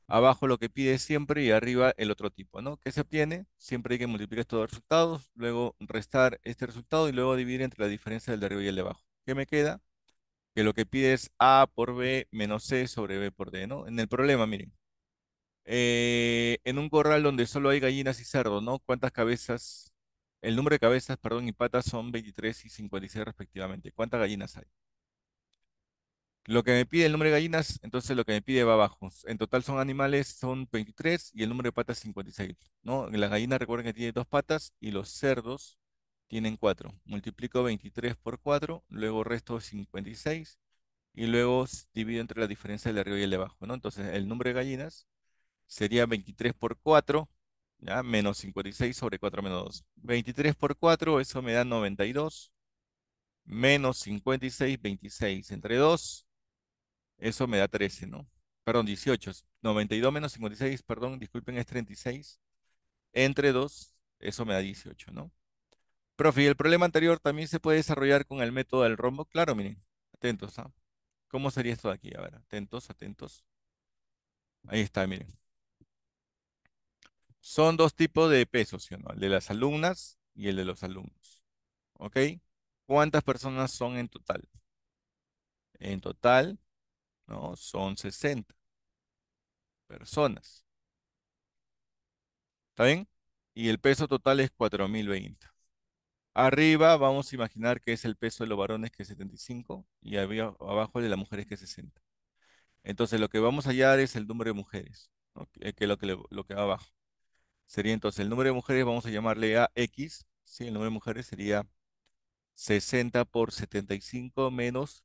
abajo lo que pide siempre y arriba el otro tipo, ¿no? ¿Qué se obtiene? Siempre hay que multiplicar estos resultados, luego restar este resultado y luego dividir entre la diferencia del de arriba y el de abajo. ¿Qué me queda? Que lo que pide es A por B menos C sobre B por D, ¿no? En el problema, miren, eh, en un corral donde solo hay gallinas y cerdos, ¿no? ¿Cuántas cabezas? El número de cabezas, perdón, y patas son 23 y 56 respectivamente. ¿Cuántas gallinas hay? Lo que me pide el número de gallinas, entonces lo que me pide va abajo. En total son animales, son 23 y el número de patas 56. ¿no? Las gallinas recuerden que tiene dos patas y los cerdos tienen cuatro. Multiplico 23 por 4, luego resto 56 y luego divido entre la diferencia del de arriba y el de abajo. ¿no? Entonces el número de gallinas sería 23 por 4, ¿ya? menos 56 sobre 4 menos 2. 23 por 4, eso me da 92, menos 56, 26 entre 2 eso me da 13, ¿no? Perdón, 18. 92 menos 56, perdón, disculpen, es 36. Entre 2, eso me da 18, ¿no? Profe, ¿y el problema anterior también se puede desarrollar con el método del rombo? Claro, miren, atentos, ¿ah? ¿Cómo sería esto de aquí? A ver, atentos, atentos. Ahí está, miren. Son dos tipos de pesos, ¿sí no? El de las alumnas y el de los alumnos. ¿Ok? ¿Cuántas personas son en total? En total ¿no? Son 60 personas. ¿Está bien? Y el peso total es 4020. Arriba vamos a imaginar que es el peso de los varones que es 75 y abajo el de las mujeres que es 60. Entonces lo que vamos a hallar es el número de mujeres, que es lo que, lo que va abajo. Sería entonces el número de mujeres, vamos a llamarle a X, si el número de mujeres sería 60 por 75 menos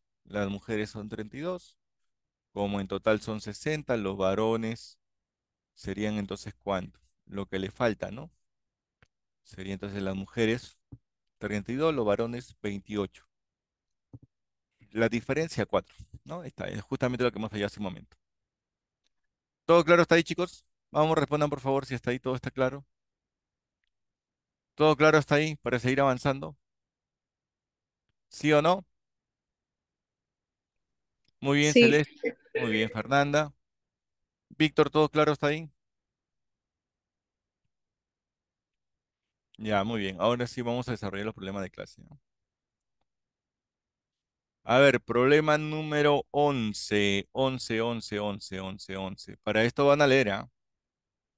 las mujeres son 32, como en total son 60, los varones serían entonces cuánto, lo que le falta, ¿no? Serían entonces las mujeres 32, los varones 28. La diferencia 4, ¿no? está es justamente lo que hemos fallado hace un momento. ¿Todo claro hasta ahí, chicos? Vamos, respondan por favor si está ahí, todo está claro. ¿Todo claro hasta ahí para seguir avanzando? ¿Sí o no? Muy bien, Celeste. Muy bien, Fernanda. Víctor, ¿todo claro está ahí? Ya, muy bien. Ahora sí vamos a desarrollar los problemas de clase. A ver, problema número 11. 11, 11, 11, 11, 11. Para esto van a leer, ¿ah?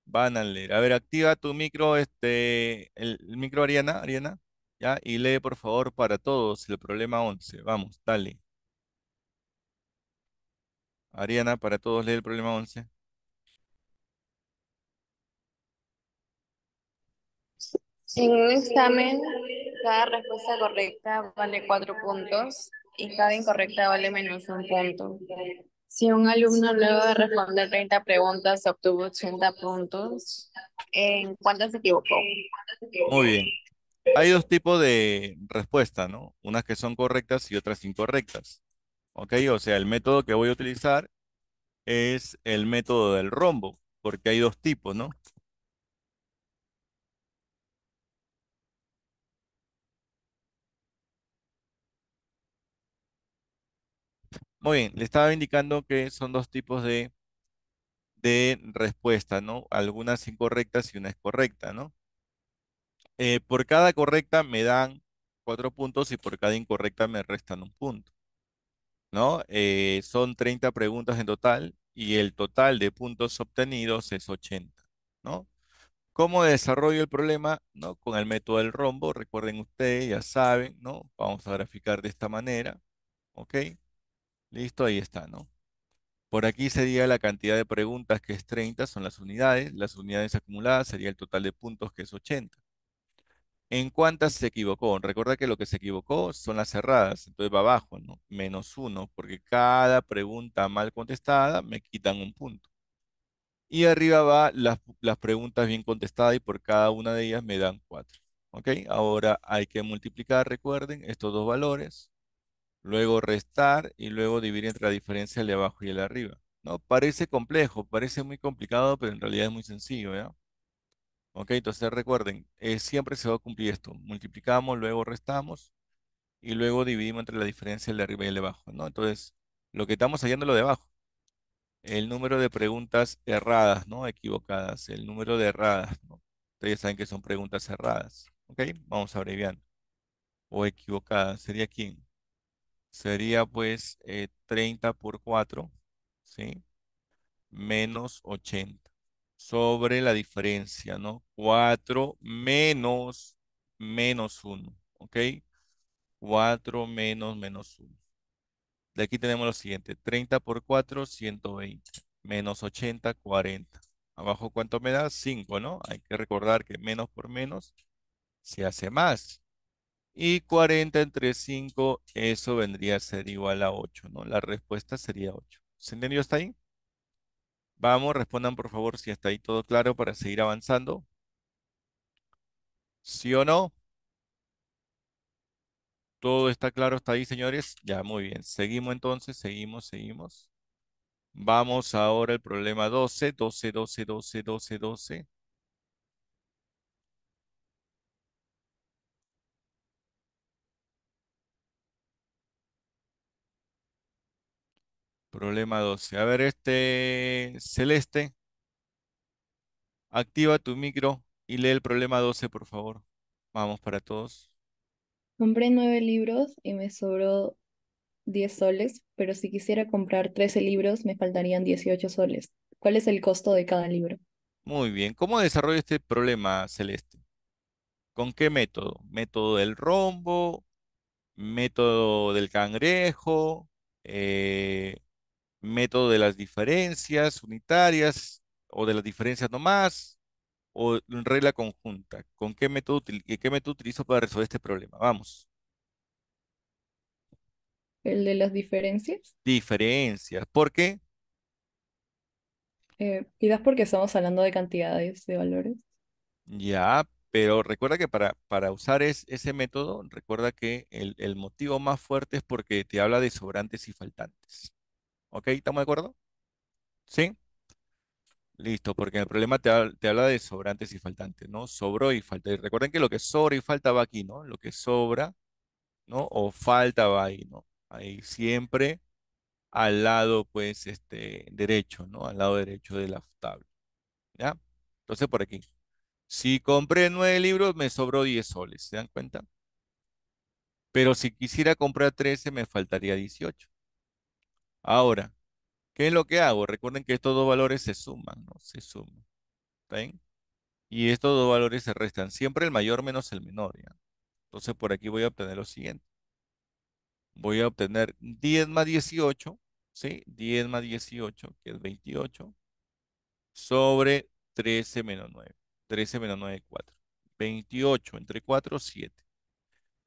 Van a leer. A ver, activa tu micro, este, el, micro Ariana, Ariana, ¿ya? Y lee, por favor, para todos el problema 11. Vamos, dale. Ariana, para todos leer el problema 11. En un examen, cada respuesta correcta vale cuatro puntos y cada incorrecta vale menos un punto. Si un alumno luego de responder 30 preguntas obtuvo 80 puntos, ¿en cuántas se equivocó? Muy bien. Hay dos tipos de respuestas, ¿no? Unas que son correctas y otras incorrectas. ¿ok? O sea, el método que voy a utilizar es el método del rombo, porque hay dos tipos, ¿no? Muy bien, le estaba indicando que son dos tipos de, de respuesta, ¿no? Algunas incorrectas y una es correcta, ¿no? Eh, por cada correcta me dan cuatro puntos y por cada incorrecta me restan un punto. ¿no? Eh, son 30 preguntas en total y el total de puntos obtenidos es 80, ¿no? ¿Cómo desarrollo el problema? ¿no? Con el método del rombo, recuerden ustedes, ya saben, ¿no? Vamos a graficar de esta manera, ¿ok? Listo, ahí está, ¿no? Por aquí sería la cantidad de preguntas que es 30, son las unidades, las unidades acumuladas sería el total de puntos que es 80. ¿En cuántas se equivocó? Recuerda que lo que se equivocó son las cerradas, entonces va abajo, ¿no? Menos uno, porque cada pregunta mal contestada me quitan un punto. Y arriba va las, preguntas bien contestadas y por cada una de ellas me dan cuatro. ¿Ok? Ahora hay que multiplicar, recuerden, estos dos valores, luego restar y luego dividir entre la diferencia de abajo y el de arriba. ¿No? Parece complejo, parece muy complicado, pero en realidad es muy sencillo, ¿ya? Ok, entonces recuerden, eh, siempre se va a cumplir esto. Multiplicamos, luego restamos y luego dividimos entre la diferencia de arriba y el de abajo, ¿no? Entonces, lo que estamos hallando es lo de abajo. El número de preguntas erradas, ¿no? Equivocadas. El número de erradas, ¿no? Ustedes saben que son preguntas erradas. ¿Ok? Vamos a abreviar. O equivocadas. ¿Sería quién? Sería pues 30 eh, por 4, ¿sí? Menos 80 sobre la diferencia, ¿no? 4 menos menos 1, ¿ok? 4 menos menos 1. De aquí tenemos lo siguiente, 30 por 4, 120, menos 80, 40. Abajo, ¿cuánto me da? 5, ¿no? Hay que recordar que menos por menos se hace más. Y 40 entre 5, eso vendría a ser igual a 8, ¿no? La respuesta sería 8. ¿Se entendió hasta ahí? Vamos, respondan por favor si está ahí todo claro para seguir avanzando. ¿Sí o no? ¿Todo está claro hasta ahí, señores? Ya, muy bien. Seguimos entonces, seguimos, seguimos. Vamos ahora al problema 12, 12, 12, 12, 12, 12. Problema 12. A ver, este celeste. Activa tu micro y lee el problema 12, por favor. Vamos para todos. Compré nueve libros y me sobró 10 soles, pero si quisiera comprar 13 libros me faltarían 18 soles. ¿Cuál es el costo de cada libro? Muy bien. ¿Cómo desarrollo este problema, Celeste? ¿Con qué método? ¿Método del rombo? ¿Método del cangrejo? Eh, método de las diferencias unitarias o de las diferencias nomás o regla conjunta. ¿Con qué método, qué método utilizo para resolver este problema? Vamos. ¿El de las diferencias? Diferencias. ¿Por qué? Eh, quizás porque estamos hablando de cantidades de valores. Ya, pero recuerda que para, para usar ese método, recuerda que el, motivo más fuerte es porque te habla de sobrantes y faltantes. ¿Ok? ¿Estamos de acuerdo? ¿Sí? Listo, porque el problema te, habla de sobrantes y faltantes, ¿no? Sobró y falta. recuerden que lo que sobra y falta va aquí, ¿no? Lo que sobra, ¿no? O falta va ahí, ¿no? Ahí siempre al lado, pues, este, derecho, ¿no? Al lado derecho de la tabla, ¿ya? Entonces, por aquí. Si compré nueve libros, me sobró 10 soles, ¿se dan cuenta? Pero si quisiera comprar 13, me faltaría 18. Ahora, ¿qué es lo que hago? Recuerden que estos dos valores se suman, ¿no? Se suman. ¿Está bien? Y estos dos valores se restan. Siempre el mayor menos el menor, ¿ya? Entonces, por aquí voy a obtener lo siguiente. Voy a obtener 10 más 18, ¿sí? 10 más 18, que es 28, sobre 13 menos 9. 13 menos 9, es 4. 28 entre 4, 7.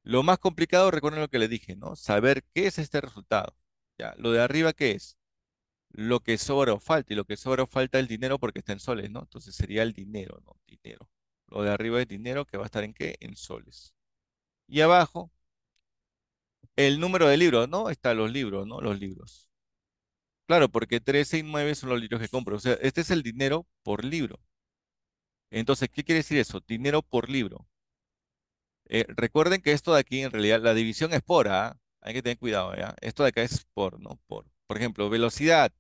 Lo más complicado, recuerden lo que les dije, ¿no? Saber qué es este resultado lo de arriba, ¿qué es? Lo que sobra o falta, y lo que sobra o falta el dinero porque está en soles, ¿no? Entonces sería el dinero, ¿no? Dinero. Lo de arriba es dinero que va a estar en qué? En soles. Y abajo, el número de libros, ¿no? está los libros, ¿no? Los libros. Claro, porque 13 y 9 son los libros que compro. O sea, este es el dinero por libro. Entonces, ¿qué quiere decir eso? Dinero por libro. Eh, recuerden que esto de aquí, en realidad, la división es por A. ¿ah? Hay que tener cuidado, ¿ya? Esto de acá es por, ¿no? Por, por ejemplo, velocidad,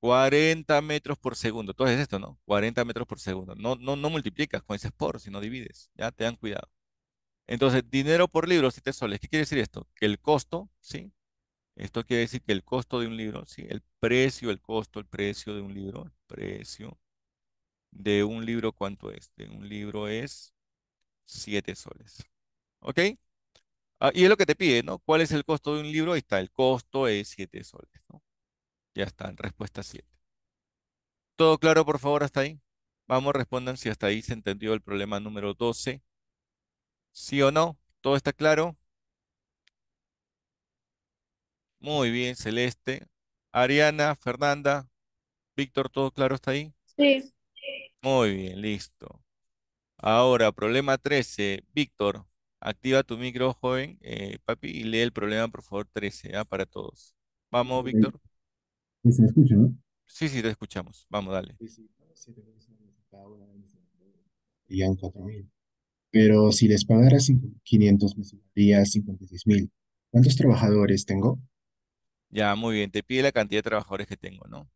40 metros por segundo. Entonces, es esto, ¿no? 40 metros por segundo. No, no, no multiplicas con ese por, sino divides. Ya, dan cuidado. Entonces, dinero por libro, 7 soles. ¿Qué quiere decir esto? Que el costo, ¿sí? Esto quiere decir que el costo de un libro, ¿sí? El precio, el costo, el precio de un libro, el precio de un libro, ¿cuánto es? De un libro es 7 soles. ¿Ok? Ah, y es lo que te pide, ¿no? ¿Cuál es el costo de un libro? Ahí está, el costo es 7 soles, ¿no? Ya está, respuesta 7. ¿Todo claro, por favor, hasta ahí? Vamos, respondan si hasta ahí se entendió el problema número 12. ¿Sí o no? ¿Todo está claro? Muy bien, Celeste. Ariana, Fernanda, Víctor, ¿todo claro hasta ahí? Sí. Muy bien, listo. Ahora, problema 13. Víctor, Activa tu micro, joven, eh, papi, y lee el problema, por favor, 13, ¿ya? ¿ah? para todos. Vamos, Víctor. Sí, se escucha, ¿no? Sí, sí, te escuchamos. Vamos, dale. Sí, sí, 4.000. Pero si les pagara 500, me 56 56.000. ¿Cuántos trabajadores tengo? Ya, muy bien. Te pide la cantidad de trabajadores que tengo, ¿no?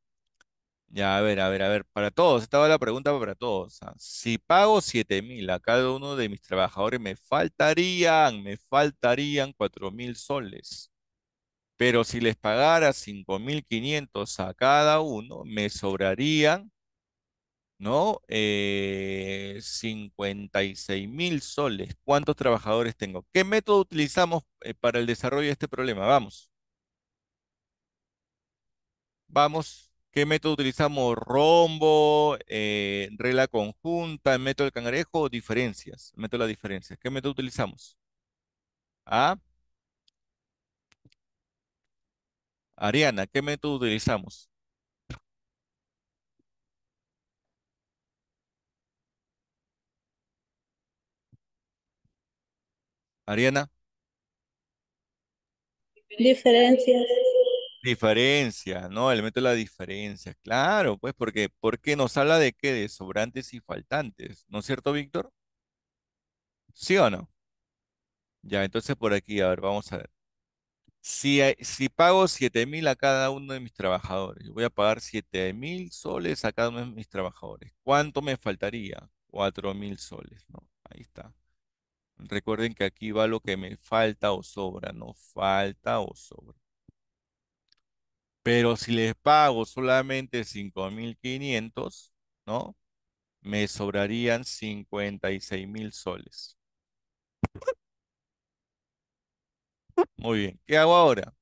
Ya, a ver, a ver, a ver. Para todos, estaba la pregunta para todos. Si pago 7.000 a cada uno de mis trabajadores, me faltarían, me faltarían 4.000 soles. Pero si les pagara 5.500 a cada uno, me sobrarían, ¿no? Eh, 56 soles. ¿Cuántos trabajadores tengo? ¿Qué método utilizamos eh, para el desarrollo de este problema? Vamos. Vamos. ¿Qué método utilizamos? ¿Rombo? Eh, ¿Regla conjunta? ¿Método del cangrejo? O ¿Diferencias? Método de las diferencias. ¿Qué método utilizamos? ¿Ah? Ariana, ¿qué método utilizamos? Ariana. Diferencias. Diferencia, ¿no? El método de la diferencia, claro, pues porque, porque nos habla de qué, de sobrantes y faltantes, ¿no es cierto, Víctor? ¿Sí o no? Ya, entonces por aquí, a ver, vamos a ver. Si, si pago 7.000 mil a cada uno de mis trabajadores, voy a pagar 7.000 mil soles a cada uno de mis trabajadores, ¿cuánto me faltaría? 4.000 mil soles, ¿no? Ahí está. Recuerden que aquí va lo que me falta o sobra, no falta o sobra. Pero si les pago solamente 5.500, ¿no? Me sobrarían 56.000 soles. Muy bien, ¿qué hago ahora?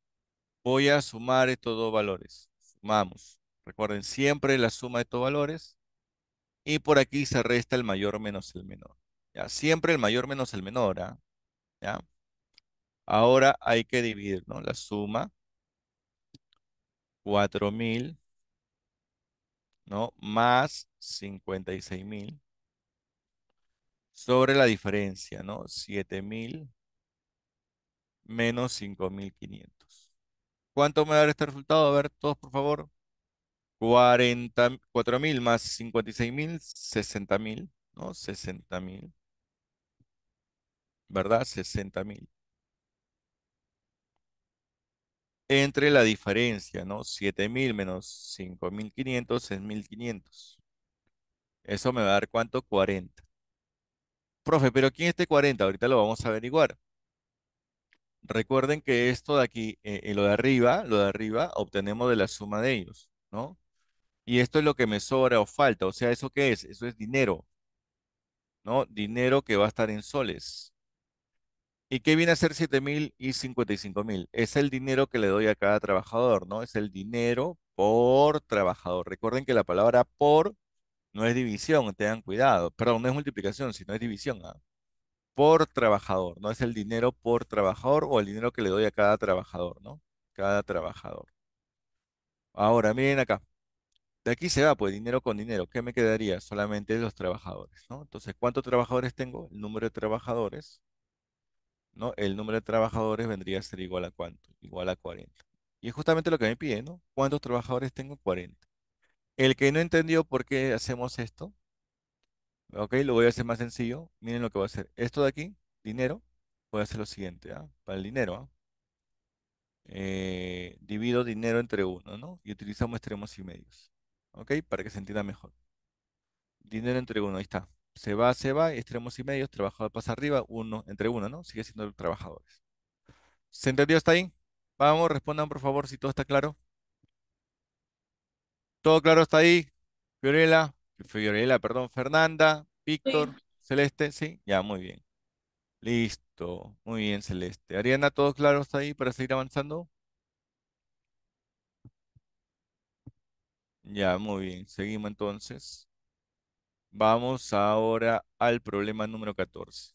Voy a sumar estos dos valores. Sumamos. Recuerden siempre la suma de estos valores. Y por aquí se resta el mayor menos el menor. ¿ya? Siempre el mayor menos el menor. ¿ah? ¿Ya? Ahora hay que dividir ¿no? la suma 4.000, ¿no? Más 56.000 sobre la diferencia, ¿no? 7.000 menos 5.500. ¿Cuánto me va a dar este resultado? A ver, todos, por favor. 4.000 más 56.000, 60.000, ¿no? 60.000. ¿Verdad? 60.000. entre la diferencia, ¿no? 7000 menos 5500 es 1500. Eso me va a dar cuánto? 40. Profe, pero ¿quién es este 40? Ahorita lo vamos a averiguar. Recuerden que esto de aquí, eh, eh, lo de arriba, lo de arriba, obtenemos de la suma de ellos, ¿no? Y esto es lo que me sobra o falta. O sea, ¿eso qué es? Eso es dinero, ¿no? Dinero que va a estar en soles. ¿Y qué viene a ser 7.000 mil y 55 mil? Es el dinero que le doy a cada trabajador, ¿no? Es el dinero por trabajador. Recuerden que la palabra por no es división, tengan cuidado. Perdón, no es multiplicación, sino es división. ¿ah? Por trabajador, no es el dinero por trabajador o el dinero que le doy a cada trabajador, ¿no? Cada trabajador. Ahora, miren acá. De aquí se va, pues dinero con dinero. ¿Qué me quedaría? Solamente los trabajadores, ¿no? Entonces, ¿cuántos trabajadores tengo? El número de trabajadores ¿no? El número de trabajadores vendría a ser igual a cuánto? Igual a 40. Y es justamente lo que me pide, ¿no? ¿Cuántos trabajadores tengo? 40. El que no entendió por qué hacemos esto, ok, lo voy a hacer más sencillo. Miren lo que voy a hacer. Esto de aquí, dinero, voy a hacer lo siguiente, ¿ah? Para el dinero, ¿ah? eh, divido dinero entre uno, ¿no? Y utilizamos extremos y medios, ¿ok? Para que se entienda mejor. Dinero entre uno, ahí está se va, se va, extremos y medios, trabajador pasa arriba, uno entre uno, ¿no? Sigue siendo los trabajadores. ¿Se entendió? hasta ahí? Vamos, respondan por favor si todo está claro. ¿Todo claro está ahí? Fiorella, Fiorella, perdón, Fernanda, Víctor, Celeste, sí, ya, muy bien. Listo, muy bien, Celeste. Ariana, ¿todo claro está ahí para seguir avanzando? Ya, muy bien, seguimos entonces. Vamos ahora al problema número 14.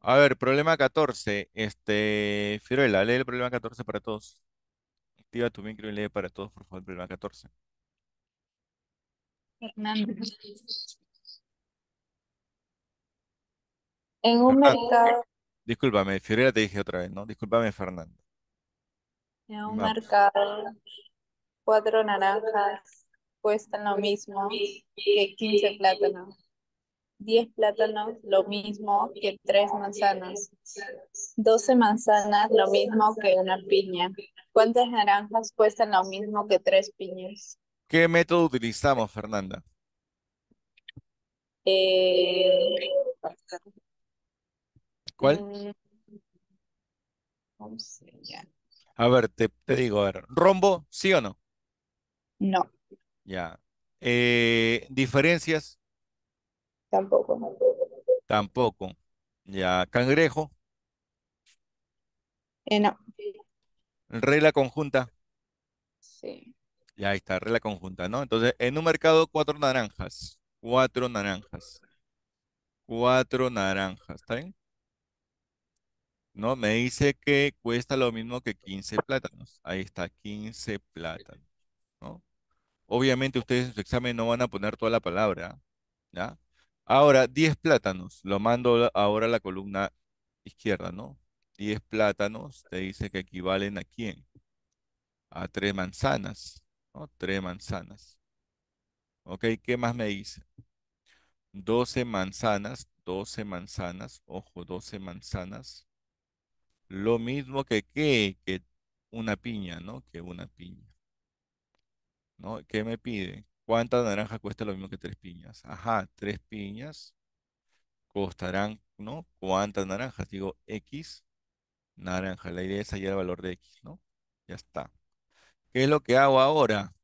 A ver, problema 14. Este, lee el problema 14 para todos. Activa tu micro y lee para todos, por favor, el problema 14. Fernando. En un ah, mercado. Discúlpame, Fiorella te dije otra vez, ¿no? Discúlpame, Fernando. En un mercado, cuatro naranjas cuestan lo mismo que quince plátanos. diez plátanos lo mismo que tres manzanas. doce manzanas lo mismo que una piña. ¿Cuántas naranjas cuestan lo mismo que tres piñas? ¿Qué método utilizamos, Fernanda? Eh, ¿Cuál? Mm, a ver, te, digo, a ver, ¿rombo, sí o no? No. Ya. Eh, ¿diferencias? Tampoco, tampoco. Tampoco. Ya. ¿Cangrejo? Eh, no. ¿Regla conjunta? Sí. Ya está, regla conjunta, ¿no? Entonces, en un mercado, cuatro naranjas. Cuatro naranjas. Cuatro naranjas, ¿está bien? No, me dice que cuesta lo mismo que 15 plátanos. Ahí está, 15 plátanos. ¿no? Obviamente ustedes en su examen no van a poner toda la palabra. ¿ya? Ahora, 10 plátanos. Lo mando ahora a la columna izquierda, ¿no? 10 plátanos te dice que equivalen a quién? A 3 manzanas, ¿no? 3 manzanas. ¿Ok? ¿Qué más me dice? 12 manzanas, 12 manzanas, ojo, 12 manzanas lo mismo que qué, que una piña, ¿no? Que una piña. ¿No? ¿Qué me pide? ¿Cuántas naranjas cuesta lo mismo que tres piñas? Ajá, tres piñas costarán, ¿no? ¿Cuántas naranjas? Digo, X naranja. La idea es hallar el valor de X, ¿no? Ya está. ¿Qué es lo que hago ahora?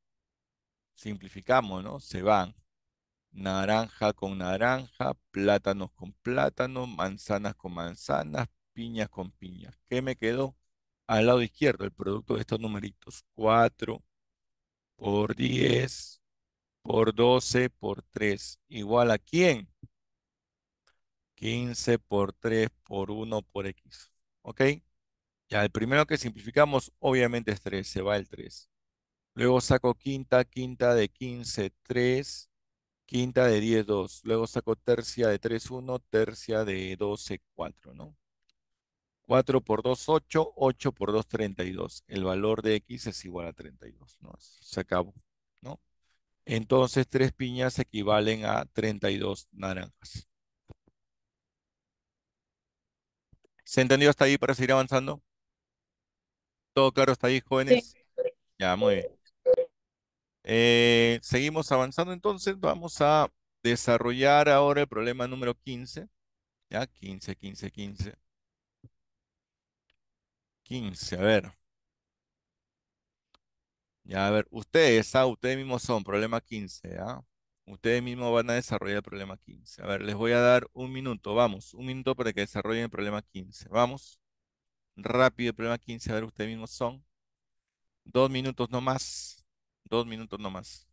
Simplificamos, ¿no? Se van. Naranja con naranja, plátanos con plátanos, manzanas con manzanas, Piñas con piñas. ¿Qué me quedó? Al lado izquierdo, el producto de estos numeritos. 4 por 10 por 12 por 3. ¿Igual a quién? 15 por 3 por 1 por X. ¿Ok? Ya, el primero que simplificamos obviamente es 3, se va el 3. Luego saco quinta, quinta de 15, 3, quinta de 10, 2. Luego saco tercia de 3, 1, tercia de 12, 4, ¿no? 4 por 2, 8. 8 por 2, 32. El valor de X es igual a 32. ¿no? Se acabó. ¿no? Entonces, tres piñas equivalen a 32 naranjas. ¿Se entendió hasta ahí para seguir avanzando? ¿Todo claro hasta ahí, jóvenes? Ya, muy bien. Eh, seguimos avanzando entonces. Vamos a desarrollar ahora el problema número 15. Ya, 15, 15, 15. 15, a ver. Ya, a ver, ustedes, ah, ustedes mismos son, problema 15, ¿ah? Ustedes mismos van a desarrollar el problema 15. A ver, les voy a dar un minuto, vamos, un minuto para que desarrollen el problema 15. Vamos, rápido el problema 15, a ver, ustedes mismos son. Dos minutos no más, dos minutos no más.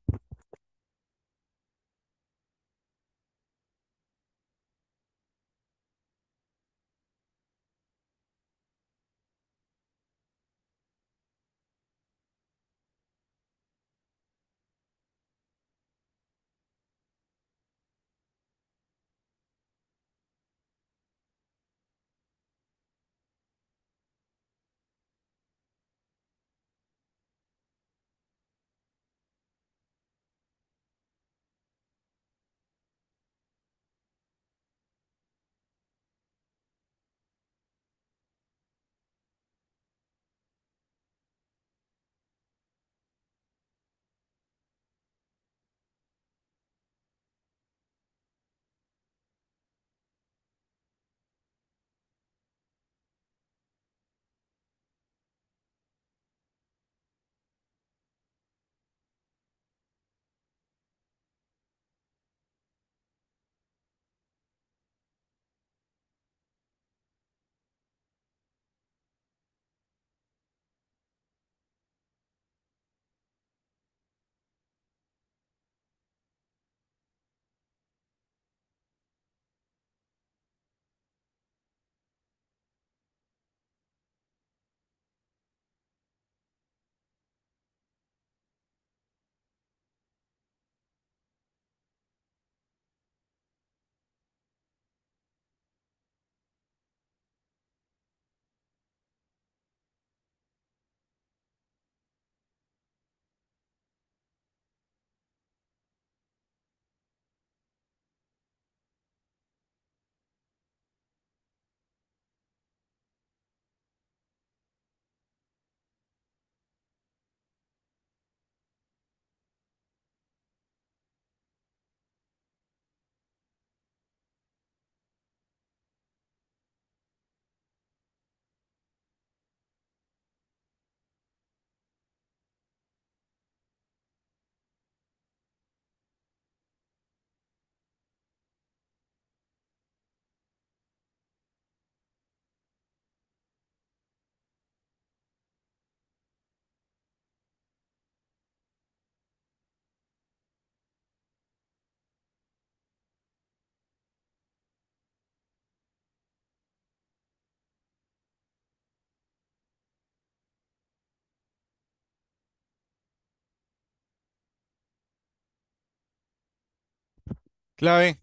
Clave,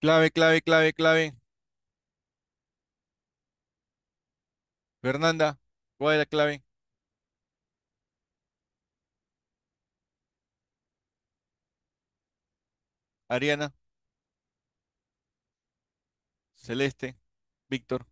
clave, clave, clave, clave. Fernanda, ¿cuál es la clave? Ariana, Celeste, Víctor.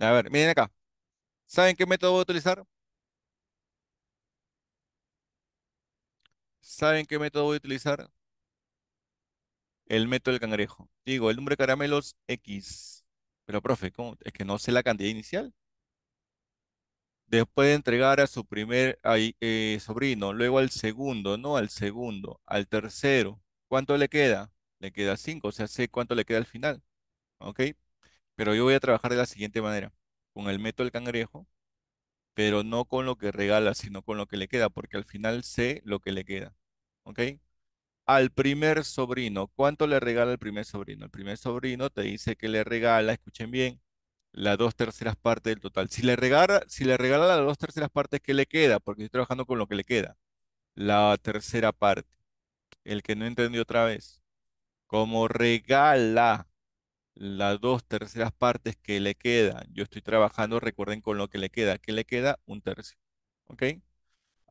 A ver, miren acá. ¿Saben qué método voy a utilizar? ¿Saben qué método voy a utilizar? El método del cangrejo. Digo, el número de caramelos X. Pero, profe, es que no sé la cantidad inicial. Después de entregar a su primer eh, sobrino, luego al segundo, no al segundo, al tercero. ¿Cuánto le queda? Le queda cinco. o sea, sé cuánto le queda al final. ¿Ok? Pero yo voy a trabajar de la siguiente manera, con el método del cangrejo, pero no con lo que regala, sino con lo que le queda, porque al final sé lo que le queda. ¿Ok? Al primer sobrino, ¿cuánto le regala el primer sobrino? El primer sobrino te dice que le regala, escuchen bien, las dos terceras partes del total. Si le regala, si le regala las dos terceras partes, ¿qué le queda? Porque estoy trabajando con lo que le queda. La tercera parte. El que no entendió otra vez. Como regala las dos terceras partes que le quedan, yo estoy trabajando, recuerden con lo que le queda, ¿Qué le queda un tercio, ¿ok?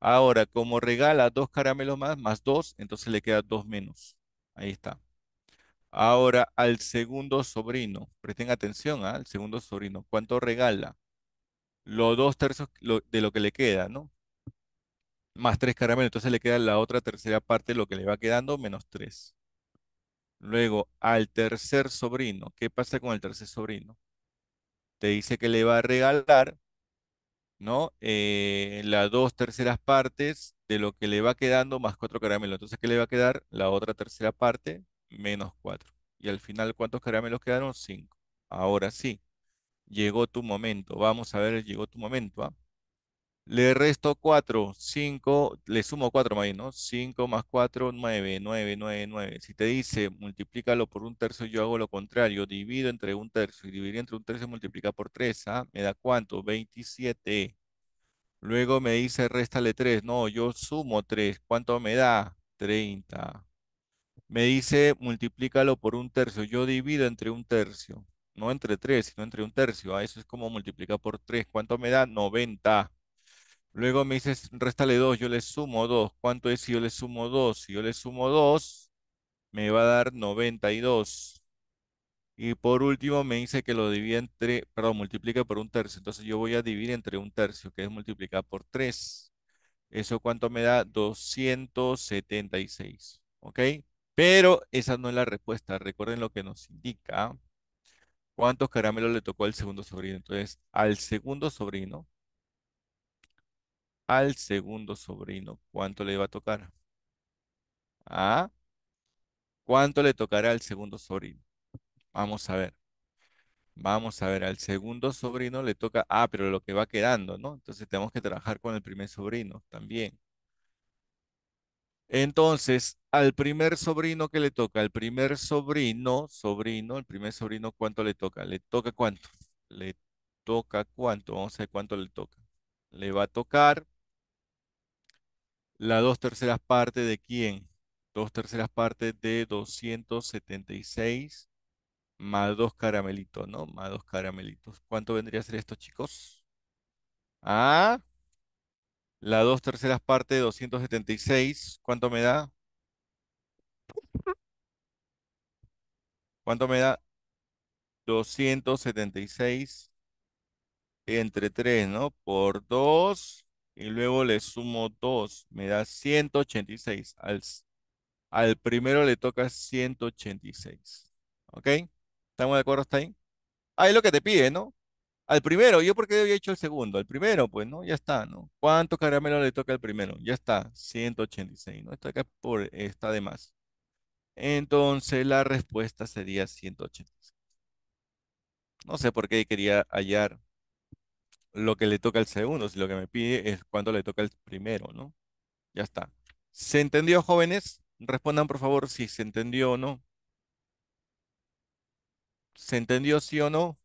Ahora, como regala dos caramelos más, más dos, entonces le queda dos menos, ahí está. Ahora, al segundo sobrino, presten atención ¿ah? al segundo sobrino, ¿cuánto regala? Los dos tercios de lo que le queda, ¿no? Más tres caramelos, entonces le queda la otra tercera parte, lo que le va quedando, menos tres. Luego, al tercer sobrino. ¿Qué pasa con el tercer sobrino? Te dice que le va a regalar, ¿no? Eh, las dos terceras partes de lo que le va quedando más cuatro caramelos. Entonces, ¿qué le va a quedar? La otra tercera parte menos cuatro. Y al final, ¿cuántos caramelos quedaron? Cinco. Ahora sí, llegó tu momento. Vamos a ver, llegó tu momento. ¿ah? Le resto 4, 5, le sumo 4 más ¿no? 5 más 4, 9, 9, 9, 9. Si te dice multiplícalo por un tercio, yo hago lo contrario. Divido entre un tercio y dividir entre un tercio multiplica por 3. ¿ah? ¿Me da cuánto? 27. Luego me dice réstale 3. No, yo sumo 3. ¿Cuánto me da? 30. Me dice multiplícalo por un tercio. Yo divido entre un tercio. No entre 3, sino entre un tercio. ¿ah? Eso es como multiplicar por 3. ¿Cuánto me da? 90. Luego me dices, restale 2, yo le sumo 2. ¿Cuánto es si yo le sumo 2? Si yo le sumo 2, me va a dar 92. Y por último me dice que lo divide entre, perdón, multiplica por un tercio. Entonces yo voy a dividir entre un tercio, que es multiplicar por 3. ¿Eso cuánto me da? 276. ¿Ok? Pero esa no es la respuesta. Recuerden lo que nos indica. ¿Cuántos caramelos le tocó al segundo sobrino? Entonces, al segundo sobrino al segundo sobrino, ¿cuánto le va a tocar? ¿Ah? ¿Cuánto le tocará al segundo sobrino? Vamos a ver. Vamos a ver, al segundo sobrino le toca, ah, pero lo que va quedando, ¿no? Entonces tenemos que trabajar con el primer sobrino también. Entonces, al primer sobrino que le toca, al primer sobrino, sobrino, el primer sobrino, ¿cuánto le toca? ¿Le toca cuánto? ¿Le toca cuánto? Vamos a ver cuánto le toca. Le va a tocar la dos terceras partes de quién? Dos terceras partes de 276 más dos caramelitos, ¿no? Más dos caramelitos. ¿Cuánto vendría a ser esto, chicos? Ah, la dos terceras partes de 276, ¿cuánto me da? ¿Cuánto me da? 276 entre 3, ¿no? Por 2 y luego le sumo 2, me da 186. Al, al primero le toca 186. ¿Ok? ¿Estamos de acuerdo hasta ahí? Ah, es lo que te pide, ¿no? Al primero, ¿yo por qué había hecho el segundo? Al primero, pues, ¿no? Ya está, ¿no? ¿Cuántos caramelo le toca al primero? Ya está, 186, ¿no? Esto acá por, está de más. Entonces la respuesta sería 186. No sé por qué quería hallar lo que le toca al segundo, si lo que me pide es cuándo le toca al primero, ¿no? Ya está. ¿Se entendió, jóvenes? Respondan, por favor, si se entendió o no. ¿Se entendió sí o no?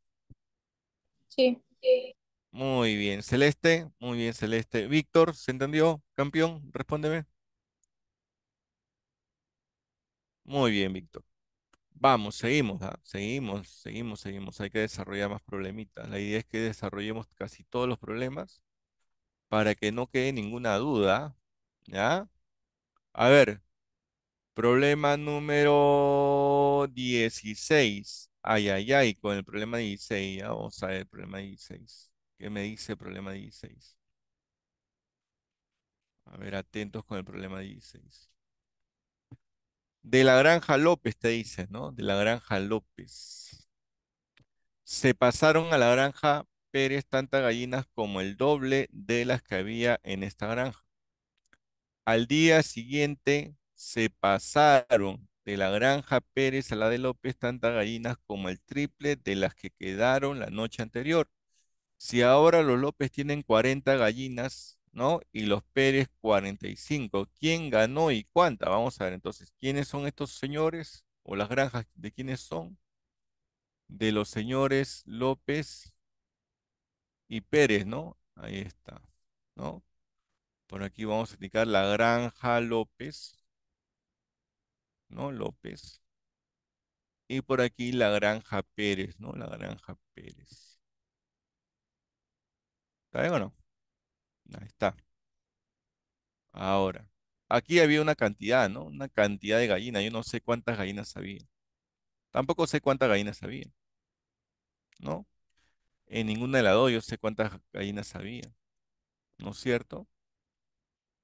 Sí. sí. Muy bien, Celeste. Muy bien, Celeste. Víctor, ¿se entendió? Campeón, respóndeme. Muy bien, Víctor. Vamos, seguimos, seguimos, seguimos, seguimos. Hay que desarrollar más problemitas. La idea es que desarrollemos casi todos los problemas para que no quede ninguna duda. ¿Ya? A ver, problema número 16. Ay, ay, ay, con el problema 16. Vamos a ver el problema 16. ¿Qué me dice el problema 16? A ver, atentos con el problema 16. De la Granja López, te dice, ¿no? De la Granja López. Se pasaron a la Granja Pérez tantas gallinas como el doble de las que había en esta granja. Al día siguiente se pasaron de la granja Pérez a la de López tantas gallinas como el triple de las que quedaron la noche anterior. Si ahora los López tienen 40 gallinas, ¿no? Y los Pérez 45. ¿Quién ganó y cuánta? Vamos a ver entonces, ¿quiénes son estos señores o las granjas de quiénes son? De los señores López y Pérez, ¿no? Ahí está, ¿no? Por aquí vamos a indicar la granja López, ¿no? López. Y por aquí la granja Pérez, ¿no? La granja Pérez. ¿Está bien o no? Ahí está. Ahora, aquí había una cantidad, ¿no? Una cantidad de gallinas. Yo no sé cuántas gallinas había. Tampoco sé cuántas gallinas había. ¿No? En ninguna de yo sé cuántas gallinas había. ¿No es cierto?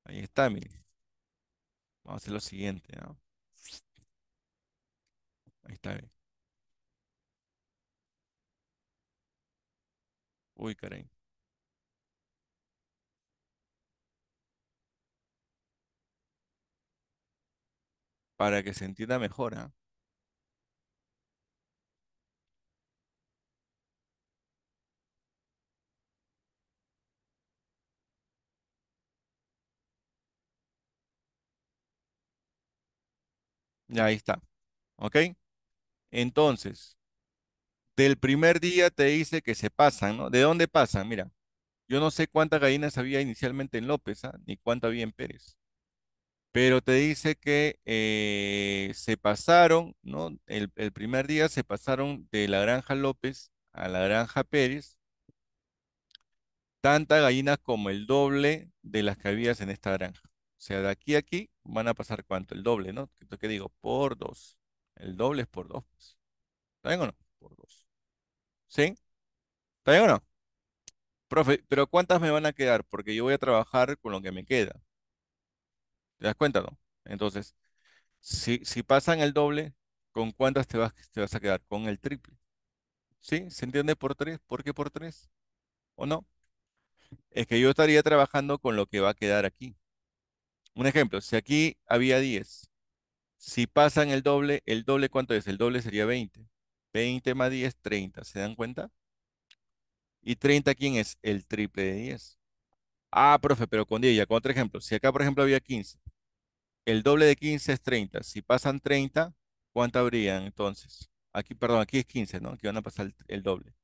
Ahí está, miren. Vamos a hacer lo siguiente, ¿no? Ahí está Uy, caray. para que se entienda mejor. ¿ah? Ya ahí está. ¿Ok? Entonces, del primer día te dice que se pasan, ¿no? ¿De dónde pasan? Mira, yo no sé cuántas gallinas había inicialmente en López, ¿ah? ni cuántas había en Pérez pero te dice que eh, se pasaron, ¿no? El, primer día se pasaron de la granja López a la granja Pérez, tantas gallinas como el doble de las que había en esta granja. O sea, de aquí a aquí van a pasar cuánto, el doble, ¿no? ¿qué digo? Por dos. El doble es por dos. Pues. ¿Está bien o no? Por dos. ¿Sí? ¿Está bien o no? Profe, pero ¿cuántas me van a quedar? Porque yo voy a trabajar con lo que me queda. ¿Te das cuenta, no? Entonces, si, si pasan el doble, ¿con cuántas te vas, te vas a quedar? Con el triple. ¿Sí? ¿Se entiende por tres? ¿Por qué por tres? ¿O no? Es que yo estaría trabajando con lo que va a quedar aquí. Un ejemplo, si aquí había 10, si pasan el doble, ¿el doble cuánto es? El doble sería 20. 20 más 10, 30. ¿Se dan cuenta? ¿Y 30 quién es? El triple de 10. Ah, profe, pero con 10 ya con otro ejemplo. Si acá, por ejemplo, había 15, el doble de 15 es 30. Si pasan 30, ¿cuánto habrían entonces? Aquí, perdón, aquí es 15, ¿no? Aquí van a pasar el, doble.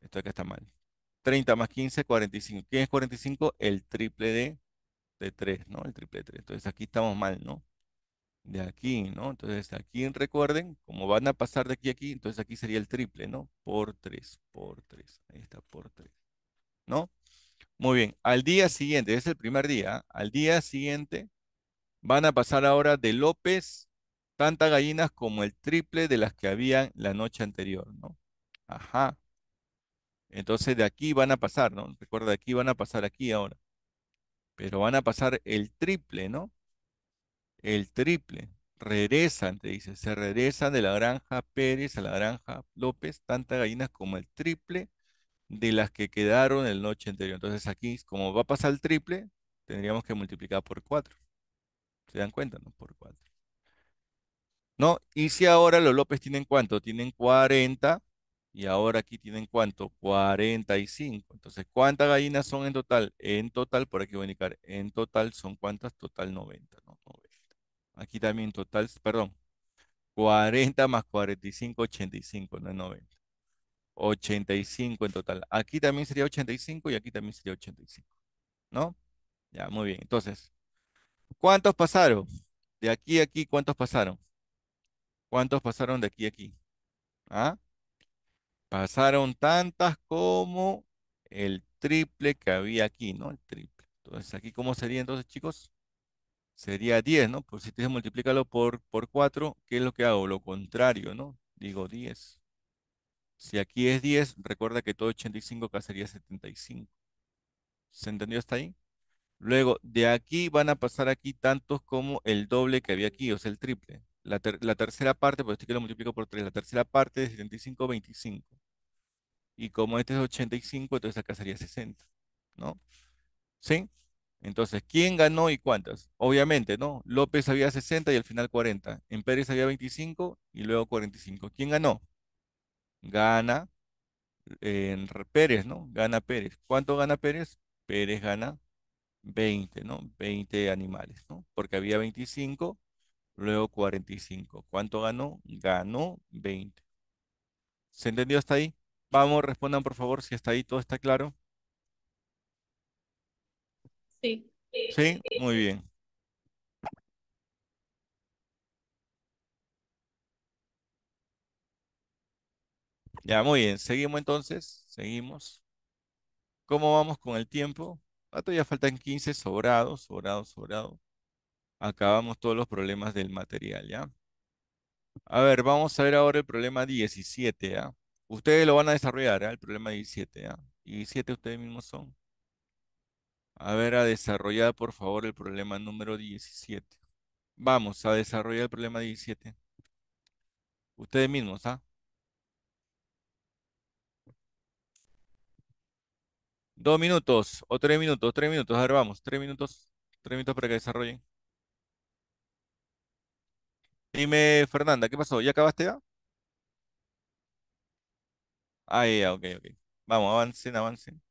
Esto acá está mal. 30 más 15, 45. ¿Quién es 45? El triple de, de 3, ¿no? El triple de 3. Entonces aquí estamos mal, ¿no? De aquí, ¿no? Entonces aquí recuerden, como van a pasar de aquí a aquí, entonces aquí sería el triple, ¿no? Por 3, por 3. Ahí está, por 3. ¿No? Muy bien, al día siguiente, es el primer día, al día siguiente van a pasar ahora de López tantas gallinas como el triple de las que habían la noche anterior, ¿no? Ajá. Entonces de aquí van a pasar, ¿no? Recuerda, de aquí van a pasar aquí ahora. Pero van a pasar el triple, ¿no? El triple. Regresan, te dice, se regresan de la granja Pérez a la granja López tantas gallinas como el triple de las que quedaron el noche anterior. Entonces aquí, como va a pasar el triple, tendríamos que multiplicar por 4. ¿Se dan cuenta? No? Por 4. ¿No? Y si ahora los López tienen cuánto? Tienen 40. Y ahora aquí tienen cuánto? 45. Entonces, ¿cuántas gallinas son en total? En total, por aquí voy a indicar, en total son cuántas? Total 90, 90. Aquí también total, perdón, 40 más 45, 85, no es 90. 85 en total. Aquí también sería 85 y aquí también sería 85. ¿No? Ya, muy bien. Entonces, ¿cuántos pasaron? De aquí a aquí, ¿cuántos pasaron? ¿Cuántos pasaron de aquí a aquí? ¿Ah? Pasaron tantas como el triple que había aquí, ¿no? El triple. Entonces, ¿aquí cómo sería entonces, chicos? Sería 10, ¿no? Por si ustedes multiplícalo por, por 4, ¿qué es lo que hago? Lo contrario, ¿no? Digo 10. Si aquí es 10, recuerda que todo 85 acá 75. ¿Se entendió hasta ahí? Luego, de aquí van a pasar aquí tantos como el doble que había aquí, o sea, el triple. La, tercera parte, pues esto que lo multiplico por 3, la tercera parte es 75, 25. Y como este es 85, entonces acá sería 60, ¿no? ¿Sí? Entonces, ¿quién ganó y cuántas? Obviamente, ¿no? López había 60 y al final 40. En Pérez había 25 y luego 45. ¿Quién ganó? gana eh, en Pérez, ¿no? Gana Pérez. ¿Cuánto gana Pérez? Pérez gana 20, ¿no? 20 animales, ¿no? Porque había 25, luego 45. ¿Cuánto ganó? Ganó 20. ¿Se entendió hasta ahí? Vamos, respondan por favor si hasta ahí todo está claro. Sí. Sí, muy bien. Ya, muy bien. Seguimos entonces. Seguimos. ¿Cómo vamos con el tiempo? Ah, todavía faltan 15 sobrados, sobrado, sobrado. Acabamos todos los problemas del material, ¿ya? A ver, vamos a ver ahora el problema 17, ¿ya? ¿ah? Ustedes lo van a desarrollar, ¿ya? ¿ah? El problema 17, ¿ya? 17 ustedes mismos son. A ver, a desarrollar, por favor, el problema número 17. Vamos a desarrollar el problema 17. Ustedes mismos, ¿ah? Dos minutos o tres minutos, tres minutos. A ver, vamos, tres minutos, tres minutos para que desarrollen. Dime, Fernanda, ¿qué pasó? ¿Ya acabaste ya? Ah, ya, ok, ok. Vamos, avancen, avancen.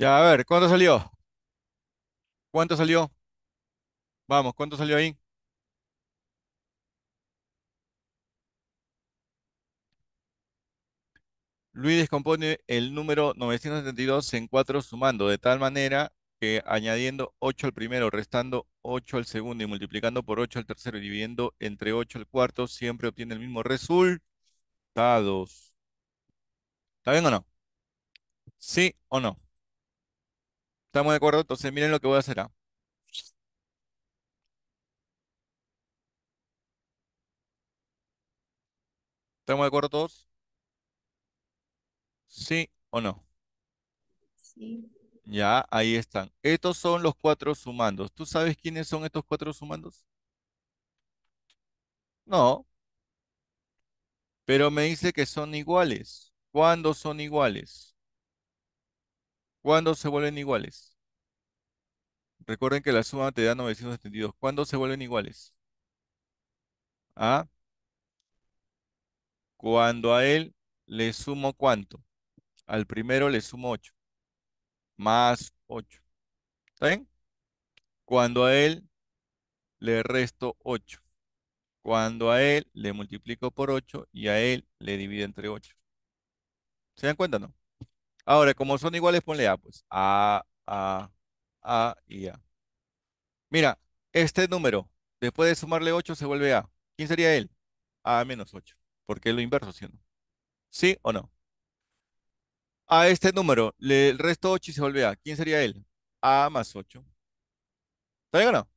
Ya, a ver, ¿cuánto salió? ¿Cuánto salió? Vamos, ¿cuánto salió ahí? Luis descompone el número 972 en 4 sumando, de tal manera que añadiendo 8 al primero, restando 8 al segundo y multiplicando por 8 al tercero y dividiendo entre 8 al cuarto, siempre obtiene el mismo resultado. ¿Está bien o no? ¿Sí o no? ¿Estamos de acuerdo? Entonces miren lo que voy a hacer. ¿ah? ¿Estamos de acuerdo todos? ¿Sí o no? Sí. Ya, ahí están. Estos son los cuatro sumandos. ¿Tú sabes quiénes son estos cuatro sumandos? No. Pero me dice que son iguales. ¿Cuándo son iguales? ¿Cuándo se vuelven iguales? Recuerden que la suma te da 972. ¿Cuándo se vuelven iguales? A. ¿Ah? Cuando a él le sumo cuánto? Al primero le sumo 8. Más 8. ¿Está bien? Cuando a él le resto 8. Cuando a él le multiplico por 8 y a él le divido entre 8. ¿Se dan cuenta no? Ahora, como son iguales, ponle A, pues. A, A, A y A. Mira, este número, después de sumarle 8, se vuelve A. ¿Quién sería él? A menos 8, porque es lo inverso, ¿sí o no? ¿Sí o no? A este número, le, resto 8 y se vuelve A. ¿Quién sería él? A más 8. ¿Está bien o no?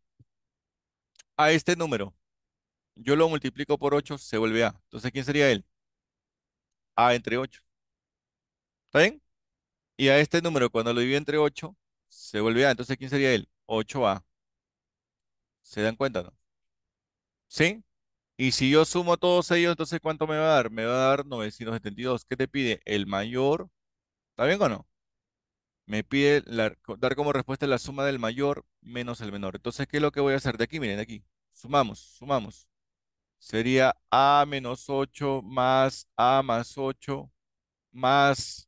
A este número, yo lo multiplico por 8, se vuelve A. Entonces, ¿quién sería él? A entre 8. ¿Está bien? Y a este número, cuando lo divide entre 8, se vuelve A. Entonces, ¿quién sería él? 8A. ¿Se dan cuenta, no? ¿Sí? Y si yo sumo todos ellos, entonces ¿cuánto me va a dar? Me va a dar 972. ¿Qué te pide? El mayor. ¿Está bien o no? Me pide dar como respuesta la suma del mayor menos el menor. Entonces, ¿qué es lo que voy a hacer de aquí? Miren, de aquí. Sumamos, sumamos. Sería A menos 8 más A más 8 más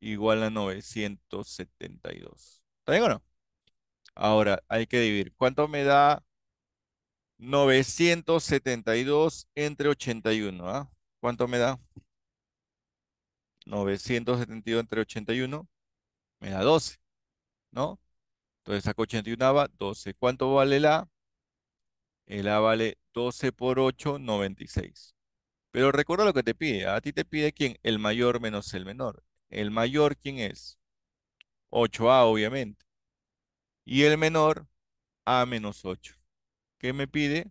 igual a 972. ¿Está bien o no? Ahora, hay que dividir. ¿Cuánto me da 972 entre 81? Ah? ¿Cuánto me da? 972 entre 81 me da 12, ¿no? Entonces saco 81 va 12. ¿Cuánto vale la? El A vale 12 por 8, 96. Pero recuerda lo que te pide. ¿ah? A ti te pide quién? El mayor menos el menor. El mayor, ¿quién es? 8A, obviamente. Y el menor, A menos 8. ¿Qué me pide?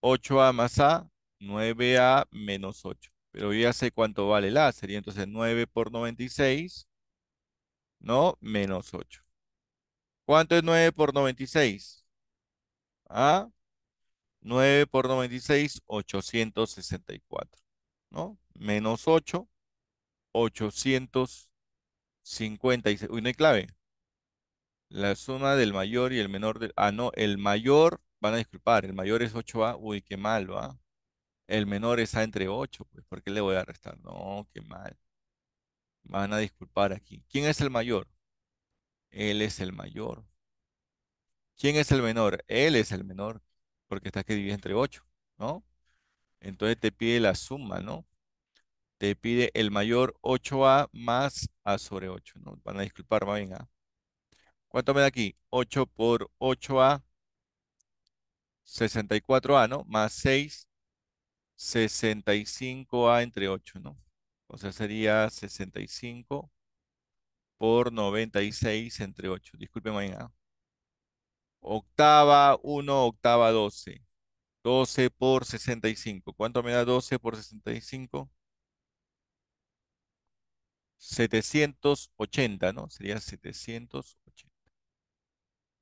8A más A, 9A menos 8. Pero ya sé cuánto vale el A. Sería entonces 9 por 96, ¿no? Menos 8. ¿Cuánto es 9 por 96? A. 9 por 96, 864. ¿No? Menos 8 856. Uy, no hay clave. La suma del mayor y el menor del... Ah, no, el mayor, van a disculpar, el mayor es 8A. Uy, qué mal, ¿va? El menor es A entre 8, pues, ¿por qué le voy a restar? No, qué mal. Van a disculpar aquí. ¿Quién es el mayor? Él es el mayor. ¿Quién es el menor? Él es el menor, porque está que divide entre 8, ¿no? Entonces te pide la suma, ¿no? te pide el mayor 8A más A sobre 8. ¿no? Van a disculpar, va ¿ah? ¿Cuánto me da aquí? 8 por 8A, 64A, ¿no? Más 6, 65A entre 8, ¿no? O sea, sería 65 por 96 entre 8. Disculpen, mañana. ¿ah? Octava 1, octava 12. 12 por 65. ¿Cuánto me da 12 por 65? 780, ¿no? Sería 780.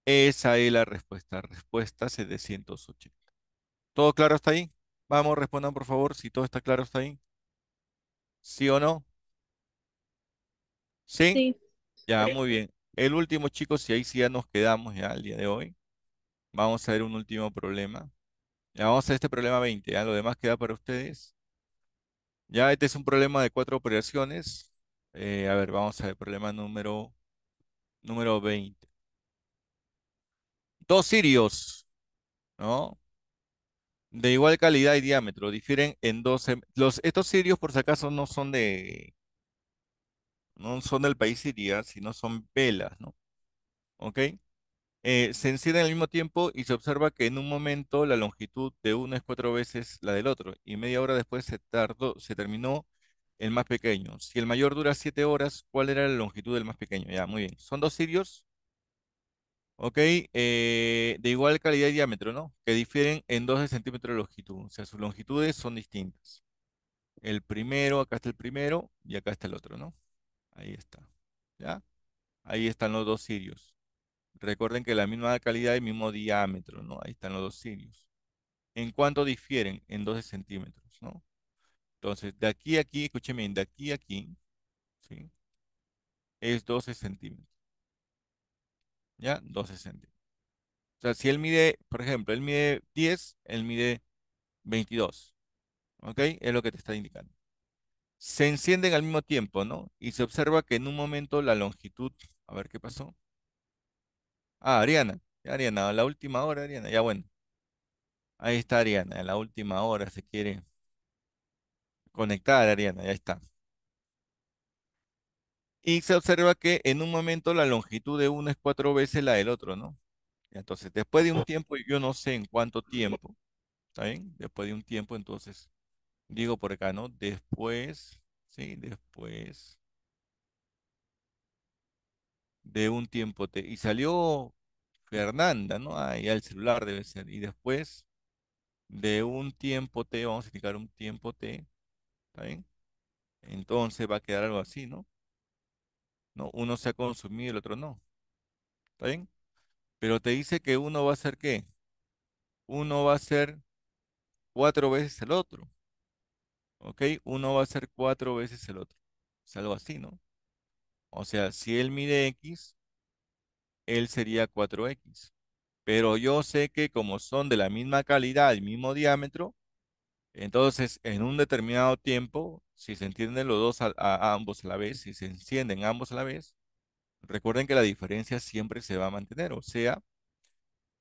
Esa es la respuesta. Respuesta 780. ¿Todo claro hasta ahí? Vamos, respondan por favor si todo está claro está ahí. ¿Sí o no? ¿Sí? Ya, muy bien. El último, chicos, si ahí sí ya nos quedamos ya al día de hoy. Vamos a ver un último problema. Ya vamos a este problema 20, ya lo demás queda para ustedes. Ya este es un problema de cuatro operaciones. Eh, a ver, vamos a ver, problema número, número 20. Dos sirios, ¿no? De igual calidad y diámetro, difieren en dos... Los, estos sirios, por si acaso, no son de. No son del país siria, sino son velas, ¿no? ¿Ok? Eh, se encienden al mismo tiempo y se observa que en un momento la longitud de uno es cuatro veces la del otro y media hora después se, tardó, se terminó el más pequeño. Si el mayor dura 7 horas, ¿cuál era la longitud del más pequeño? Ya, muy bien. Son dos sirios, ok, eh, de igual calidad y diámetro, ¿no? Que difieren en 12 centímetros de longitud. O sea, sus longitudes son distintas. El primero, acá está el primero y acá está el otro, ¿no? Ahí está. ¿Ya? Ahí están los dos sirios. Recuerden que la misma calidad y mismo diámetro, ¿no? Ahí están los dos sirios. ¿En cuánto difieren? En 12 centímetros, ¿no? Entonces, de aquí a aquí, escúcheme de aquí a aquí, Es 12 centímetros. ¿Ya? 12 centímetros. O sea, si él mide, por ejemplo, él mide 10, él mide 22. ¿Ok? Es lo que te está indicando. Se encienden al mismo tiempo, ¿no? Y se observa que en un momento la longitud... A ver qué pasó. Ah, Ariana. Ariana, a la última hora, Ariana. Ya bueno. Ahí está Ariana, a la última hora se quiere Conectada, Ariana, ya está. Y se observa que en un momento la longitud de uno es cuatro veces la del otro, ¿no? Entonces, después de un tiempo, yo no sé en cuánto tiempo, ¿está bien? Después de un tiempo, entonces, digo por acá, ¿no? Después, ¿sí? Después de un tiempo. T. y salió Fernanda, ¿no? Ahí al el celular debe ser. Y después de un tiempo T, vamos a indicar un tiempo T, ¿Está bien? Entonces va a quedar algo así, ¿no? ¿No? Uno se ha consumido y el otro no. ¿Está bien? Pero te dice que uno va a ser qué? Uno va a ser cuatro veces el otro. ¿Ok? Uno va a ser cuatro veces el otro. Es algo así, ¿no? O sea, si él mide X, él sería 4X. Pero yo sé que como son de la misma calidad, el mismo diámetro, entonces, en un determinado tiempo, si se entienden los dos a, ambos a la vez, si se encienden ambos a la vez, recuerden que la diferencia siempre se va a mantener, o sea,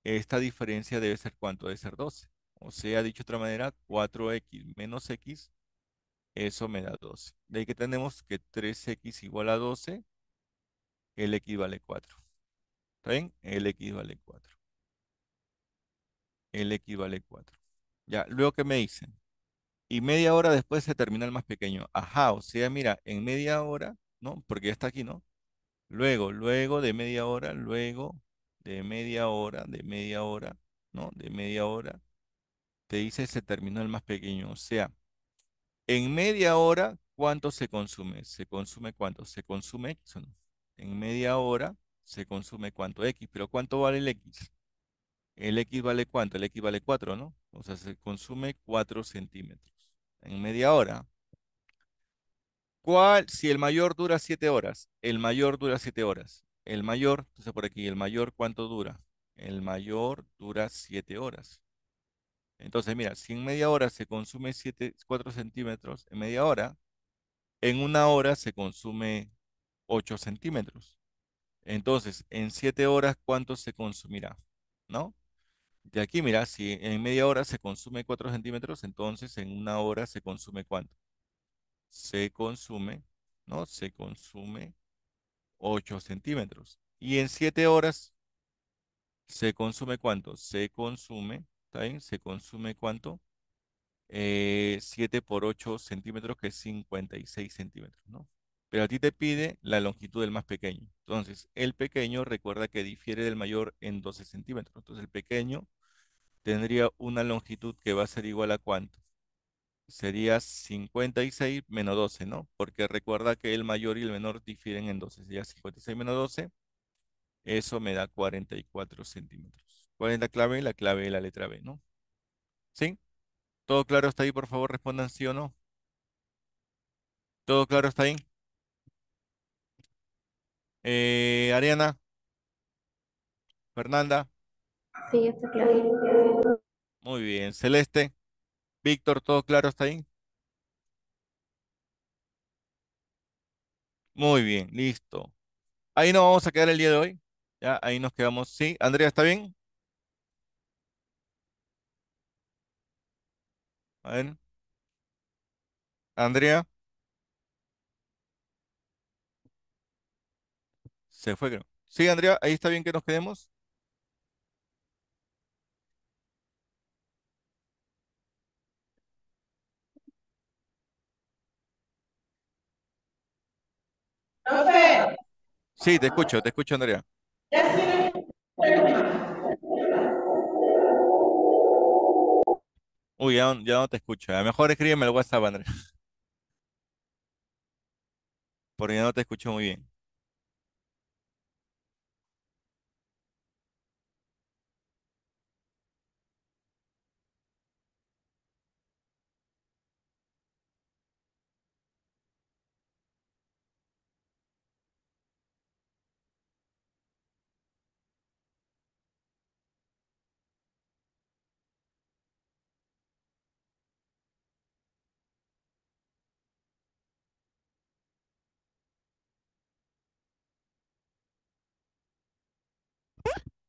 esta diferencia debe ser cuánto, debe ser 12. O sea, dicho de otra manera, 4x menos x, eso me da 12. De ahí que tenemos que 3x igual a 12, el x vale 4. ¿Está bien? El x vale 4. El x vale 4. Ya, luego que me dicen, y media hora después se termina el más pequeño. Ajá, o sea, mira, en media hora, ¿no? Porque ya está aquí, ¿no? Luego, luego de media hora, luego de media hora, de media hora, ¿no? De media hora, te dice se terminó el más pequeño. O sea, en media hora, ¿cuánto se consume? ¿Se consume cuánto? ¿Se consume X En media hora se consume cuánto X, pero ¿cuánto vale el X? El X vale cuánto? El X vale 4, ¿no? O sea, se consume 4 centímetros en media hora. ¿Cuál? Si el mayor dura siete horas, el mayor dura siete horas, el mayor, entonces por aquí, el mayor, ¿cuánto dura? El mayor dura siete horas. Entonces, mira, si en media hora se consume cuatro 4 centímetros, en media hora, en una hora se consume 8 centímetros. Entonces, en siete horas, ¿cuánto se consumirá? ¿No? De aquí, mira, si en media hora se consume 4 centímetros, entonces en una hora se consume cuánto? Se consume, ¿no? Se consume 8 centímetros. Y en 7 horas se consume cuánto? Se consume, ¿está bien? Se consume cuánto? 7 eh, por 8 centímetros, que es 56 centímetros, ¿no? pero a ti te pide la longitud del más pequeño. Entonces, el pequeño recuerda que difiere del mayor en 12 centímetros. Entonces, el pequeño tendría una longitud que va a ser igual a cuánto? Sería 56 menos 12, ¿no? Porque recuerda que el mayor y el menor difieren en 12. Sería 56 menos 12. Eso me da 44 centímetros. ¿Cuál es la clave? La clave de la letra B, ¿no? ¿Sí? ¿Todo claro está ahí? Por favor, respondan sí o no. ¿Todo claro está ahí? Eh, Ariana. Fernanda. Sí, está claro. Muy bien. Celeste. Víctor, ¿todo claro está ahí? Muy bien, listo. Ahí nos vamos a quedar el día de hoy. Ya, ahí nos quedamos. Sí, Andrea, ¿está bien? A ver. Andrea. Se fue, creo. Sí, Andrea, ahí está bien que nos quedemos. sé Sí, te escucho, te escucho, Andrea. Uy, ya, ya no te escucho. A lo mejor escríbeme el WhatsApp, Andrea. Porque ya no te escucho muy bien.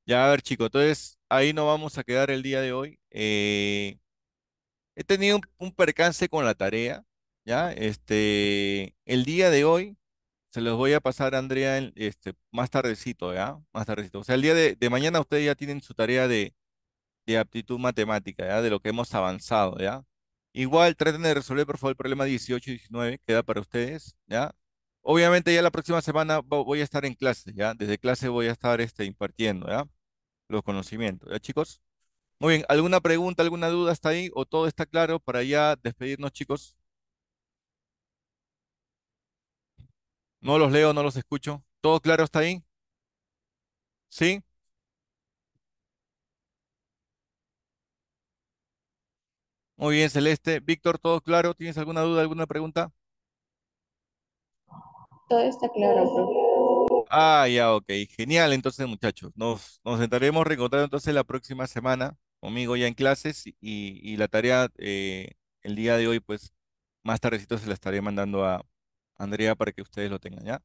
Ya, a ver, chicos, entonces ahí nos vamos a quedar el día de hoy. Eh, he tenido un, percance con la tarea, ¿ya? Este, el día de hoy se los voy a pasar a Andrea este, más tardecito, ¿ya? Más tardecito. O sea, el día de, mañana ustedes ya tienen su tarea de, de aptitud matemática, ¿ya? De lo que hemos avanzado, ¿ya? Igual traten de resolver, por favor, el problema 18 y 19, queda para ustedes, ¿ya? Obviamente ya la próxima semana voy a estar en clase, ¿ya? Desde clase voy a estar este, impartiendo, ¿ya? los conocimientos. ¿Ya, chicos? Muy bien, ¿alguna pregunta, alguna duda está ahí? ¿O todo está claro para ya despedirnos, chicos? No los leo, no los escucho. ¿Todo claro está ahí? ¿Sí? Muy bien, Celeste. Víctor, ¿todo claro? ¿Tienes alguna duda, alguna pregunta? Todo está claro. Ah, ya, ok. Genial, entonces, muchachos. Nos, nos sentaremos reencontrando entonces la próxima semana conmigo ya en clases y, y la tarea eh, el día de hoy, pues más tardecito se la estaré mandando a Andrea para que ustedes lo tengan, ¿ya?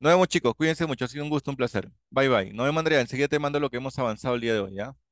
Nos vemos, chicos. Cuídense mucho. Ha sido un gusto, un placer. Bye, bye. Nos vemos, Andrea. Enseguida te mando lo que hemos avanzado el día de hoy, ¿ya?